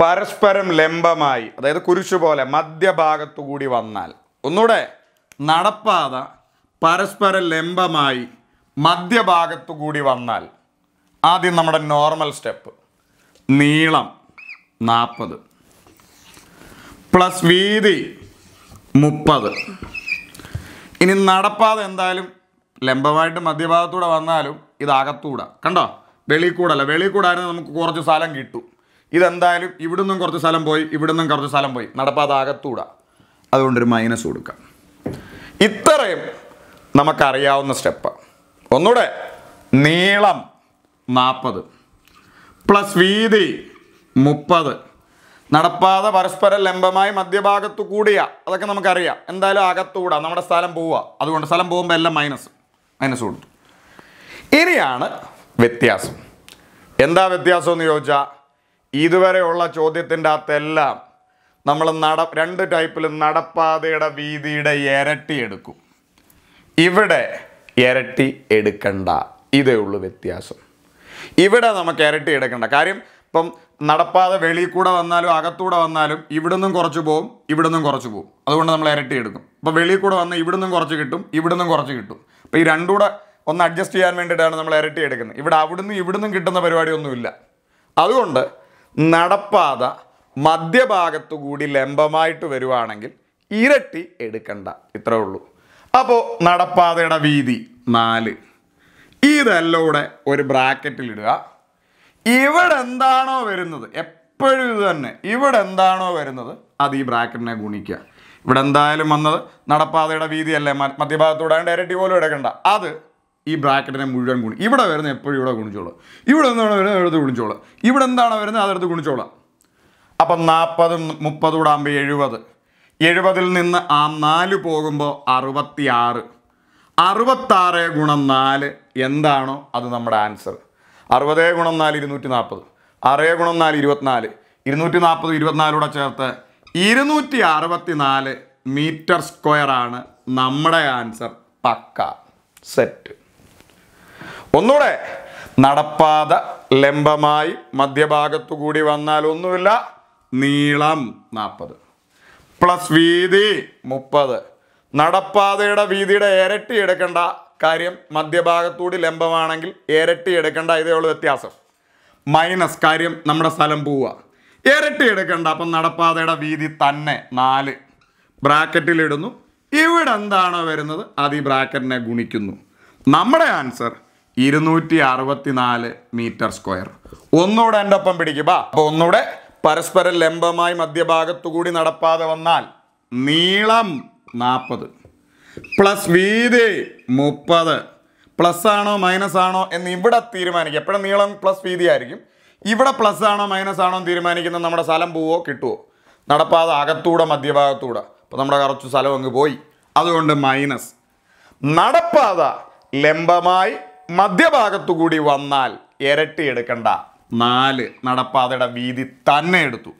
പരസ്പരം ലംബമായി അതായത് കുരിശു പോലെ മധ്യഭാഗത്തു കൂടി വന്നാൽ ഒന്നുകൂടെ നടപ്പാത പരസ്പരം ലംബമായി മധ്യഭാഗത്തു കൂടി വന്നാൽ ആദ്യം നമ്മുടെ നോർമൽ സ്റ്റെപ്പ് നീളം നാൽപ്പത് പ്ലസ് വീതി മുപ്പത് ഇനി നടപ്പാത എന്തായാലും ലംബമായിട്ട് മധ്യഭാഗത്തൂടെ വന്നാലും ഇത് അകത്തൂടെ കണ്ടോ വെളിക്കൂടല്ല വെളിക്കൂടായിരുന്നു നമുക്ക് കുറച്ച് സ്ഥലം കിട്ടും ഇതെന്തായാലും ഇവിടുന്നും കുറച്ച് സ്ഥലം പോയി ഇവിടുന്നും കുറച്ച് സ്ഥലം പോയി നടപ്പാത അകത്തൂടെ അതുകൊണ്ടൊരു മൈനസ് കൊടുക്കാം ഇത്രയും നമുക്കറിയാവുന്ന സ്റ്റെപ്പ് ഒന്നുകൂടെ നീളം നാൽപ്പത് പ്ലസ് വീതി മുപ്പത് നടപ്പാത പരസ്പര ലംബമായി മധ്യഭാഗത്തു കൂടിയ അതൊക്കെ നമുക്കറിയാം എന്തായാലും അകത്തുകൂടാ നമ്മുടെ സ്ഥലം പോവുക അതുകൊണ്ട് സ്ഥലം പോകുമ്പോൾ എല്ലാം മൈനസ് മൈനസ് കൊടുത്തു ഇനിയാണ് വ്യത്യാസം എന്താ വ്യത്യാസം എന്ന് ചോദിച്ചാൽ ഇതുവരെയുള്ള ചോദ്യത്തിൻ്റെ അകത്തെല്ലാം നമ്മൾ നട രണ്ട് ടൈപ്പിൽ നടപ്പാതയുടെ വീതിയുടെ ഇരട്ടി എടുക്കും ഇവിടെ ഇരട്ടി എടുക്കണ്ട ഇതേ ഉള്ളൂ വ്യത്യാസം ഇവിടെ നമുക്ക് ഇരട്ടി എടുക്കണ്ട കാര്യം ഇപ്പം നടപ്പാതെ വെളിയിൽ കൂടെ വന്നാലും അകത്തൂടെ വന്നാലും ഇവിടുന്നും കുറച്ച് പോവും ഇവിടുന്നും കുറച്ച് പോവും അതുകൊണ്ട് നമ്മൾ ഇരട്ടി എടുക്കും അപ്പോൾ വെളിയിൽ കൂടെ വന്ന് ഇവിടുന്നും കുറച്ച് കിട്ടും ഇവിടുന്നും കുറച്ച് കിട്ടും അപ്പോൾ ഈ രണ്ടുകൂടെ ഒന്ന് അഡ്ജസ്റ്റ് ചെയ്യാൻ വേണ്ടിയിട്ടാണ് നമ്മൾ ഇരട്ടി എടുക്കുന്നത് ഇവിടെ അവിടുന്ന് ഇവിടുന്നും കിട്ടുന്ന പരിപാടിയൊന്നുമില്ല അതുകൊണ്ട് നടപ്പാത മധ്യഭാഗത്തു കൂടി ലംബമായിട്ട് വരുവാണെങ്കിൽ ഇരട്ടി എടുക്കണ്ട ഇത്രേ ഉള്ളൂ അപ്പോൾ നടപ്പാതയുടെ വീതി നാല് ഇതെല്ലാം കൂടെ ഒരു ബ്രാക്കറ്റിലിടുക ഇവിടെ എന്താണോ വരുന്നത് എപ്പോഴും ഇത് തന്നെ ഇവിടെ എന്താണോ വരുന്നത് അത് ഈ ബ്രാക്കറ്റിനെ ഗുണിക്കുക ഇവിടെ എന്തായാലും വന്നത് നടപ്പാതയുടെ വീതിയല്ലേ മധ്യഭാഗത്തൂടാണ്ട് ഇരട്ടി പോലും എടുക്കണ്ട അത് ഈ ബ്രാക്കറ്റിനെ മുഴുവൻ ഗുണി ഇവിടെ വരുന്ന എപ്പോഴും ഇവിടെ ഗുണിച്ചോളൂ ഇവിടെ എന്താണോ വരുന്നത് എടുത്ത് ഗുണിച്ചോളൂ ഇവിടെ എന്താണോ വരുന്നത് അതെടുത്ത് ഗുണിച്ചോളൂ അപ്പം നാൽപ്പതും മുപ്പതും കൂടാകുമ്പോൾ എഴുപത് എഴുപതിൽ നിന്ന് ആ നാല് പോകുമ്പോൾ അറുപത്തി ആറ് അറുപത്താറ് ഗുണം നാല് എന്താണോ അത് നമ്മുടെ ആൻസർ അറുപത് ഗുണം നാല് ഇരുന്നൂറ്റി നാൽപ്പത് അറേ ഗുണം നാല് ഇരുപത്തിനാല് ഇരുന്നൂറ്റി നാൽപ്പത് ഇരുപത്തിനാലൂടെ ചേർത്ത് ഇരുന്നൂറ്റി അറുപത്തി നാല് മീറ്റർ സ്ക്വയർ ആണ് നമ്മുടെ ആൻസർ പക്ക സെറ്റ് ഒന്നുകൂടെ നടപ്പാത ലംബമായി മധ്യഭാഗത്തു കൂടി വന്നാൽ ഒന്നുമില്ല നീളം നാൽപ്പത് പ്ലസ് വീതി മുപ്പത് നടപ്പാതയുടെ വീതിയുടെ ഇരട്ടി എടുക്കേണ്ട കാര്യം മധ്യഭാഗത്തൂടി ലംബമാണെങ്കിൽ ഇരട്ടി എടുക്കേണ്ട ഇതേ ഉള്ളൂ വ്യത്യാസം മൈനസ് കാര്യം നമ്മുടെ സ്ഥലം പോവുക ഇരട്ടി എടുക്കേണ്ട അപ്പം നടപ്പാതയുടെ വീതി തന്നെ നാല് ബ്രാക്കറ്റിലിടുന്നു ഇവിടെ എന്താണോ വരുന്നത് അത് ഈ ബ്രാക്കറ്റിനെ ഗുണിക്കുന്നു നമ്മുടെ ആൻസർ ഇരുന്നൂറ്റി നാല് മീറ്റർ സ്ക്വയർ ഒന്നുകൂടെ എൻ്റെ ഒപ്പം പിടിക്കുക അപ്പോൾ ഒന്നുകൂടെ പരസ്പരം ലംബമായി മധ്യഭാഗത്തു കൂടി നടപ്പാതെ വന്നാൽ നീളം നാൽപ്പത് പ്ലസ് വീതി മുപ്പത് പ്ലസ് ആണോ മൈനസ് ആണോ എന്ന് ഇവിടെ തീരുമാനിക്കുക എപ്പോഴും നീളം പ്ലസ് വീതി ആയിരിക്കും ഇവിടെ പ്ലസ് ആണോ മൈനസ് ആണോ എന്ന് തീരുമാനിക്കുന്നത് നമ്മുടെ സ്ഥലം പോവോ കിട്ടുമോ നടപ്പാത അകത്തൂടെ മധ്യഭാഗത്തൂടെ അപ്പോൾ നമ്മുടെ കുറച്ച് സ്ഥലം അങ്ങ് പോയി അതുകൊണ്ട് മൈനസ് നടപ്പാത ലംബമായി കൂടി വന്നാൽ ഇരട്ടി എടുക്കണ്ട നാല് നടപ്പാതയുടെ വീതി തന്നെ എടുത്തു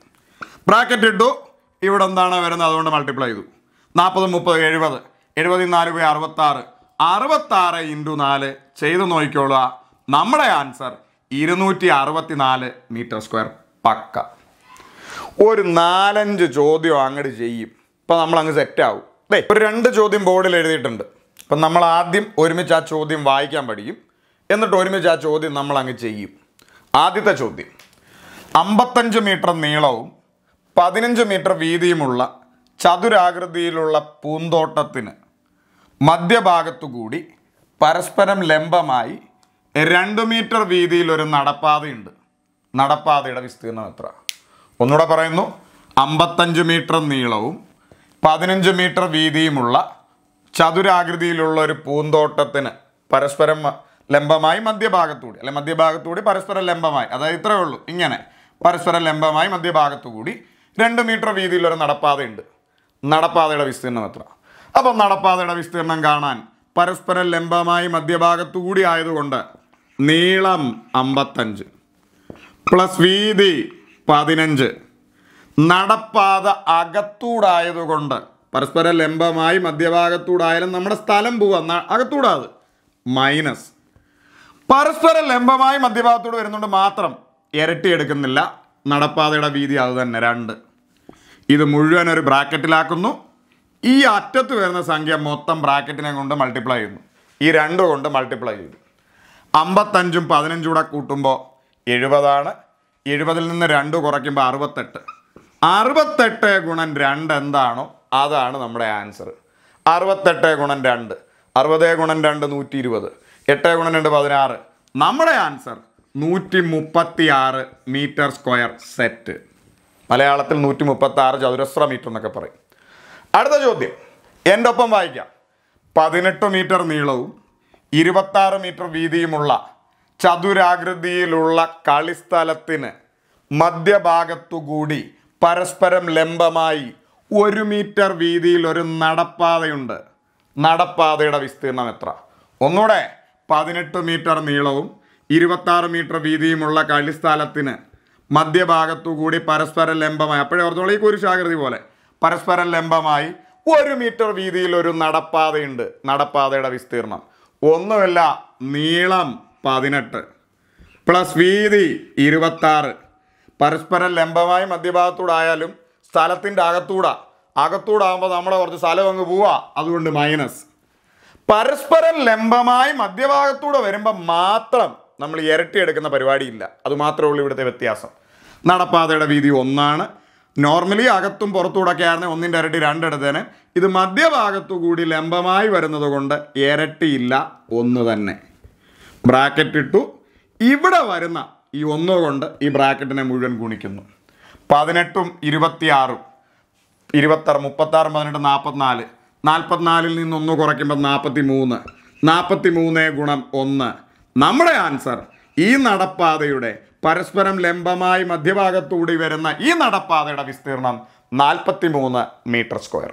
ബ്രാക്കറ്റ് ഇട്ടു ഇവിടെ എന്താണ് വരുന്നത് അതുകൊണ്ട് മൾട്ടിപ്ലൈ ചെയ്തു നാൽപ്പത് മുപ്പത് എഴുപത് എഴുപത്തിനാല് ബൈ അറുപത്താറ് അറുപത്താറ് ഇൻറ്റു നാല് ചെയ്ത് നോക്കിക്കോളുക നമ്മുടെ ആൻസർ ഇരുന്നൂറ്റി അറുപത്തിനാല് മീറ്റർ സ്ക്വയർ പക്ക ഒരു നാലഞ്ച് ചോദ്യം അങ്ങോട്ട് ചെയ്യും ഇപ്പം നമ്മൾ അങ്ങ് സെറ്റാവും അല്ലേ ഒരു രണ്ട് ചോദ്യം ബോർഡിൽ എഴുതിയിട്ടുണ്ട് അപ്പം നമ്മൾ ആദ്യം ഒരുമിച്ച് ആ ചോദ്യം വായിക്കാൻ പഠിക്കും എന്നിട്ട് ഒരുമിച്ച് ആ ചോദ്യം നമ്മൾ അങ്ങ് ചെയ്യും ആദ്യത്തെ ചോദ്യം അമ്പത്തഞ്ച് മീറ്റർ നീളവും പതിനഞ്ച് മീറ്റർ വീതിയുമുള്ള ചതുരാകൃതിയിലുള്ള പൂന്തോട്ടത്തിന് മധ്യഭാഗത്തുകൂടി പരസ്പരം ലംബമായി രണ്ട് മീറ്റർ വീതിയിൽ ഒരു നടപ്പാതയുണ്ട് നടപ്പാതയുടെ വിസ്തീർണം എത്ര ഒന്നുകൂടെ പറയുന്നു അമ്പത്തഞ്ച് മീറ്റർ നീളവും പതിനഞ്ച് മീറ്റർ വീതിയുമുള്ള ചതുരാകൃതിയിലുള്ള ഒരു പൂന്തോട്ടത്തിന് പരസ്പരം ലംബമായി മധ്യഭാഗത്തുകൂടി അല്ലെ മധ്യഭാഗത്തുകൂടി പരസ്പരം ലംബമായി അതായത് ഇത്രയേ ഉള്ളൂ ഇങ്ങനെ പരസ്പരം ലംബമായി മധ്യഭാഗത്തുകൂടി രണ്ട് മീറ്റർ വീതിയിലൊരു നടപ്പാതയുണ്ട് നടപ്പാതയുടെ വിസ്തീർണം എത്ര അപ്പം നടപ്പാതയുടെ വിസ്തീർണം കാണാൻ പരസ്പരം ലംബമായി മധ്യഭാഗത്തുകൂടി ആയതുകൊണ്ട് നീളം അമ്പത്തഞ്ച് പ്ലസ് വീതി പതിനഞ്ച് നടപ്പാത അകത്തൂടായതുകൊണ്ട് പരസ്പരം ലംബമായി മധ്യഭാഗത്തൂടായാലും നമ്മുടെ സ്ഥലം പോവാം അകത്തൂടാത് മൈനസ് പരസ്പരം ലംബമായി മധ്യഭാഗത്തൂടെ വരുന്നുണ്ട് മാത്രം ഇരട്ടി എടുക്കുന്നില്ല നടപ്പാതയുടെ വീതി അത് തന്നെ രണ്ട് ഇത് മുഴുവൻ ഒരു ബ്രാക്കറ്റിലാക്കുന്നു ഈ അറ്റത്ത് വരുന്ന സംഖ്യ മൊത്തം ബ്രാക്കറ്റിനെ കൊണ്ട് മൾട്ടിപ്ലൈ ചെയ്യുന്നു ഈ രണ്ട് കൊണ്ട് മൾട്ടിപ്ലൈ ചെയ്തു അമ്പത്തഞ്ചും പതിനഞ്ചും കൂടെ കൂട്ടുമ്പോൾ എഴുപതാണ് എഴുപതിൽ നിന്ന് രണ്ട് കുറയ്ക്കുമ്പോൾ അറുപത്തെട്ട് അറുപത്തെട്ട് ഗുണം രണ്ട് എന്താണോ അതാണ് നമ്മുടെ ആൻസർ അറുപത്തെട്ട് ഗുണം രണ്ട് അറുപത് ഗുണം രണ്ട് നൂറ്റി ഇരുപത് എട്ട് ഗുണം രണ്ട് പതിനാറ് നമ്മുടെ ആൻസർ നൂറ്റി മുപ്പത്തി ആറ് മീറ്റർ സ്ക്വയർ സെറ്റ് മലയാളത്തിൽ നൂറ്റി മുപ്പത്തി ആറ് ചതുരശ്ര മീറ്റർ എന്നൊക്കെ പറയും അടുത്ത ചോദ്യം എൻ്റെ ഒപ്പം വായിക്കാം പതിനെട്ട് മീറ്റർ നീളവും ഇരുപത്താറ് മീറ്റർ വീതിയുമുള്ള ചതുരാകൃതിയിലുള്ള കളിസ്ഥലത്തിന് മധ്യഭാഗത്തുകൂടി പരസ്പരം ലംബമായി ഒരു മീറ്റർ വീതിയിൽ ഒരു നടപ്പാതയുണ്ട് നടപ്പാതയുടെ വിസ്തീർണം എത്ര ഒന്നുകൂടെ പതിനെട്ട് മീറ്റർ നീളവും ഇരുപത്താറ് മീറ്റർ വീതിയുമുള്ള കളിസ്ഥലത്തിന് മധ്യഭാഗത്തുകൂടി പരസ്പരം ലംബമായി അപ്പോഴേ ഓർത്തോളം ഈ കുരിശാകൃതി പോലെ പരസ്പരം ലംബമായി ഒരു മീറ്റർ വീതിയിൽ ഒരു നടപ്പാതയുണ്ട് നടപ്പാതയുടെ വിസ്തീർണം ഒന്നുമല്ല നീളം പതിനെട്ട് പ്ലസ് വീതി ഇരുപത്താറ് പരസ്പരം ലംബമായി മധ്യഭാഗത്തൂടായാലും സ്ഥലത്തിൻ്റെ അകത്തൂടെ അകത്തൂടാകുമ്പോൾ നമ്മളെ കുറച്ച് സ്ഥലം അങ്ങ് പോവാ അതുകൊണ്ട് മൈനസ് പരസ്പരം ലംബമായി മധ്യഭാഗത്തൂടെ വരുമ്പോൾ മാത്രം നമ്മൾ ഇരട്ടിയെടുക്കുന്ന പരിപാടിയില്ല അത് മാത്രമേ ഉള്ളൂ ഇവിടുത്തെ വ്യത്യാസം നടപ്പാതയുടെ വീതി ഒന്നാണ് നോർമലി അകത്തും പുറത്തൂടൊക്കെ ആണെങ്കിൽ ഒന്നിൻ്റെ ഇരട്ടി രണ്ടെടുത്തേനെ ഇത് മധ്യഭാഗത്തു കൂടി ലംബമായി വരുന്നത് കൊണ്ട് ഇരട്ടിയില്ല ഒന്ന് തന്നെ ബ്രാക്കറ്റ് ഇട്ടു ഇവിടെ വരുന്ന ഈ ഒന്ന് കൊണ്ട് ഈ ബ്രാക്കറ്റിനെ മുഴുവൻ ഗുണിക്കുന്നു പതിനെട്ടും ഇരുപത്തിയാറും ഇരുപത്താറ് മുപ്പത്താറും പതിനെട്ട് നാൽപ്പത്തിനാല് നാൽപ്പത്തിനാലിൽ നിന്ന് ഒന്ന് കുറയ്ക്കുമ്പോൾ നാൽപ്പത്തി മൂന്ന് നാൽപ്പത്തി മൂന്ന് ഗുണം ഒന്ന് നമ്മുടെ ആൻസർ ഈ നടപ്പാതയുടെ പരസ്പരം ലംബമായി മധ്യഭാഗത്തുകൂടി വരുന്ന ഈ നടപ്പാതയുടെ വിസ്തീർണം നാൽപ്പത്തി മൂന്ന് മീറ്റർ സ്ക്വയർ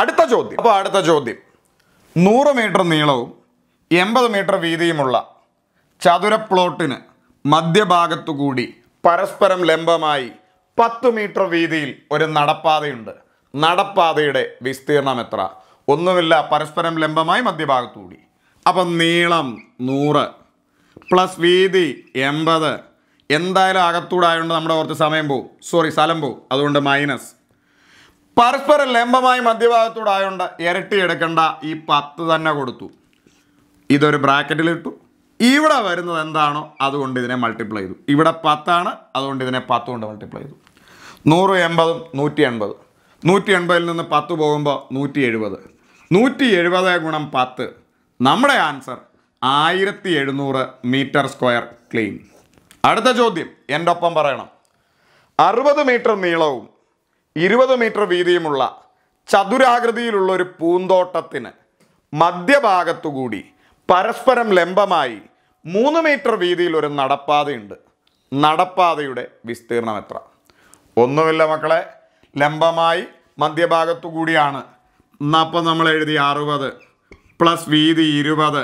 അടുത്ത ചോദ്യം അപ്പോൾ അടുത്ത ചോദ്യം നൂറ് മീറ്റർ നീളവും എൺപത് മീറ്റർ വീതിയുമുള്ള ചതുര മധ്യഭാഗത്തു കൂടി പരസ്പരം ലംബമായി പത്ത് മീറ്റർ വീതിയിൽ ഒരു നടപ്പാതയുണ്ട് നടപ്പാതയുടെ വിസ്തീർണം എത്ര ഒന്നുമില്ല പരസ്പരം ലംബമായി മധ്യഭാഗത്തുകൂടി അപ്പം നീളം നൂറ് പ്ലസ് വീതി എൺപത് എന്തായാലും അകത്തൂടെ ആയതുകൊണ്ട് നമ്മുടെ കുറച്ച് സമയം പോവും സോറി സ്ഥലം പോവും അതുകൊണ്ട് മൈനസ് പരസ്പരം ലംബമായി മധ്യഭാഗത്തൂടെ ആയതുകൊണ്ട് ഇരട്ടി എടുക്കേണ്ട ഈ പത്ത് തന്നെ കൊടുത്തു ഇതൊരു ബ്രാക്കറ്റിലിട്ടു ഇവിടെ വരുന്നത് എന്താണോ അതുകൊണ്ട് ഇതിനെ മൾട്ടിപ്ലൈ ചെയ്തു ഇവിടെ പത്താണ് അതുകൊണ്ട് ഇതിനെ പത്ത് കൊണ്ട് മൾട്ടിപ്ലൈ ചെയ്തു നൂറ് എൺപതും നൂറ്റി എൺപത് നൂറ്റി എൺപതിൽ നിന്ന് പത്ത് പോകുമ്പോൾ നൂറ്റി എഴുപത് നൂറ്റി എഴുപത് ഗുണം പത്ത് നമ്മുടെ ആൻസർ ആയിരത്തി എഴുന്നൂറ് മീറ്റർ സ്ക്വയർ ക്ലീൻ അടുത്ത ചോദ്യം എൻ്റെ ഒപ്പം പറയണം അറുപത് മീറ്റർ നീളവും ഇരുപത് മീറ്റർ വീതിയുമുള്ള ചതുരാകൃതിയിലുള്ള ഒരു പൂന്തോട്ടത്തിന് മധ്യഭാഗത്തുകൂടി പരസ്പരം ലംബമായി മൂന്ന് മീറ്റർ വീതിയിൽ ഒരു നടപ്പാതയുണ്ട് നടപ്പാതയുടെ വിസ്തീർണം എത്ര ഒന്നുമില്ല മക്കളെ ലംബമായി മധ്യഭാഗത്തു കൂടിയാണ് അപ്പം നമ്മൾ എഴുതി അറുപത് പ്ലസ് വീതി ഇരുപത്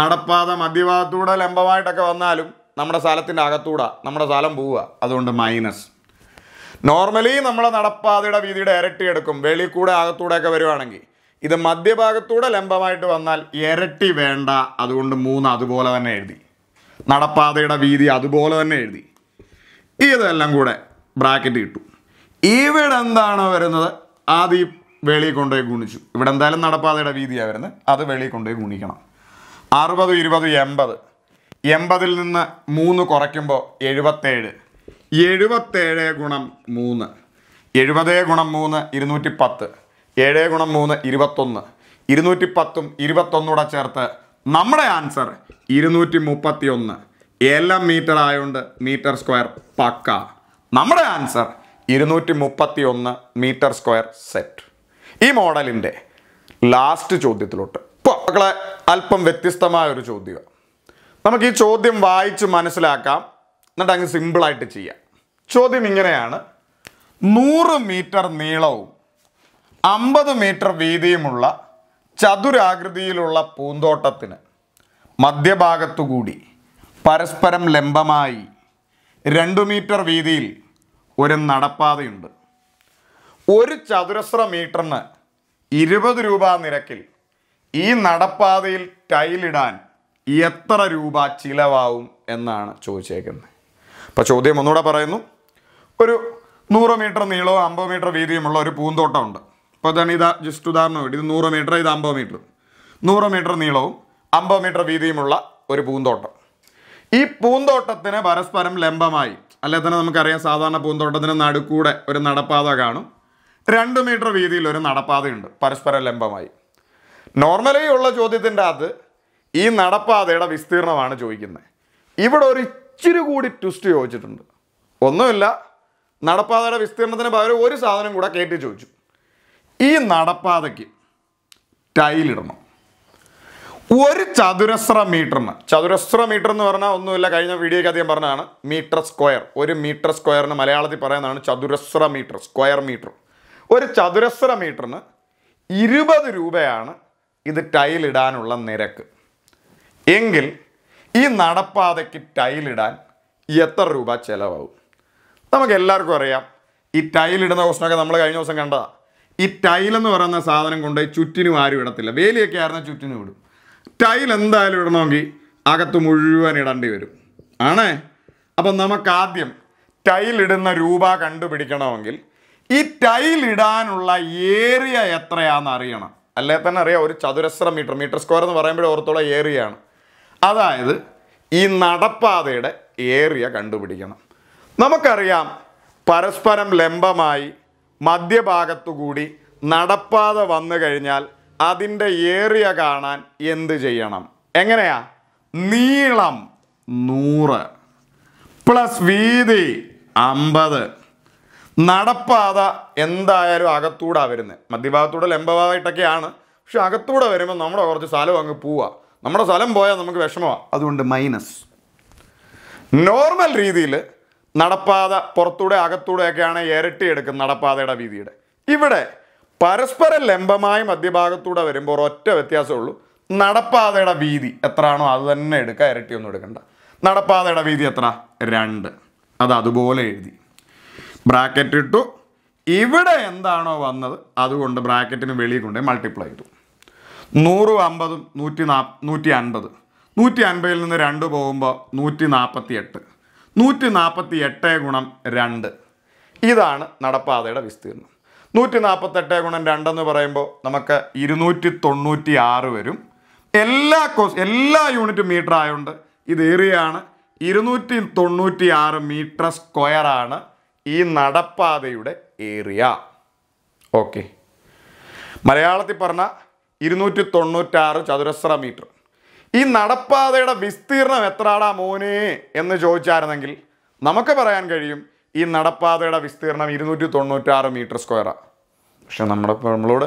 നടപ്പാത മധ്യഭാഗത്തൂടെ ലംബമായിട്ടൊക്കെ വന്നാലും നമ്മുടെ സ്ഥലത്തിൻ്റെ അകത്തൂടെ നമ്മുടെ സ്ഥലം പോവുക അതുകൊണ്ട് മൈനസ് നോർമലി നമ്മളെ നടപ്പാതയുടെ വീതിയുടെ ഇരട്ടി എടുക്കും വെളി കൂടെ അകത്തൂടെയൊക്കെ വരുവാണെങ്കിൽ ഇത് മധ്യഭാഗത്തൂടെ ലംബമായിട്ട് വന്നാൽ ഇരട്ടി വേണ്ട അതുകൊണ്ട് മൂന്ന് അതുപോലെ തന്നെ എഴുതി നടപ്പാതയുടെ വീതി അതുപോലെ തന്നെ എഴുതി ഇതെല്ലാം കൂടെ ബ്രാക്കറ്റ് കിട്ടു ഇവിടെ എന്താണോ വരുന്നത് അത് ഈ വെളിയിൽ കൊണ്ടുപോയി ഗുണിച്ചു ഇവിടെ എന്തായാലും നടപ്പാതയുടെ വീതിയാണ് വരുന്നത് അത് വെളി കൊണ്ടുപോയി ഗുണിക്കണം അറുപത് ഇരുപത് എൺപത് എൺപതിൽ നിന്ന് മൂന്ന് കുറയ്ക്കുമ്പോൾ എഴുപത്തേഴ് എഴുപത്തേഴ് ഗുണം മൂന്ന് എഴുപത് ഗുണം മൂന്ന് ഇരുന്നൂറ്റി പത്ത് ഏഴ് ഗുണം മൂന്ന് ഇരുപത്തൊന്ന് ഇരുന്നൂറ്റി പത്തും ഇരുപത്തൊന്നൂടെ ചേർത്ത് നമ്മുടെ ആൻസർ ഇരുന്നൂറ്റി മുപ്പത്തി ഒന്ന് എല്ലാം മീറ്റർ ആയതുകൊണ്ട് മീറ്റർ സ്ക്വയർ പക്ക നമ്മുടെ ആൻസർ ഇരുന്നൂറ്റി മുപ്പത്തി ഒന്ന് മീറ്റർ സ്ക്വയർ സെറ്റ് ഈ മോഡലിൻ്റെ ലാസ്റ്റ് ചോദ്യത്തിലോട്ട് ഇപ്പോൾ മക്കളെ അല്പം വ്യത്യസ്തമായ ഒരു ചോദ്യമാണ് നമുക്ക് ഈ ചോദ്യം വായിച്ച് മനസ്സിലാക്കാം എന്നിട്ട് അങ്ങ് സിമ്പിളായിട്ട് ചെയ്യാം ചോദ്യം ഇങ്ങനെയാണ് നൂറ് മീറ്റർ നീളവും അമ്പത് മീറ്റർ വീതിയുമുള്ള ചതുരാകൃതിയിലുള്ള പൂന്തോട്ടത്തിന് മധ്യഭാഗത്തുകൂടി പരസ്പരം ലംബമായി രണ്ട് മീറ്റർ വീതിയിൽ ഒരു നടപ്പാതയുണ്ട് ഒരു ചതുരശ്ര മീറ്ററിന് ഇരുപത് രൂപ നിരക്കിൽ ഈ നടപ്പാതയിൽ ടൈലിടാൻ എത്ര രൂപ ചിലവാവും എന്നാണ് ചോദിച്ചേക്കുന്നത് അപ്പോൾ ചോദ്യം ഒന്നുകൂടെ പറയുന്നു ഒരു നൂറ് മീറ്റർ നീളവും അമ്പത് മീറ്റർ വീതിയുമുള്ള ഒരു പൂന്തോട്ടമുണ്ട് അപ്പോൾ തന്നെ ഇതാ ജസ്റ്റ് ഉദാഹരണം വേണ്ടി ഇത് നൂറ് മീറ്റർ ഇത് അമ്പത് മീറ്റർ നൂറ് മീറ്റർ നീളവും അമ്പത് മീറ്റർ വീതിയുമുള്ള ഒരു പൂന്തോട്ടം ഈ പൂന്തോട്ടത്തിന് പരസ്പരം ലംബമായി അല്ലെ തന്നെ നമുക്കറിയാം സാധാരണ പൂന്തോട്ടത്തിന് നടുക്കൂടെ ഒരു നടപ്പാത കാണും രണ്ട് മീറ്റർ വീതിയിൽ ഒരു നടപ്പാതയുണ്ട് പരസ്പരം ലംബമായി നോർമലി ഉള്ള ചോദ്യത്തിൻ്റെ അത് ഈ നടപ്പാതയുടെ വിസ്തീർണമാണ് ചോദിക്കുന്നത് ഇവിടെ ഒരു ഇച്ചിരി കൂടി ട്വിസ്റ്റ് ചോദിച്ചിട്ടുണ്ട് ഒന്നുമില്ല നടപ്പാതയുടെ വിസ്തീർണത്തിന് പകരം ഒരു സാധനം കൂടെ കയറ്റി ചോദിച്ചു ഈ നടപ്പാതയ്ക്ക് ടൈലിടണം ഒരു ചതുരശ്ര മീറ്ററിന് ചതുരശ്ര മീറ്റർ എന്ന് പറഞ്ഞാൽ ഒന്നുമില്ല കഴിഞ്ഞ വീഡിയോയ്ക്ക് അധികം പറഞ്ഞതാണ് മീറ്റർ സ്ക്വയർ ഒരു മീറ്റർ സ്ക്വയറിന് മലയാളത്തിൽ പറയുന്നതാണ് ചതുരശ്ര മീറ്റർ സ്ക്വയർ മീറ്റർ ഒരു ചതുരശ്ര മീറ്ററിന് ഇരുപത് രൂപയാണ് ഇത് ടൈലിടാനുള്ള നിരക്ക് എങ്കിൽ ഈ നടപ്പാതയ്ക്ക് ടൈലിടാൻ എത്ര രൂപ ചിലവാകും നമുക്ക് എല്ലാവർക്കും അറിയാം ഈ ടൈലിടുന്ന ക്വസ്റ്റനൊക്കെ നമ്മൾ കഴിഞ്ഞ ദിവസം കണ്ടതാ ഈ ടൈലെന്ന് പറയുന്ന സാധനം കൊണ്ട് ചുറ്റിനും ആരും ഇടത്തില്ല വേലിയൊക്കെ ആയിരുന്ന ചുറ്റിനും ഇടും ടൈൽ എന്തായാലും ഇടണമെങ്കിൽ അകത്ത് മുഴുവൻ ഇടേണ്ടി വരും ആണേ അപ്പം നമുക്കാദ്യം ടൈലിടുന്ന രൂപ കണ്ടുപിടിക്കണമെങ്കിൽ ഈ ടൈലിടാനുള്ള ഏരിയ എത്രയാണെന്ന് അറിയണം അല്ലേ തന്നെ അറിയാം ഒരു ചതുരശ്ര മീറ്റർ മീറ്റർ സ്ക്വയർ എന്ന് പറയുമ്പോഴേ ഓർത്തുള്ള ഏരിയയാണ് അതായത് ഈ നടപ്പാതയുടെ ഏരിയ കണ്ടുപിടിക്കണം നമുക്കറിയാം പരസ്പരം ലംബമായി മധ്യഭാഗത്തുകൂടി നടപ്പാത വന്നു കഴിഞ്ഞാൽ അതിൻ്റെ ഏറിയ കാണാൻ എന്ത് ചെയ്യണം എങ്ങനെയാ നീളം നൂറ് പ്ലസ് വീതി അമ്പത് നടപ്പാത എന്തായാലും അകത്തൂടെ വരുന്നത് മധ്യഭാഗത്തൂടെ ലംബഭാഗമായിട്ടൊക്കെയാണ് പക്ഷെ അകത്തൂടെ വരുമ്പോൾ നമ്മുടെ കുറച്ച് സ്ഥലം അങ്ങ് പോവാം നമ്മുടെ സ്ഥലം പോയാൽ നമുക്ക് വിഷമമാണ് അതുകൊണ്ട് മൈനസ് നോർമൽ രീതിയിൽ നടപ്പാത പുറത്തൂടെ അകത്തൂടെയൊക്കെയാണ് ഇരട്ടി എടുക്കുന്ന നടപ്പാതയുടെ വീതിയുടെ ഇവിടെ പരസ്പര ലംബമായി മധ്യഭാഗത്തൂടെ വരുമ്പോൾ ഒറ്റ ഉള്ളൂ നടപ്പാതയുടെ വീതി എത്രയാണോ അത് തന്നെ എടുക്കുക ഇരട്ടിയൊന്നും എടുക്കണ്ട നടപ്പാതയുടെ വീതി എത്ര രണ്ട് അത് അതുപോലെ എഴുതി ബ്രാക്കറ്റ് ഇട്ടു ഇവിടെ എന്താണോ വന്നത് അതുകൊണ്ട് ബ്രാക്കറ്റിന് വെളിയിൽ കൊണ്ടുപോയി മൾട്ടിപ്ലൈ ചെയ്തു നൂറും അമ്പതും നൂറ്റി നാ നൂറ്റി അൻപത് നൂറ്റി അൻപതിൽ നിന്ന് രണ്ട് പോകുമ്പോൾ നൂറ്റി നാൽപ്പത്തി എട്ട് നൂറ്റി നാൽപ്പത്തി എട്ട് ഗുണം രണ്ട് ഇതാണ് നടപ്പാതയുടെ വിസ്തീർണം നൂറ്റി നാൽപ്പത്തെട്ട് ഗുണം രണ്ടെന്ന് പറയുമ്പോൾ നമുക്ക് ഇരുന്നൂറ്റി തൊണ്ണൂറ്റി ആറ് വരും എല്ലാ കോസ് എല്ലാ യൂണിറ്റും മീറ്റർ ആയതുകൊണ്ട് ഇത് ഏറിയാണ് ഇരുന്നൂറ്റി തൊണ്ണൂറ്റി ആറ് മീറ്റർ സ്ക്വയറാണ് ഈ നടപ്പാതയുടെ ഏരിയ ഓക്കെ മലയാളത്തിൽ പറഞ്ഞാൽ ഇരുന്നൂറ്റി തൊണ്ണൂറ്റാറ് ചതുരശ്ര മീറ്റർ ഈ നടപ്പാതയുടെ വിസ്തീർണം എത്രാടാ മോനെ എന്ന് ചോദിച്ചായിരുന്നെങ്കിൽ നമുക്ക് പറയാൻ കഴിയും ഈ നടപ്പാതയുടെ വിസ്തീർണം ഇരുന്നൂറ്റി തൊണ്ണൂറ്റാറ് മീറ്റർ സ്ക്വയറാണ് പക്ഷെ നമ്മുടെ നമ്മളോട്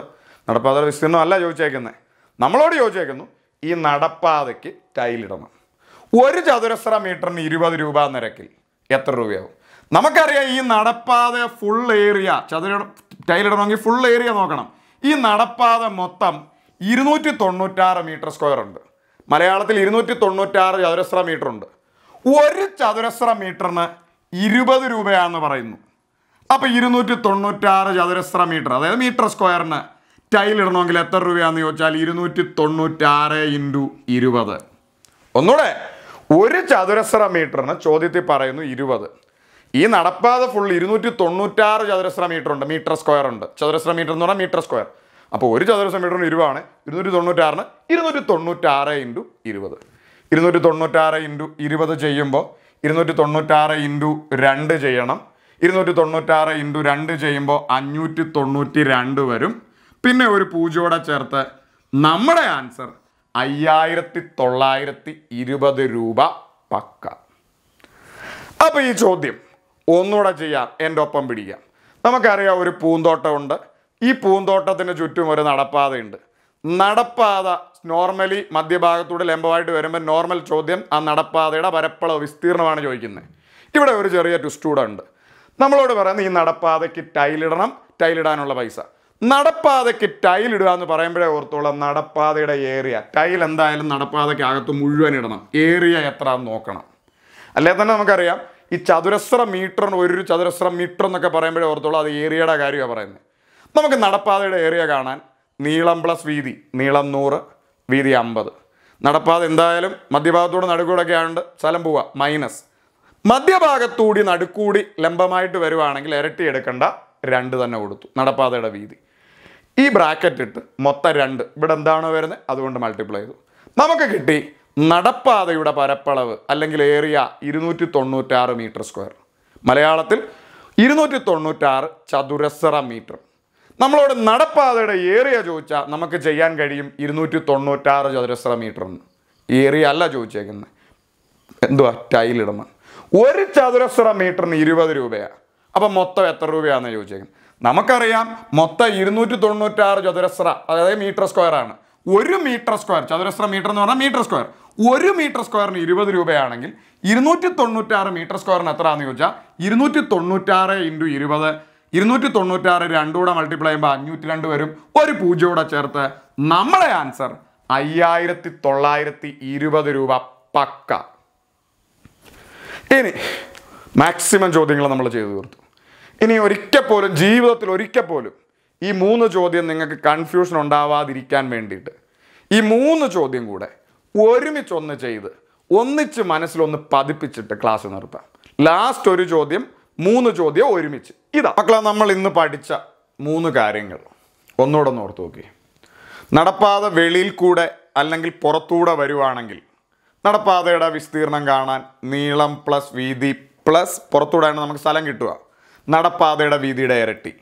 നടപ്പാതയുടെ വിസ്തീർണം അല്ല ചോദിച്ചേക്കുന്നത് നമ്മളോട് ചോദിച്ചേക്കുന്നു ഈ നടപ്പാതയ്ക്ക് ടൈലിടണം ഒരു ചതുരശ്ര മീറ്ററിന് ഇരുപത് രൂപ നിരക്കിൽ എത്ര രൂപയാവും നമുക്കറിയാം ഈ നടപ്പാത ഫുൾ ഏരിയ ചതുര ടൈലിടണമെങ്കിൽ ഫുൾ ഏരിയ നോക്കണം ഈ നടപ്പാത മൊത്തം ഇരുന്നൂറ്റി തൊണ്ണൂറ്റാറ് മീറ്റർ സ്ക്വയർ ഉണ്ട് മലയാളത്തിൽ ഇരുന്നൂറ്റി തൊണ്ണൂറ്റാറ് ചതുരശ്ര മീറ്റർ ഉണ്ട് ഒരു ചതുരശ്ര മീറ്ററിന് ഇരുപത് രൂപയാണെന്ന് പറയുന്നു അപ്പോൾ ഇരുന്നൂറ്റി തൊണ്ണൂറ്റാറ് ചതുരശ്ര മീറ്റർ അതായത് മീറ്റർ സ്ക്വയറിന് ടൈൽ ഇടണമെങ്കിൽ എത്ര രൂപയാണെന്ന് ചോദിച്ചാൽ ഇരുന്നൂറ്റി തൊണ്ണൂറ്റാറ് ഇൻറ്റു ഇരുപത് ഒന്നുകൂടെ ഒരു ചതുരശ്ര മീറ്ററിന് ചോദ്യത്തിൽ പറയുന്നു ഇരുപത് ഈ നടപ്പാത ഫുൾ ഇരുന്നൂറ്റി തൊണ്ണൂറ്റാറ് ചതുരശ്ര മീറ്റർ ഉണ്ട് മീറ്റർ സ്ക്വയർ ഉണ്ട് ചതുരശ്ര മീറ്റർ എന്ന് പറഞ്ഞാൽ മീറ്റർ സ്ക്വയർ അപ്പോൾ ഒരു ചതുരശ്ര മീറ്ററിന് ഇരുപതാണ് ഇരുന്നൂറ്റി തൊണ്ണൂറ്റാറിന് ഇരുന്നൂറ്റി തൊണ്ണൂറ്റാറ് ഇൻറ്റു ഇരുപത് ഇരുന്നൂറ്റി തൊണ്ണൂറ്റാറ് ഇൻറ്റു ഇരുപത് ചെയ്യുമ്പോൾ ഇരുന്നൂറ്റി തൊണ്ണൂറ്റാറ് ഇൻറ്റു രണ്ട് ചെയ്യണം ഇരുന്നൂറ്റി തൊണ്ണൂറ്റാറ് ഇൻറ്റു രണ്ട് ചെയ്യുമ്പോൾ അഞ്ഞൂറ്റി തൊണ്ണൂറ്റി രണ്ട് വരും പിന്നെ ഒരു പൂജയോടെ ചേർത്ത് നമ്മുടെ ആൻസർ അയ്യായിരത്തി തൊള്ളായിരത്തി ഇരുപത് രൂപ പക്ക അപ്പോൾ ഈ ചോദ്യം ഒന്നുകൂടെ ചെയ്യാം എൻ്റെ ഒപ്പം പിടിക്കാം നമുക്കറിയാം ഒരു പൂന്തോട്ടമുണ്ട് ഈ പൂന്തോട്ടത്തിന് ചുറ്റും ഒരു നടപ്പാതയുണ്ട് നടപ്പാത നോർമലി മധ്യഭാഗത്തൂടെ ലംബമായിട്ട് വരുമ്പോൾ നോർമൽ ചോദ്യം ആ നടപ്പാതയുടെ വരപ്പളവ് വിസ്തീർണമാണ് ചോദിക്കുന്നത് ഇവിടെ ഒരു ചെറിയ ട്വിസ്റ്റ് കൂടെ ഉണ്ട് നമ്മളോട് പറയുന്നത് ഈ നടപ്പാതയ്ക്ക് ടൈലിടണം ടൈലിടാനുള്ള പൈസ നടപ്പാതയ്ക്ക് ടൈൽ ഇടുക എന്ന് പറയുമ്പോഴേ ഓർത്തോളാം നടപ്പാതയുടെ ഏരിയ ടൈൽ എന്തായാലും നടപ്പാതയ്ക്ക് അകത്ത് മുഴുവൻ ഇടണം ഏരിയ എത്ര നോക്കണം അല്ലേ തന്നെ നമുക്കറിയാം ഈ ചതുരശ്ര മീറ്ററിന് ഒരു ചതുരശ്ര മീറ്റർ എന്നൊക്കെ പറയുമ്പോഴേ ഓർത്തോളാം അത് ഏരിയയുടെ കാര്യമാണ് പറയുന്നത് നമുക്ക് നടപ്പാതയുടെ ഏരിയ കാണാൻ നീളം പ്ലസ് വീതി നീളം നൂറ് വീതി അമ്പത് നടപ്പാത എന്തായാലും മധ്യഭാഗത്തൂടെ ഒക്കെ ആയതുകൊണ്ട് സ്ഥലം പോവുക മൈനസ് മധ്യഭാഗത്തൂടി നടുക്കൂടി ലംബമായിട്ട് വരുവാണെങ്കിൽ ഇരട്ടി എടുക്കേണ്ട രണ്ട് തന്നെ കൊടുത്തു നടപ്പാതയുടെ വീതി ഈ ബ്രാക്കറ്റ് ഇട്ട് മൊത്തം രണ്ട് ഇവിടെ എന്താണോ വരുന്നത് അതുകൊണ്ട് മൾട്ടിപ്ലൈ ചെയ്തു നമുക്ക് കിട്ടി നടപ്പാതയുടെ പരപ്പളവ് അല്ലെങ്കിൽ ഏരിയ ഇരുന്നൂറ്റി തൊണ്ണൂറ്റാറ് മീറ്റർ സ്ക്വയർ മലയാളത്തിൽ ഇരുന്നൂറ്റി തൊണ്ണൂറ്റാറ് ചതുരശ്ര മീറ്റർ നമ്മളോട് നടപ്പാതയുടെ ഏറിയ ചോദിച്ചാൽ നമുക്ക് ചെയ്യാൻ കഴിയും ഇരുന്നൂറ്റി തൊണ്ണൂറ്റാറ് ചതുരശ്ര മീറ്ററിന് ഏറിയ അല്ല ചോദിച്ചേക്കുന്നത് എന്തുവാ ടൈലിടുന്ന ഒരു ചതുരശ്ര മീറ്ററിന് ഇരുപത് രൂപയാണ് അപ്പം മൊത്തം എത്ര രൂപയാണെന്ന് ചോദിച്ചേക്കുന്നത് നമുക്കറിയാം മൊത്തം ഇരുന്നൂറ്റി തൊണ്ണൂറ്റാറ് ചതുരശ്ര അതായത് മീറ്റർ സ്ക്വയർ ആണ് ഒരു മീറ്റർ സ്ക്വയർ ചതുരശ്ര മീറ്റർ എന്ന് പറഞ്ഞാൽ മീറ്റർ സ്ക്വയർ ഒരു മീറ്റർ സ്ക്വയറിന് ഇരുപത് രൂപയാണെങ്കിൽ ഇരുന്നൂറ്റി തൊണ്ണൂറ്റാറ് മീറ്റർ സ്ക്വയറിന് എത്രയാണെന്ന് ചോദിച്ചാൽ ഇരുന്നൂറ്റി തൊണ്ണൂറ്റാറ് ഇൻറ്റു ഇരുപത് ഇരുന്നൂറ്റി തൊണ്ണൂറ്റാറ് രണ്ടുകൂടെ മൾട്ടിപ്ലൈ ചെയ്യുമ്പോൾ അഞ്ഞൂറ്റി രണ്ട് വരും ഒരു പൂജ്യകൂടെ ചേർത്ത് നമ്മളെ ആൻസർ അയ്യായിരത്തി തൊള്ളായിരത്തി ഇരുപത് രൂപ പക്ക ഇനി മാക്സിമം ചോദ്യങ്ങൾ നമ്മൾ ചെയ്തു തീർത്തു ഇനി ഒരിക്കൽ പോലും ജീവിതത്തിൽ ഒരിക്കൽ പോലും ഈ മൂന്ന് ചോദ്യം നിങ്ങൾക്ക് കൺഫ്യൂഷൻ ഉണ്ടാവാതിരിക്കാൻ വേണ്ടിയിട്ട് ഈ മൂന്ന് ചോദ്യം കൂടെ ഒരുമിച്ചൊന്ന് ചെയ്ത് ഒന്നിച്ച് മനസ്സിലൊന്ന് പതിപ്പിച്ചിട്ട് ക്ലാസ് നിർത്താം ലാസ്റ്റ് ഒരു ചോദ്യം മൂന്ന് ചോദ്യം ഒരുമിച്ച് ഇതാ മക്കളെ നമ്മൾ ഇന്ന് പഠിച്ച മൂന്ന് കാര്യങ്ങൾ ഒന്നുകൂടെ ഓർത്ത് നോക്കി നടപ്പാത വെളിയിൽ കൂടെ അല്ലെങ്കിൽ പുറത്തൂടെ വരുവാണെങ്കിൽ നടപ്പാതയുടെ വിസ്തീർണം കാണാൻ നീളം പ്ലസ് വീതി പ്ലസ് പുറത്തൂടെയാണ് നമുക്ക് സ്ഥലം കിട്ടുക നടപ്പാതയുടെ വീതിയുടെ ഇരട്ടി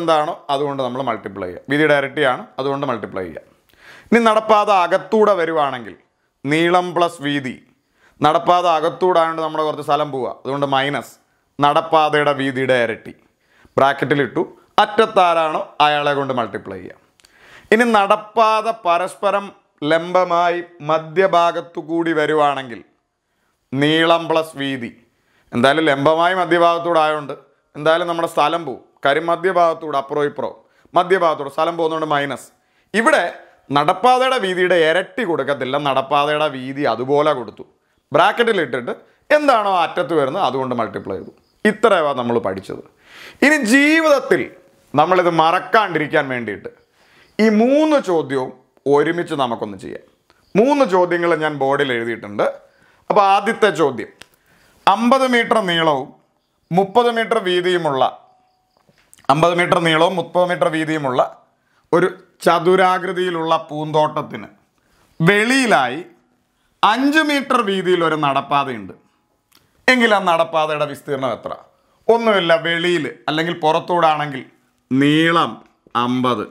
എന്താണോ അതുകൊണ്ട് നമ്മൾ മൾട്ടിപ്ലൈ ചെയ്യുക വീതിയുടെ ഇരട്ടിയാണ് അതുകൊണ്ട് മൾട്ടിപ്ലൈ ചെയ്യുക ഇനി നടപ്പാത അകത്തൂടെ വരുവാണെങ്കിൽ നീളം പ്ലസ് വീതി നടപ്പാത ആയതുകൊണ്ട് നമ്മുടെ കുറച്ച് സ്ഥലം പോവുക അതുകൊണ്ട് മൈനസ് നടപ്പാതയുടെ വീതിയുടെ ഇരട്ടി ബ്രാക്കറ്റിലിട്ടു അറ്റത്താരാണോ അയാളെ കൊണ്ട് മൾട്ടിപ്ലൈ ചെയ്യാം ഇനി നടപ്പാത പരസ്പരം ലംബമായി മധ്യഭാഗത്തു കൂടി വരുവാണെങ്കിൽ നീളം പ്ലസ് വീതി എന്തായാലും ലംബമായി മധ്യഭാഗത്തൂടെ ആയതുകൊണ്ട് എന്തായാലും നമ്മുടെ സ്ഥലം പോവും കരിമധ്യഭാഗത്തൂടെ മധ്യഭാഗത്തൂടെ അപ്പുറോ ഇപ്പുറോ മധ്യഭാഗത്തൂടെ സ്ഥലം പോകുന്നതുകൊണ്ട് മൈനസ് ഇവിടെ നടപ്പാതയുടെ വീതിയുടെ ഇരട്ടി കൊടുക്കത്തില്ല നടപ്പാതയുടെ വീതി അതുപോലെ കൊടുത്തു ബ്രാക്കറ്റിൽ ഇട്ടിട്ട് എന്താണോ അറ്റത്ത് വരുന്നത് അതുകൊണ്ട് മൾട്ടിപ്ലൈ ചെയ്തു ഇത്രയവ നമ്മൾ പഠിച്ചത് ഇനി ജീവിതത്തിൽ നമ്മളിത് മറക്കാണ്ടിരിക്കാൻ വേണ്ടിയിട്ട് ഈ മൂന്ന് ചോദ്യവും ഒരുമിച്ച് നമുക്കൊന്ന് ചെയ്യാം മൂന്ന് ചോദ്യങ്ങൾ ഞാൻ ബോർഡിൽ എഴുതിയിട്ടുണ്ട് അപ്പോൾ ആദ്യത്തെ ചോദ്യം അമ്പത് മീറ്റർ നീളവും മുപ്പത് മീറ്റർ വീതിയുമുള്ള അമ്പത് മീറ്റർ നീളവും മുപ്പത് മീറ്റർ വീതിയുമുള്ള ഒരു ചതുരാകൃതിയിലുള്ള പൂന്തോട്ടത്തിന് വെളിയിലായി അഞ്ച് മീറ്റർ വീതിയിൽ ഒരു നടപ്പാതയുണ്ട് എങ്കിൽ ആ നടപ്പാതയുടെ വിസ്തീർണം എത്ര ഒന്നുമില്ല വെളിയിൽ അല്ലെങ്കിൽ പുറത്തൂടാണെങ്കിൽ നീളം അമ്പത്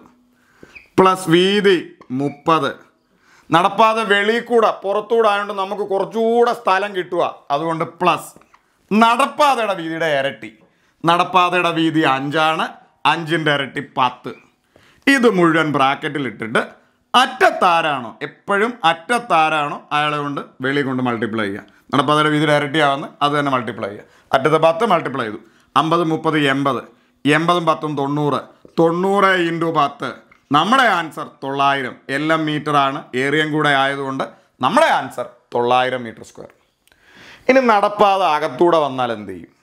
പ്ലസ് വീതി മുപ്പത് നടപ്പാത വെളി കൂടെ പുറത്തൂടെ ആയതുകൊണ്ട് നമുക്ക് കുറച്ചുകൂടെ സ്ഥലം കിട്ടുക അതുകൊണ്ട് പ്ലസ് നടപ്പാതയുടെ വീതിയുടെ ഇരട്ടി നടപ്പാതയുടെ വീതി അഞ്ചാണ് അഞ്ചിൻ്റെ ഇരട്ടി പത്ത് ഇത് മുഴുവൻ ബ്രാക്കറ്റിൽ ഇട്ടിട്ട് അറ്റത്താരാണോ എപ്പോഴും അറ്റത്താരാണോ അയാളെ കൊണ്ട് വെളി കൊണ്ട് മൾട്ടിപ്ലൈ ചെയ്യുക നടപ്പാതയുടെ വീതിയിൽ ഇരട്ടിയാവുന്ന അത് തന്നെ മൾട്ടിപ്ലൈ ചെയ്യുക അറ്റത്ത് പത്ത് മൾട്ടിപ്ലൈ ചെയ്തു അമ്പത് മുപ്പത് എൺപത് എൺപതും പത്തും തൊണ്ണൂറ് തൊണ്ണൂറ് ഇൻറ്റു പത്ത് നമ്മുടെ ആൻസർ തൊള്ളായിരം എല്ലാം മീറ്ററാണ് ഏറിയം കൂടെ ആയതുകൊണ്ട് നമ്മുടെ ആൻസർ തൊള്ളായിരം മീറ്റർ സ്ക്വയർ ഇനി നടപ്പാത അകത്തൂടെ വന്നാൽ എന്ത് ചെയ്യും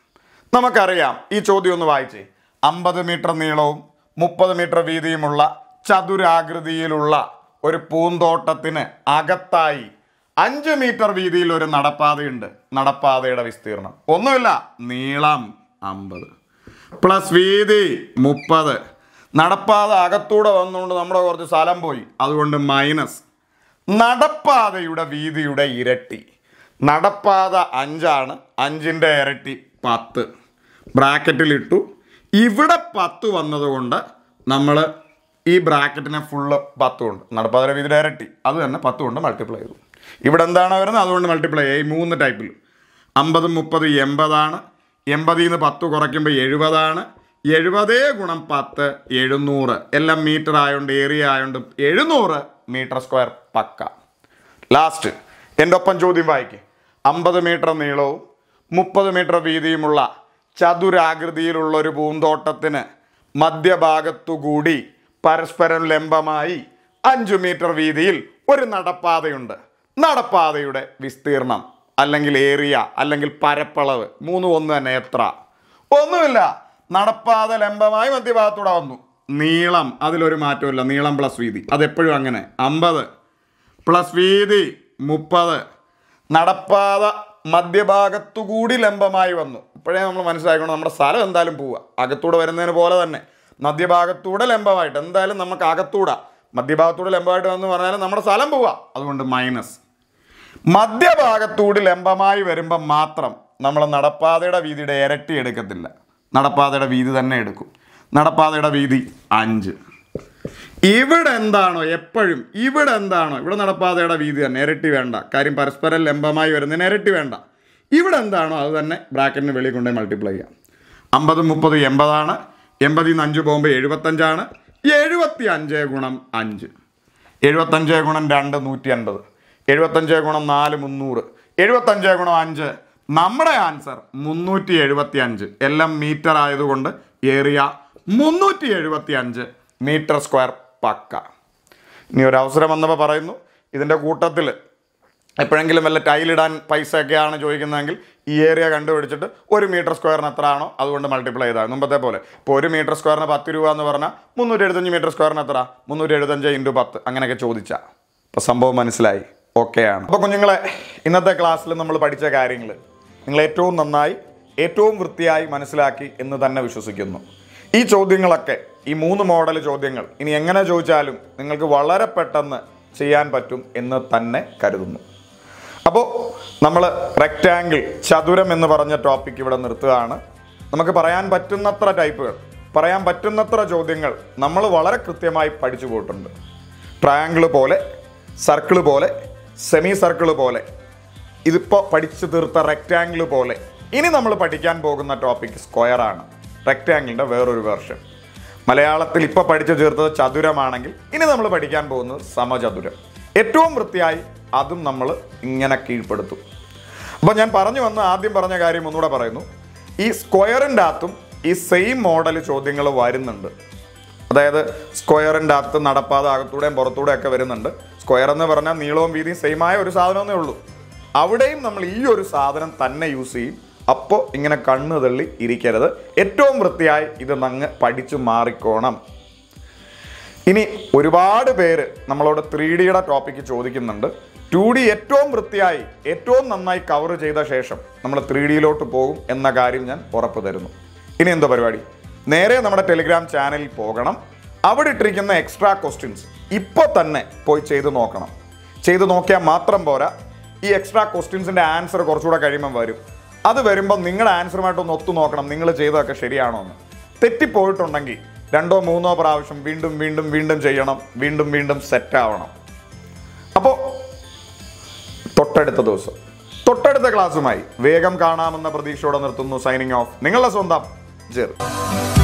നമുക്കറിയാം ഈ ചോദ്യം ഒന്ന് വായിച്ചേ അമ്പത് മീറ്റർ നീളവും മുപ്പത് മീറ്റർ വീതിയുമുള്ള ചതുരാകൃതിയിലുള്ള ഒരു പൂന്തോട്ടത്തിന് അകത്തായി അഞ്ച് മീറ്റർ വീതിയിൽ ഒരു നടപ്പാതയുണ്ട് നടപ്പാതയുടെ വിസ്തീർണം ഒന്നുമില്ല നീളം അമ്പത് പ്ലസ് വീതി മുപ്പത് നടപ്പാത അകത്തൂടെ വന്നുകൊണ്ട് നമ്മുടെ കുറച്ച് സ്ഥലം പോയി അതുകൊണ്ട് മൈനസ് നടപ്പാതയുടെ വീതിയുടെ ഇരട്ടി നടപ്പാത അഞ്ചാണ് അഞ്ചിൻ്റെ ഇരട്ടി പത്ത് ബ്രാക്കറ്റിലിട്ടു ഇവിടെ പത്ത് വന്നതുകൊണ്ട് നമ്മൾ ഈ ബ്രാക്കറ്റിനെ ഫുള്ള് പത്തുകൊണ്ട് നടപ്പാതയുടെ വീതിയുടെ ഇരട്ടി അത് തന്നെ പത്തുകൊണ്ട് മൾട്ടിപ്ലൈ ചെയ്തു ഇവിടെ എന്താണ് വരുന്നത് അതുകൊണ്ട് മൾട്ടിപ്ലൈ ഈ മൂന്ന് ടൈപ്പിൽ അമ്പതും മുപ്പത് എൺപതാണ് എൺപതിൽ നിന്ന് പത്ത് കുറയ്ക്കുമ്പോൾ എഴുപതാണ് എഴുപതേ ഗുണം പത്ത് എഴുന്നൂറ് എല്ലാം മീറ്റർ ആയതുകൊണ്ട് ഏരിയ ആയതുകൊണ്ട് എഴുന്നൂറ് മീറ്റർ സ്ക്വയർ പക്ക ലാസ്റ്റ് എൻ്റെ ഒപ്പം ചോദ്യം വായിക്കും അമ്പത് മീറ്റർ നീളവും മുപ്പത് മീറ്റർ വീതിയുമുള്ള ചതുരാകൃതിയിലുള്ള ഒരു പൂന്തോട്ടത്തിന് മധ്യഭാഗത്തുകൂടി പരസ്പരം ലംബമായി അഞ്ചു മീറ്റർ വീതിയിൽ ഒരു നടപ്പാതയുണ്ട് നടപ്പാതയുടെ വിസ്തീർണം അല്ലെങ്കിൽ ഏരിയ അല്ലെങ്കിൽ പരപ്പളവ് മൂന്നും ഒന്ന് തന്നെ എത്ര ഒന്നുമില്ല നടപ്പാത ലംബമായി മധ്യഭാഗത്തൂടെ വന്നു നീളം അതിലൊരു മാറ്റമില്ല നീളം പ്ലസ് വീതി അതെപ്പോഴും അങ്ങനെ അമ്പത് പ്ലസ് വീതി മുപ്പത് നടപ്പാത മധ്യഭാഗത്തുകൂടി ലംബമായി വന്നു ഇപ്പോഴേ നമ്മൾ മനസ്സിലാക്കണം നമ്മുടെ സ്ഥലം എന്തായാലും പോവുക അകത്തൂടെ വരുന്നതിന് പോലെ തന്നെ മധ്യഭാഗത്തൂടെ ലംബമായിട്ട് എന്തായാലും നമുക്ക് അകത്തൂടെ മധ്യഭാഗത്തൂടെ ലംബമായിട്ട് വന്നു പറഞ്ഞാൽ നമ്മുടെ സ്ഥലം പോവുക അതുകൊണ്ട് മൈനസ് മധ്യഭാഗത്തൂടി ലംബമായി വരുമ്പം മാത്രം നമ്മൾ നടപ്പാതയുടെ വീതിയുടെ ഇരട്ടി എടുക്കത്തില്ല നടപ്പാതയുടെ വീതി തന്നെ എടുക്കും നടപ്പാതയുടെ വീതി അഞ്ച് ഇവിടെ എന്താണോ എപ്പോഴും ഇവിടെ എന്താണോ ഇവിടെ നടപ്പാതയുടെ വീതി തന്നെ ഇരട്ടി വേണ്ട കാര്യം പരസ്പരം ലംബമായി വരുന്നതിന് ഇരട്ടി വേണ്ട ഇവിടെ എന്താണോ അത് തന്നെ ബ്രാക്കറ്റിന് വെളി കൊണ്ട് മൾട്ടിപ്ലൈ ചെയ്യാം അമ്പത് മുപ്പത് എൺപതാണ് എൺപതിൽ നിന്ന് അഞ്ച് പോകുമ്പോൾ എഴുപത്തഞ്ചാണ് എഴുപത്തി അഞ്ച് ഗുണം അഞ്ച് എഴുപത്തഞ്ച് ഗുണം രണ്ട് നൂറ്റി അൻപത് എഴുപത്തഞ്ച് ഗുണം നാല് മുന്നൂറ് എഴുപത്തഞ്ച് ഗുണം അഞ്ച് നമ്മുടെ ആൻസർ മുന്നൂറ്റി എഴുപത്തി അഞ്ച് എല്ലാം മീറ്റർ ആയതുകൊണ്ട് ഏറിയ മുന്നൂറ്റി എഴുപത്തി അഞ്ച് മീറ്റർ സ്ക്വയർ പക്ക ഇനി ഒരു അവസരം വന്നപ്പോൾ പറയുന്നു ഇതിൻ്റെ കൂട്ടത്തിൽ എപ്പോഴെങ്കിലും വല്ല ടൈലിടാൻ പൈസ ഒക്കെയാണ് ചോദിക്കുന്നതെങ്കിൽ ഈ ഏരിയ കണ്ടുപിടിച്ചിട്ട് ഒരു മീറ്റർ സ്ക്വയറിന് എത്ര ആണോ അതുകൊണ്ട് മൾട്ടിപ്ലൈ ചെയ്താൽ മുമ്പത്തെ പോലെ ഇപ്പോൾ ഒരു മീറ്റർ സ്ക്വയറിന് പത്ത് രൂപ എന്ന് പറഞ്ഞാൽ മുന്നൂറ്റി എഴുപത്തഞ്ച് മീറ്റർ സ്ക്വയറിന് എത്ര മുന്നൂറ്റി എഴുപത്തഞ്ച് ഇൻറ്റു പത്ത് അങ്ങനെയൊക്കെ ചോദിച്ചാൽ അപ്പോൾ സംഭവം മനസ്സിലായി ഓക്കെയാണ് അപ്പോൾ കുഞ്ഞുങ്ങളെ ഇന്നത്തെ ക്ലാസ്സിൽ നമ്മൾ പഠിച്ച കാര്യങ്ങൾ നിങ്ങൾ ഏറ്റവും നന്നായി ഏറ്റവും വൃത്തിയായി മനസ്സിലാക്കി എന്ന് തന്നെ വിശ്വസിക്കുന്നു ഈ ചോദ്യങ്ങളൊക്കെ ഈ മൂന്ന് മോഡൽ ചോദ്യങ്ങൾ ഇനി എങ്ങനെ ചോദിച്ചാലും നിങ്ങൾക്ക് വളരെ പെട്ടെന്ന് ചെയ്യാൻ പറ്റും എന്ന് തന്നെ കരുതുന്നു അപ്പോൾ നമ്മൾ റെക്റ്റാങ്കിൾ ചതുരം എന്ന് പറഞ്ഞ ടോപ്പിക് ഇവിടെ നിർത്തുകയാണ് നമുക്ക് പറയാൻ പറ്റുന്നത്ര ടൈപ്പുകൾ പറയാൻ പറ്റുന്നത്ര ചോദ്യങ്ങൾ നമ്മൾ വളരെ കൃത്യമായി പഠിച്ചു പോയിട്ടുണ്ട് ട്രയാങ്കിള് പോലെ സർക്കിള് പോലെ സെമി സർക്കിൾ പോലെ ഇതിപ്പോൾ പഠിച്ചു തീർത്ത റെക്റ്റാങ്കിൾ പോലെ ഇനി നമ്മൾ പഠിക്കാൻ പോകുന്ന ടോപ്പിക് സ്ക്വയർ ആണ് റെക്റ്റാങ്കിളിൻ്റെ വേറൊരു വേർഷൻ മലയാളത്തിൽ ഇപ്പോൾ പഠിച്ചു തീർത്തത് ചതുരമാണെങ്കിൽ ഇനി നമ്മൾ പഠിക്കാൻ പോകുന്നത് സമചതുരം ഏറ്റവും വൃത്തിയായി അതും നമ്മൾ ഇങ്ങനെ കീഴ്പ്പെടുത്തും അപ്പോൾ ഞാൻ പറഞ്ഞു വന്ന ആദ്യം പറഞ്ഞ കാര്യം ഒന്നുകൂടെ പറയുന്നു ഈ സ്ക്വയറിൻ്റെ അകത്തും ഈ സെയിം മോഡൽ ചോദ്യങ്ങൾ വരുന്നുണ്ട് അതായത് സ്ക്വയറിൻ്റെ അകത്ത് നടപ്പാതെ അകത്തൂടെയും പുറത്തൂടെയൊക്കെ വരുന്നുണ്ട് സ്ക്വയർ എന്ന് പറഞ്ഞാൽ നീളവും വീതിയും സെയിം ആയ ഒരു സാധനമേ ഉള്ളൂ അവിടെയും നമ്മൾ ഈ ഒരു സാധനം തന്നെ യൂസ് ചെയ്യും അപ്പോൾ ഇങ്ങനെ കണ്ണ് തള്ളി ഇരിക്കരുത് ഏറ്റവും വൃത്തിയായി ഇത് നങ്ങ് പഠിച്ചു മാറിക്കോണം ഇനി ഒരുപാട് പേര് നമ്മളോട് ത്രീ ഡിയുടെ ടോപ്പിക്ക് ചോദിക്കുന്നുണ്ട് ടു ഡി ഏറ്റവും വൃത്തിയായി ഏറ്റവും നന്നായി കവർ ചെയ്ത ശേഷം നമ്മൾ ത്രീ ഡിയിലോട്ട് പോകും എന്ന കാര്യം ഞാൻ ഉറപ്പ് തരുന്നു ഇനി എന്താ പരിപാടി നേരെ നമ്മുടെ ടെലിഗ്രാം ചാനലിൽ പോകണം അവിടെ ഇട്ടിരിക്കുന്ന എക്സ്ട്രാ ക്വസ്റ്റ്യൻസ് ഇപ്പോൾ തന്നെ പോയി ചെയ്ത് നോക്കണം ചെയ്ത് നോക്കിയാൽ മാത്രം പോരാ ഈ എക്സ്ട്രാ ക്വസ്റ്റ്യൻസിൻ്റെ ആൻസർ കുറച്ചുകൂടെ കഴിയുമ്പോൾ വരും അത് വരുമ്പോൾ നിങ്ങളുടെ ആൻസറുമായിട്ടൊന്ന് ഒത്തു നോക്കണം നിങ്ങൾ ചെയ്തതൊക്കെ ശരിയാണോ എന്ന് തെറ്റിപ്പോയിട്ടുണ്ടെങ്കിൽ രണ്ടോ മൂന്നോ പ്രാവശ്യം വീണ്ടും വീണ്ടും വീണ്ടും ചെയ്യണം വീണ്ടും വീണ്ടും സെറ്റ് ആവണം അപ്പോൾ തൊട്ടടുത്ത ദിവസം തൊട്ടടുത്ത ക്ലാസ്സുമായി വേഗം കാണാമെന്ന പ്രതീക്ഷയോടെ നിർത്തുന്നു സൈനിങ് ഓഫ് നിങ്ങളുടെ സ്വന്തം ജെറി